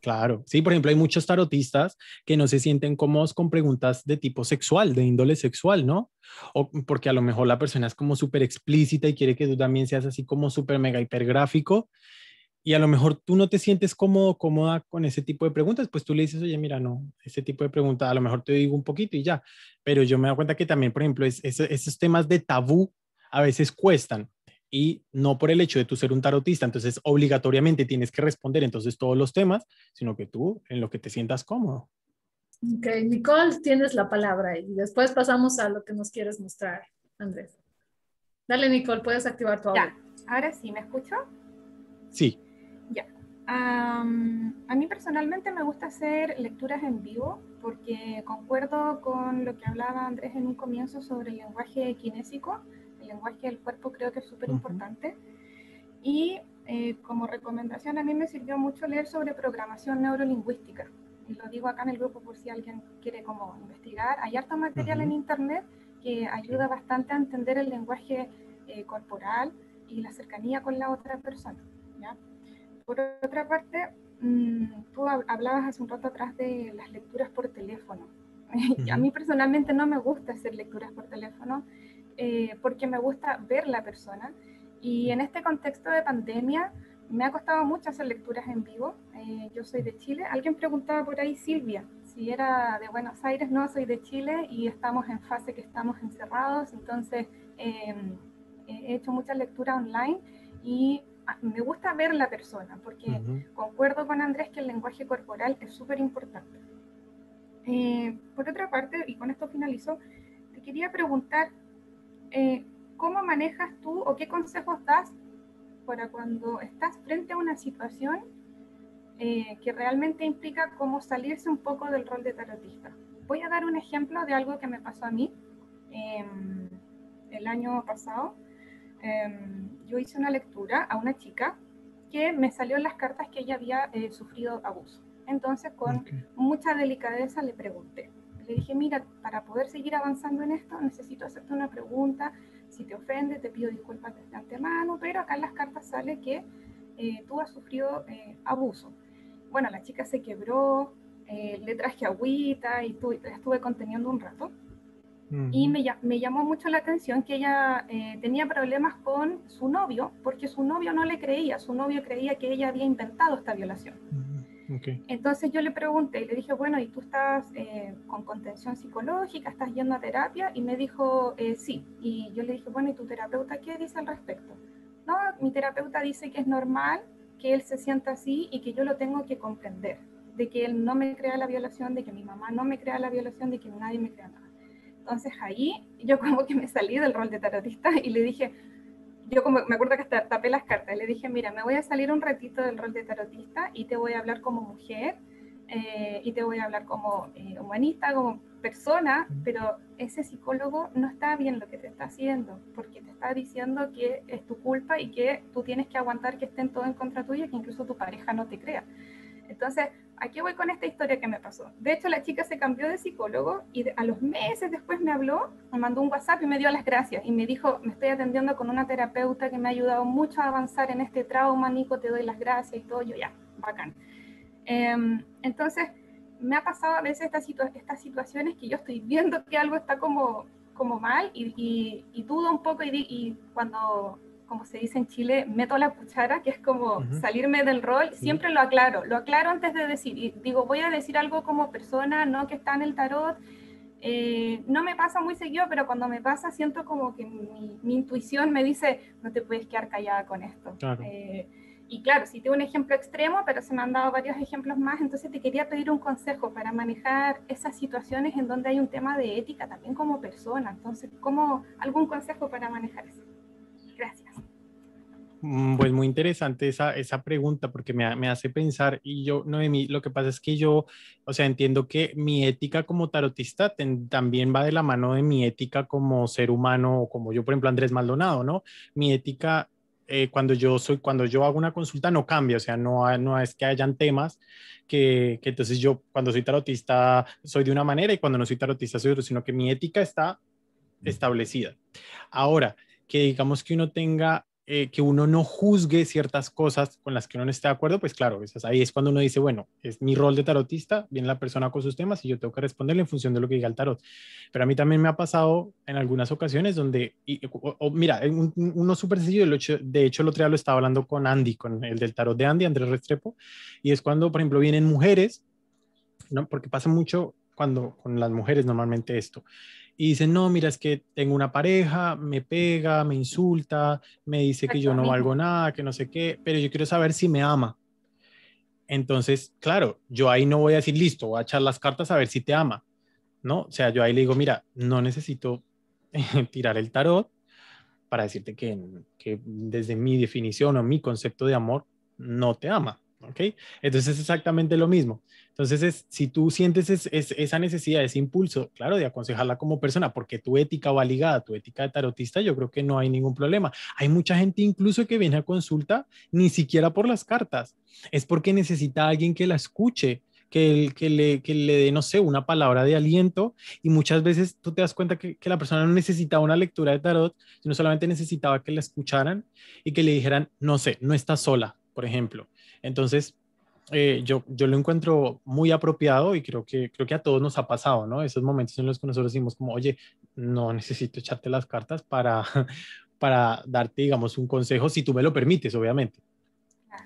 Claro, sí, por ejemplo, hay muchos tarotistas que no se sienten cómodos con preguntas de tipo sexual, de índole sexual, ¿no? O porque a lo mejor la persona es como súper explícita y quiere que tú también seas así como súper mega hipergráfico y a lo mejor tú no te sientes cómodo, cómoda con ese tipo de preguntas, pues tú le dices, oye, mira, no, ese tipo de preguntas a lo mejor te digo un poquito y ya, pero yo me doy cuenta que también, por ejemplo, es, esos temas de tabú a veces cuestan y no por el hecho de tú ser un tarotista, entonces obligatoriamente tienes que responder entonces todos los temas, sino que tú en lo que te sientas cómodo. Ok, Nicole, tienes la palabra y después pasamos a lo que nos quieres mostrar, Andrés. Dale, Nicole, puedes activar tu audio. Ahora sí, ¿me escucho? Sí a mí personalmente me gusta hacer lecturas en vivo porque concuerdo con lo que hablaba Andrés en un comienzo sobre el lenguaje kinésico. El lenguaje del cuerpo creo que es súper importante. Y eh, como recomendación a mí me sirvió mucho leer sobre programación neurolingüística. Y lo digo acá en el grupo por si alguien quiere como investigar. Hay harto material en internet que ayuda bastante a entender el lenguaje eh, corporal y la cercanía con la otra persona. ¿ya? Por otra parte, mm, tú hablabas hace un rato atrás de las lecturas por teléfono. A mí personalmente no me gusta hacer lecturas por teléfono eh, porque me gusta ver la persona. Y en este contexto de pandemia me ha costado mucho hacer lecturas en vivo. Eh, yo soy de Chile. Alguien preguntaba por ahí, Silvia, si era de Buenos Aires. No, soy de Chile y estamos en fase que estamos encerrados. Entonces, em, he hecho muchas lecturas online y me gusta ver la persona, porque concuerdo con Andrés que el lenguaje corporal es súper importante. Eh, por otra parte, y con esto finalizo, te quería preguntar, eh, ¿cómo manejas tú o qué consejos das para cuando estás frente a una situación eh, que realmente implica cómo salirse un poco del rol de tarotista? Voy a dar un ejemplo de algo que me pasó a mí em, el año pasado. Em, yo hice una lectura a una chica que me salió en las cartas que ella había eh, sufrido abuso. Entonces, con mucha delicadeza le pregunté. Le dije, mira, para poder seguir avanzando en esto, necesito hacerte una pregunta. Si te ofende, te pido disculpas de antemano, pero acá en las cartas sale que eh, tú has sufrido eh, abuso. Bueno, la chica se quebró, le traje agüita y estuve conteniendo un rato. Y me, llamó mucho la atención que ella eh, tenía problemas con su novio, porque su novio no le creía, su novio creía que ella había inventado esta violación. Entonces yo le pregunté y le dije, bueno, ¿y tú estás eh, con contención psicológica? ¿Estás yendo a terapia? Y me dijo, eh, sí. Y yo le dije, bueno, ¿y tu terapeuta qué dice al respecto? No, mi terapeuta dice que es normal que él se sienta así y que yo lo tengo que comprender, de que él no me crea la violación, de que mi mamá no me crea la violación, de que nadie me crea nada. Entonces ahí yo como que me salí del rol de tarotista y le dije, yo como me acuerdo que hasta tapé las cartas, le dije, mira, me voy a salir un ratito del rol de tarotista y te voy a hablar como mujer eh, y te voy a hablar como eh, humanista, como persona, pero ese psicólogo no está bien lo que te está haciendo, porque te está diciendo que es tu culpa y que tú tienes que aguantar que estén todo en contra tuya, que incluso tu pareja no te crea. Entonces, aquí voy con esta historia que me pasó? De hecho, la chica se cambió de psicólogo y a los meses después me habló, me mandó un WhatsApp y me dio las gracias y me dijo, me estoy atendiendo con una terapeuta que me ha ayudado mucho a avanzar en este trauma, Nico, te doy las gracias y todo, yo ya, bacán. Em, entonces, me ha pasado a veces estas, estas situaciones que yo estoy viendo que algo está como, como mal y, dudo un poco y, y cuando como se dice en Chile, meto la cuchara, que es como salirme del rol, siempre lo aclaro, lo aclaro antes de decir, y digo, voy a decir algo como persona, no que está en el tarot, eh, no me pasa muy seguido, pero cuando me pasa siento como que mi, intuición me dice, no te puedes quedar callada con esto. Eh, y claro, si tengo un ejemplo extremo, pero se me han dado varios ejemplos más, entonces te quería pedir un consejo para manejar esas situaciones en donde hay un tema de ética también como persona. Entonces, ¿cómo, ¿algún consejo para manejar eso? Mm, pues muy interesante esa, esa pregunta porque me, me, hace pensar y yo, Noemí, lo que pasa es que yo, o sea, entiendo que mi ética como tarotista también va de la mano de mi ética como ser humano o como yo, por ejemplo, Andrés Maldonado, ¿no? Mi ética eh, cuando yo soy cuando yo hago una consulta no cambia o sea no no es que hayan temas que, que, entonces yo cuando soy tarotista soy de una manera y cuando no soy tarotista soy otro sino que mi ética está mm. establecida ahora que digamos que uno tenga eh, que uno no juzgue ciertas cosas con las que uno no esté de acuerdo, pues claro, ahí es cuando uno dice, bueno, es mi rol de tarotista, viene la persona con sus temas y yo tengo que responderle en función de lo que diga el tarot. Pero a mí también me ha pasado en algunas ocasiones donde, mira, uno súper sencillo, de hecho el otro día lo estaba hablando con Andy, con el del tarot de Andy, Andrés Restrepo, y es cuando, por ejemplo, vienen mujeres, ¿no? porque pasa mucho cuando con las mujeres normalmente esto, y dicen, no, mira, es que tengo una pareja, me pega, me insulta, me dice que yo no valgo nada, que no sé qué, pero yo quiero saber si me ama. Entonces, claro, yo ahí no voy a decir, listo, voy a echar las cartas a ver si te ama. ¿no? O sea, yo ahí le digo, mira, no necesito tirar el tarot para decirte que, que desde mi definición o mi concepto de amor no te ama. ¿Ok? Entonces es exactamente lo mismo. Entonces, es, si tú sientes esa necesidad, ese impulso, claro, de aconsejarla como persona, porque tu ética va ligada, a tu ética de tarotista, yo creo que no hay ningún problema. Hay mucha gente incluso que viene a consulta ni siquiera por las cartas, es porque necesita alguien que la escuche. Que, que, le, que le dé, no sé, una palabra de aliento y muchas veces tú te das cuenta que, la persona no necesitaba una lectura de tarot, sino solamente necesitaba que la escucharan y que le dijeran, no sé, no está sola, por ejemplo. Entonces, eh, yo, yo lo encuentro muy apropiado y creo que, creo que a todos nos ha pasado, ¿no? Esos momentos en los que nosotros decimos como, oye, no necesito echarte las cartas para, para darte, digamos, un consejo, si tú me lo permites, obviamente.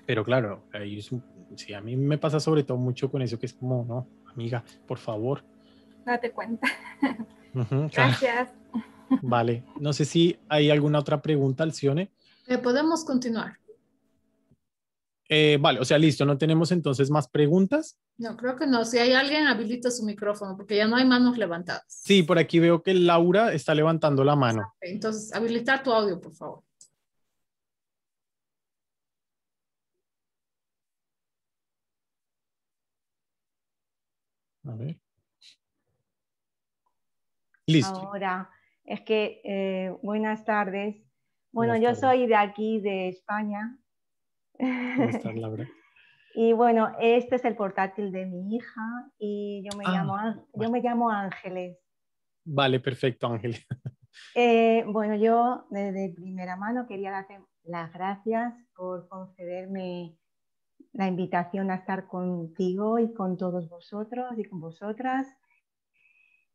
Pero claro, ahí a mí me pasa sobre todo mucho con eso que es como, no, amiga, por favor. Date cuenta. Gracias. Vale, no sé si hay alguna otra pregunta, Alcione. Eh, podemos continuar. Eh, vale, o sea, listo, no tenemos entonces más preguntas. No, creo que no. Si hay alguien, habilita su micrófono porque ya no hay manos levantadas. Sí, por aquí veo que Laura está levantando la mano. entonces, habilita tu audio, por favor. A ver. Listo. Ahora, es que, eh, buenas tardes. Bueno, yo soy de aquí, de España, estás, y bueno, este es el portátil de mi hija y yo me, ah, llamo, yo me llamo Ángeles. Vale, perfecto, Ángeles. Eh, bueno, yo desde primera mano quería darte las gracias por concederme la invitación a estar contigo y con todos vosotros y con vosotras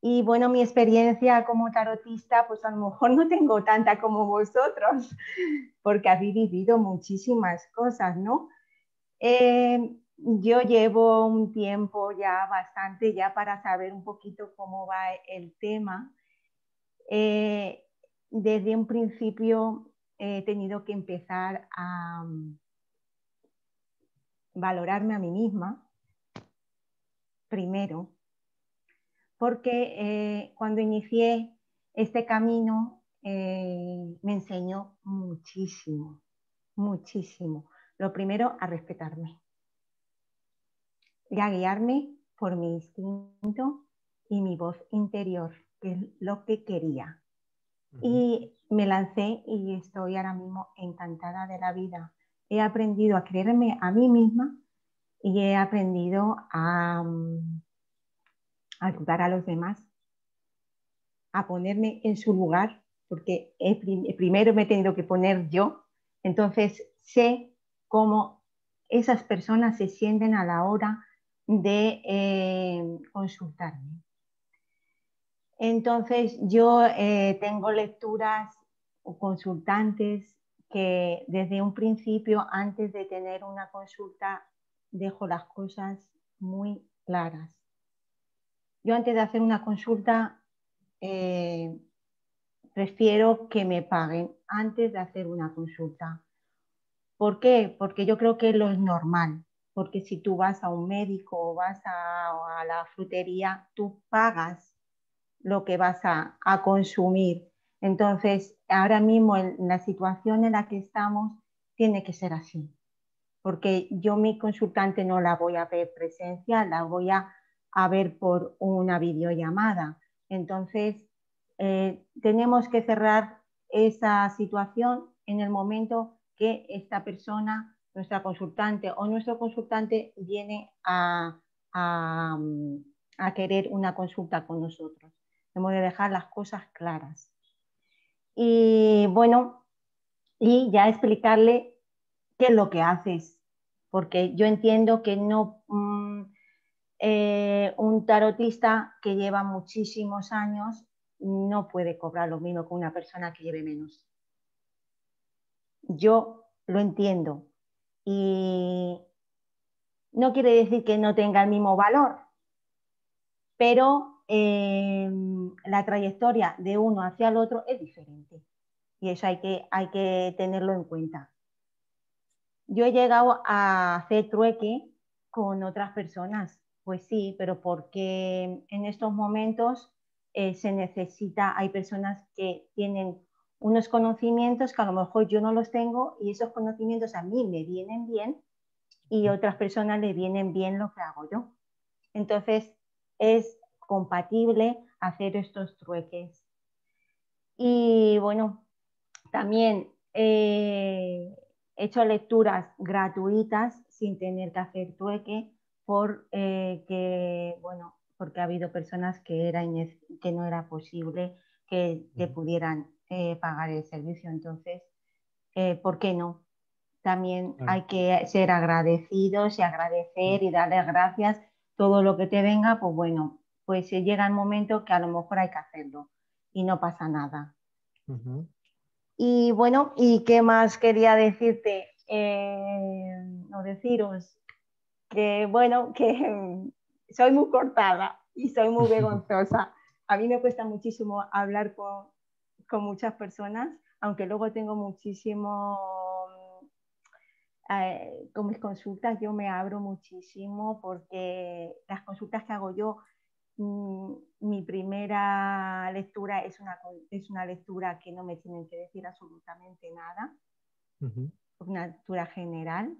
y bueno, mi experiencia como tarotista, pues a lo mejor no tengo tanta como vosotros, porque habéis vivido muchísimas cosas, ¿no? Eh, yo llevo un tiempo ya bastante, ya para saber un poquito cómo va el tema. Eh, desde un principio he tenido que empezar a mm, valorarme a mí misma, primero, porque eh, cuando inicié este camino eh, me enseñó muchísimo, muchísimo. Lo primero, a respetarme y a guiarme por mi instinto y mi voz interior, que es lo que quería. Y me lancé y estoy ahora mismo encantada de la vida. He aprendido a creerme a mí misma y he aprendido a, mm, ayudar a los demás, a ponerme en su lugar, porque primero me he tenido que poner yo, entonces sé cómo esas personas se sienten a la hora de eh, consultarme. Entonces yo eh, tengo lecturas o consultantes que desde un principio, antes de tener una consulta, dejo las cosas muy claras yo antes de hacer una consulta eh, prefiero que me paguen antes de hacer una consulta. ¿Por qué? Porque yo creo que lo es normal. Porque si tú vas a un médico o vas a, la frutería, tú pagas lo que vas a, a consumir. Entonces, ahora mismo en la situación en la que estamos, tiene que ser así. Porque yo mi consultante no la voy a ver presencial, la voy a a ver por una videollamada. Entonces, eh, tenemos que cerrar esa situación en el momento que esta persona, nuestra consultante o nuestro consultante viene a, a, querer una consulta con nosotros. Hemos de dejar las cosas claras. Y bueno, y ya explicarle qué es lo que haces, porque yo entiendo que no... Mm, eh, un tarotista que lleva muchísimos años no puede cobrar lo mismo que una persona que lleve menos. Yo lo entiendo y no quiere decir que no tenga el mismo valor, pero em, la trayectoria de uno hacia el otro es diferente y eso hay que, hay que tenerlo en cuenta. Yo he llegado a hacer trueque con otras personas pues sí, pero porque en estos momentos eh, se necesita, hay personas que tienen unos conocimientos que a lo mejor yo no los tengo y esos conocimientos a mí me vienen bien y otras personas le vienen bien lo que hago yo. Entonces es compatible hacer estos trueques. Y bueno, también eh, he hecho lecturas gratuitas sin tener que hacer trueque por, eh, que, bueno, porque ha habido personas que, era que no era posible que te pudieran eh, pagar el servicio. Entonces, eh, ¿por qué no? También hay que ser agradecidos y agradecer y darle gracias todo lo que te venga, pues bueno, pues llega el momento que a lo mejor hay que hacerlo y no pasa nada. Y bueno, ¿y qué más quería decirte o deciros? que bueno, que soy muy cortada y soy muy vergonzosa. A mí me cuesta muchísimo hablar con, muchas personas, aunque luego tengo muchísimo, eh, con mis consultas yo me abro muchísimo porque las consultas que hago yo, mm, mi primera lectura es una, es una lectura que no me tienen que decir absolutamente nada, una lectura general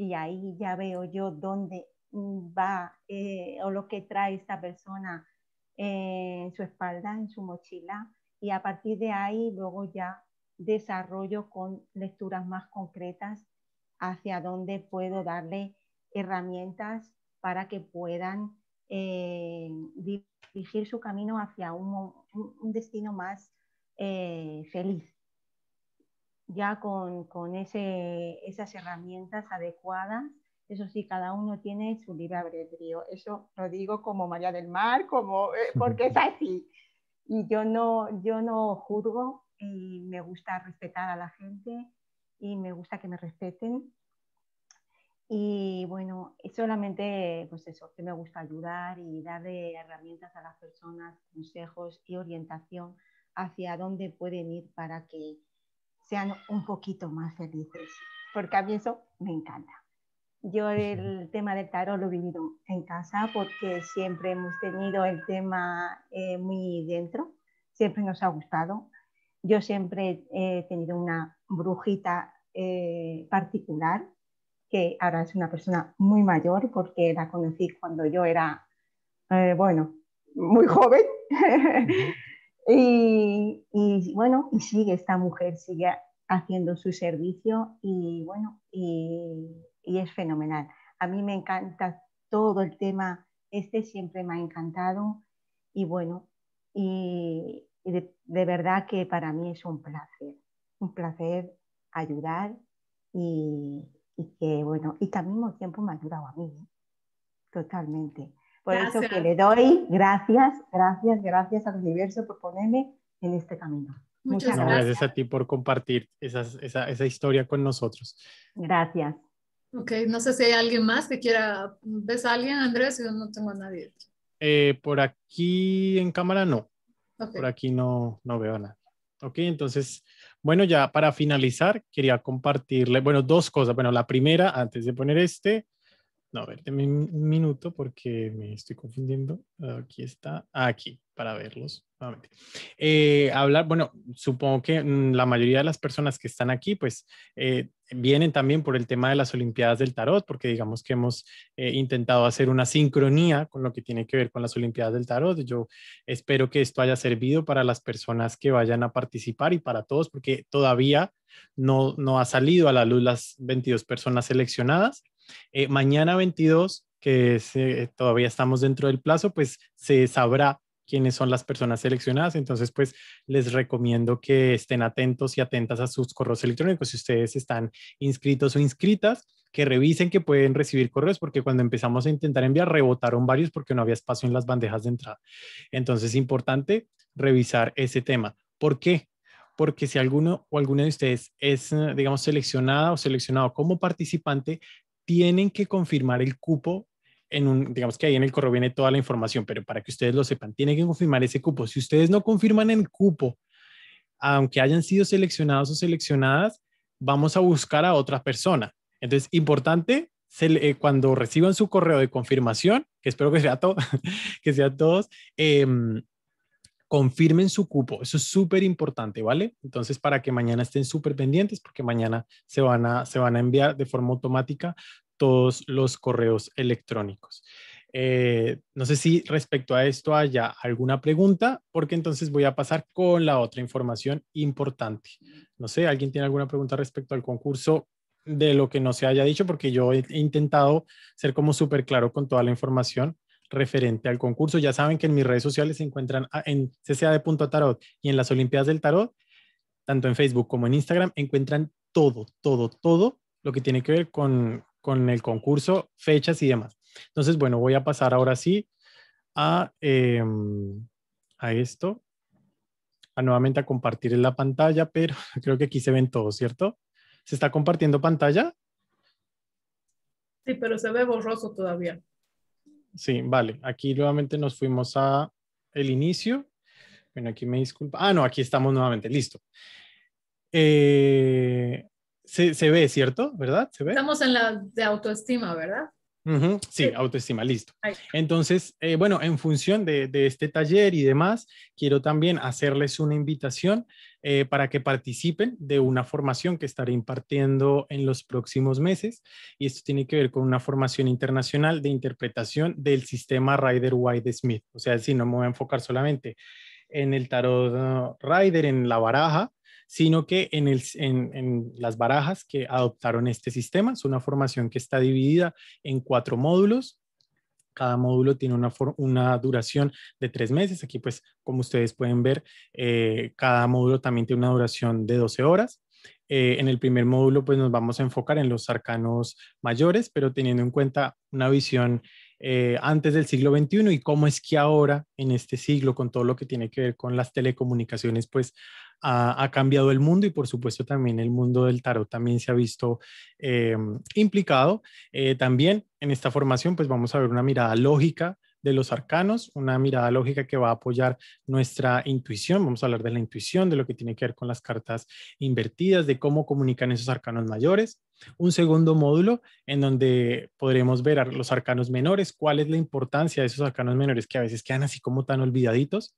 y ahí ya veo yo dónde mm, va eh, o lo que trae esta persona eh, en su espalda, en su mochila, y a partir de ahí luego ya desarrollo con lecturas más concretas hacia dónde puedo darle herramientas para que puedan eh, dirigir su camino hacia un destino más feliz ya con, con ese, esas herramientas adecuadas. Eso sí, cada uno tiene su libre albedrío. Eso lo digo como María del Mar, como, eh, porque es así. Y yo no, yo no juzgo y me gusta respetar a la gente y me gusta que me respeten. Y bueno, solamente, pues eso, que me gusta ayudar y darle herramientas a las personas, consejos y orientación hacia dónde pueden ir para que sean un poquito más felices, porque a mí eso me encanta. Yo el tema del tarot lo he vivido en casa porque siempre hemos tenido el tema eh, muy dentro, siempre nos ha gustado. Yo siempre he tenido una brujita eh, particular, que ahora es una persona muy mayor porque la conocí cuando yo era, eh, bueno, muy joven. Y, bueno, y sigue esta mujer, sigue haciendo su servicio y bueno, y, es fenomenal. A mí me encanta todo el tema, este siempre me ha encantado y bueno, y, de, verdad que para mí es un placer, un placer ayudar y, y que bueno, y que al mismo tiempo me ha ayudado a mí, ¿eh? totalmente. Por eso que le doy gracias, gracias, gracias al universo por ponerme en este camino. Muchas, gracias. gracias. a ti por compartir esa, esa historia con nosotros. Gracias. Ok, no sé si hay alguien más que quiera. ¿Ves a alguien, Andrés? Yo no tengo a nadie. Eh, por aquí en cámara no. Por aquí no, no veo a nadie. Ok, entonces, bueno, ya para finalizar, quería compartirle, bueno, dos cosas. Bueno, la primera, antes de poner este, no, a ver, denme un minuto porque me estoy confundiendo. Aquí está, ah, aquí, para verlos eh, hablar, bueno, supongo que mm, la mayoría de las personas que están aquí, pues eh, vienen también por el tema de las Olimpiadas del Tarot, porque digamos que hemos eh, intentado hacer una sincronía con lo que tiene que ver con las Olimpiadas del Tarot. Yo espero que esto haya servido para las personas que vayan a participar y para todos, porque todavía no, no ha salido a la luz las 22 personas seleccionadas eh, mañana 22, que eh, todavía estamos dentro del plazo, pues se sabrá quiénes son las personas seleccionadas. Entonces, pues les recomiendo que estén atentos y atentas a sus correos electrónicos. Si ustedes están inscritos o inscritas, que revisen que pueden recibir correos, porque cuando empezamos a intentar enviar, rebotaron varios porque no había espacio en las bandejas de entrada. Entonces, es importante revisar ese tema. ¿Por qué? Porque si alguno o alguna de ustedes es, eh, digamos, seleccionada o seleccionado como participante, tienen que confirmar el cupo en un, digamos que ahí en el correo viene toda la información, pero para que ustedes lo sepan, tienen que confirmar ese cupo. Si ustedes no confirman el cupo, aunque hayan sido seleccionados o seleccionadas, vamos a buscar a otra persona. Entonces, importante, eh, cuando reciban su correo de confirmación, que espero que sea, todo, que sea todos, eh, confirmen su cupo. Eso es súper importante, ¿vale? Entonces, para que mañana estén súper pendientes, porque mañana se van, a, se van a enviar de forma automática todos los correos electrónicos. Eh, no sé si respecto a esto haya alguna pregunta, porque entonces voy a pasar con la otra información importante. No sé, ¿alguien tiene alguna pregunta respecto al concurso de lo que no se haya dicho? Porque yo he intentado ser como súper claro con toda la información referente al concurso. Ya saben que en mis redes sociales se encuentran en tarot y en las Olimpiadas del Tarot, tanto en Facebook como en Instagram, encuentran todo, todo, todo lo que tiene que ver con, con el concurso, fechas y demás. Entonces, bueno, voy a pasar ahora sí a, em, a esto, a nuevamente a compartir en la pantalla, pero creo que aquí se ven todos, ¿cierto? ¿Se está compartiendo pantalla? Sí, pero se ve borroso todavía. Sí, vale. Aquí nuevamente nos fuimos a el inicio. Bueno, aquí me disculpa. Ah, no, aquí estamos nuevamente. Listo. Eh, se, se, ve, ¿cierto? ¿Verdad? ¿Se ve? Estamos en la de autoestima, ¿verdad? sí, autoestima, listo. Entonces, eh, bueno, en función de, este taller y demás, quiero también hacerles una invitación eh, para que participen de una formación que estaré impartiendo en los próximos meses. Y esto tiene que ver con una formación internacional de interpretación del sistema rider waite smith O sea, si no me voy a enfocar solamente en el tarot eh, Rider, en la baraja, sino que en, las barajas que adoptaron este sistema. Es una formación que está dividida en cuatro módulos. Cada módulo tiene una, duración de tres meses. Aquí, pues, como ustedes pueden ver, eh, cada módulo también tiene una duración de 12 horas. Eh, en el primer módulo, pues, nos vamos a enfocar en los arcanos mayores, pero teniendo en cuenta una visión eh, antes del siglo XXI y cómo es que ahora, en este siglo, con todo lo que tiene que ver con las telecomunicaciones, pues ha, cambiado el mundo y por supuesto también el mundo del tarot también se ha visto eh, implicado. Eh, también en esta formación, pues vamos a ver una mirada lógica de los arcanos, una mirada lógica que va a apoyar nuestra intuición. Vamos a hablar de la intuición, de lo que tiene que ver con las cartas invertidas, de cómo comunican esos arcanos mayores. Un segundo módulo en donde podremos ver a los arcanos menores, cuál es la importancia de esos arcanos menores que a veces quedan así como tan olvidaditos,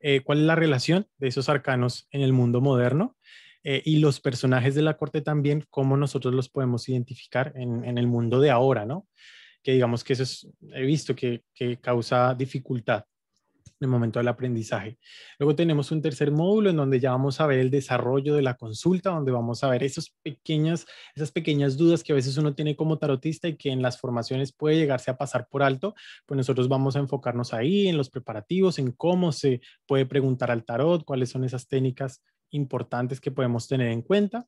eh, cuál es la relación de esos arcanos en el mundo moderno. Eh, y los personajes de la corte también, cómo nosotros los podemos identificar en el mundo de ahora, ¿no? que digamos que eso he visto que, causa dificultad en el momento del aprendizaje. Luego tenemos un tercer módulo en donde ya vamos a ver el desarrollo de la consulta, donde vamos a ver esas pequeñas dudas que a veces uno tiene como tarotista y que en las formaciones puede llegarse a pasar por alto, pues nosotros vamos a enfocarnos ahí, en los preparativos, en cómo se puede preguntar al tarot, cuáles son esas técnicas importantes que podemos tener en cuenta,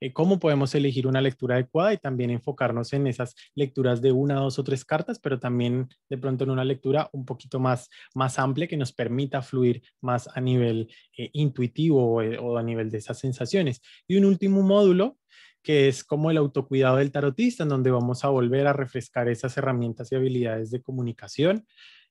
eh, cómo podemos elegir una lectura adecuada y también enfocarnos en esas lecturas de una, dos o tres cartas, pero también de pronto en una lectura un poquito más, más amplia que nos permita fluir más a nivel eh, intuitivo eh, o a nivel de esas sensaciones. Y un último módulo que es como el autocuidado del tarotista, en donde vamos a volver a refrescar esas herramientas y habilidades de comunicación,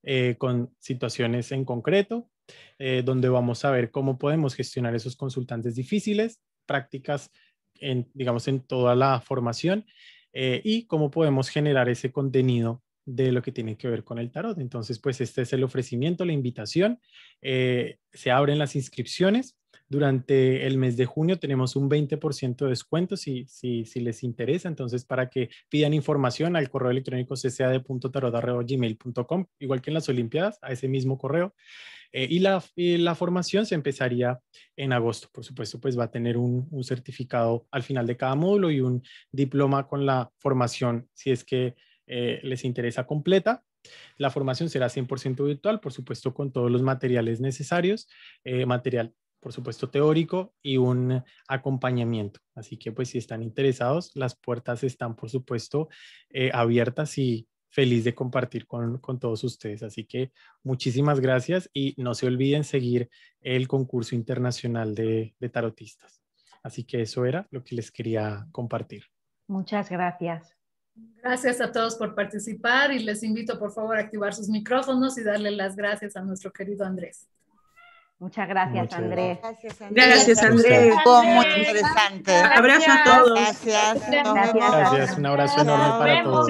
eh, con situaciones en concreto, eh, donde vamos a ver cómo podemos gestionar esos consultantes difíciles, prácticas en, digamos, en toda la formación eh, y cómo podemos generar ese contenido de lo que tiene que ver con el tarot. Entonces, pues este es el ofrecimiento, la invitación. se abren las inscripciones durante el mes de junio tenemos un 20% de descuento si, si, les interesa. Entonces, para que pidan información al correo electrónico ccad.tarot.gmail.com, igual que en las Olimpiadas, a ese mismo correo. Eh, y, la, la, formación se empezaría en agosto. Por supuesto, pues va a tener un, un certificado al final de cada módulo y un diploma con la formación, si es que eh, les interesa completa. La formación será 100% virtual, por supuesto, con todos los materiales necesarios, eh, material por supuesto, teórico y un acompañamiento. Así que, pues, si están interesados, las puertas están, por supuesto, eh, abiertas y feliz de compartir con, todos ustedes. Así que muchísimas gracias y no se olviden seguir el concurso internacional de tarotistas. Así que eso era lo que les quería compartir. Muchas gracias. Gracias a todos por participar y les invito por favor a activar sus micrófonos y darle las gracias a nuestro querido Andrés. Muchas gracias, Andrés. Gracias, Andrés. Gracias, Andrés. interesante. Abrazo a todos. Gracias. gracias. Un abrazo enorme para todos.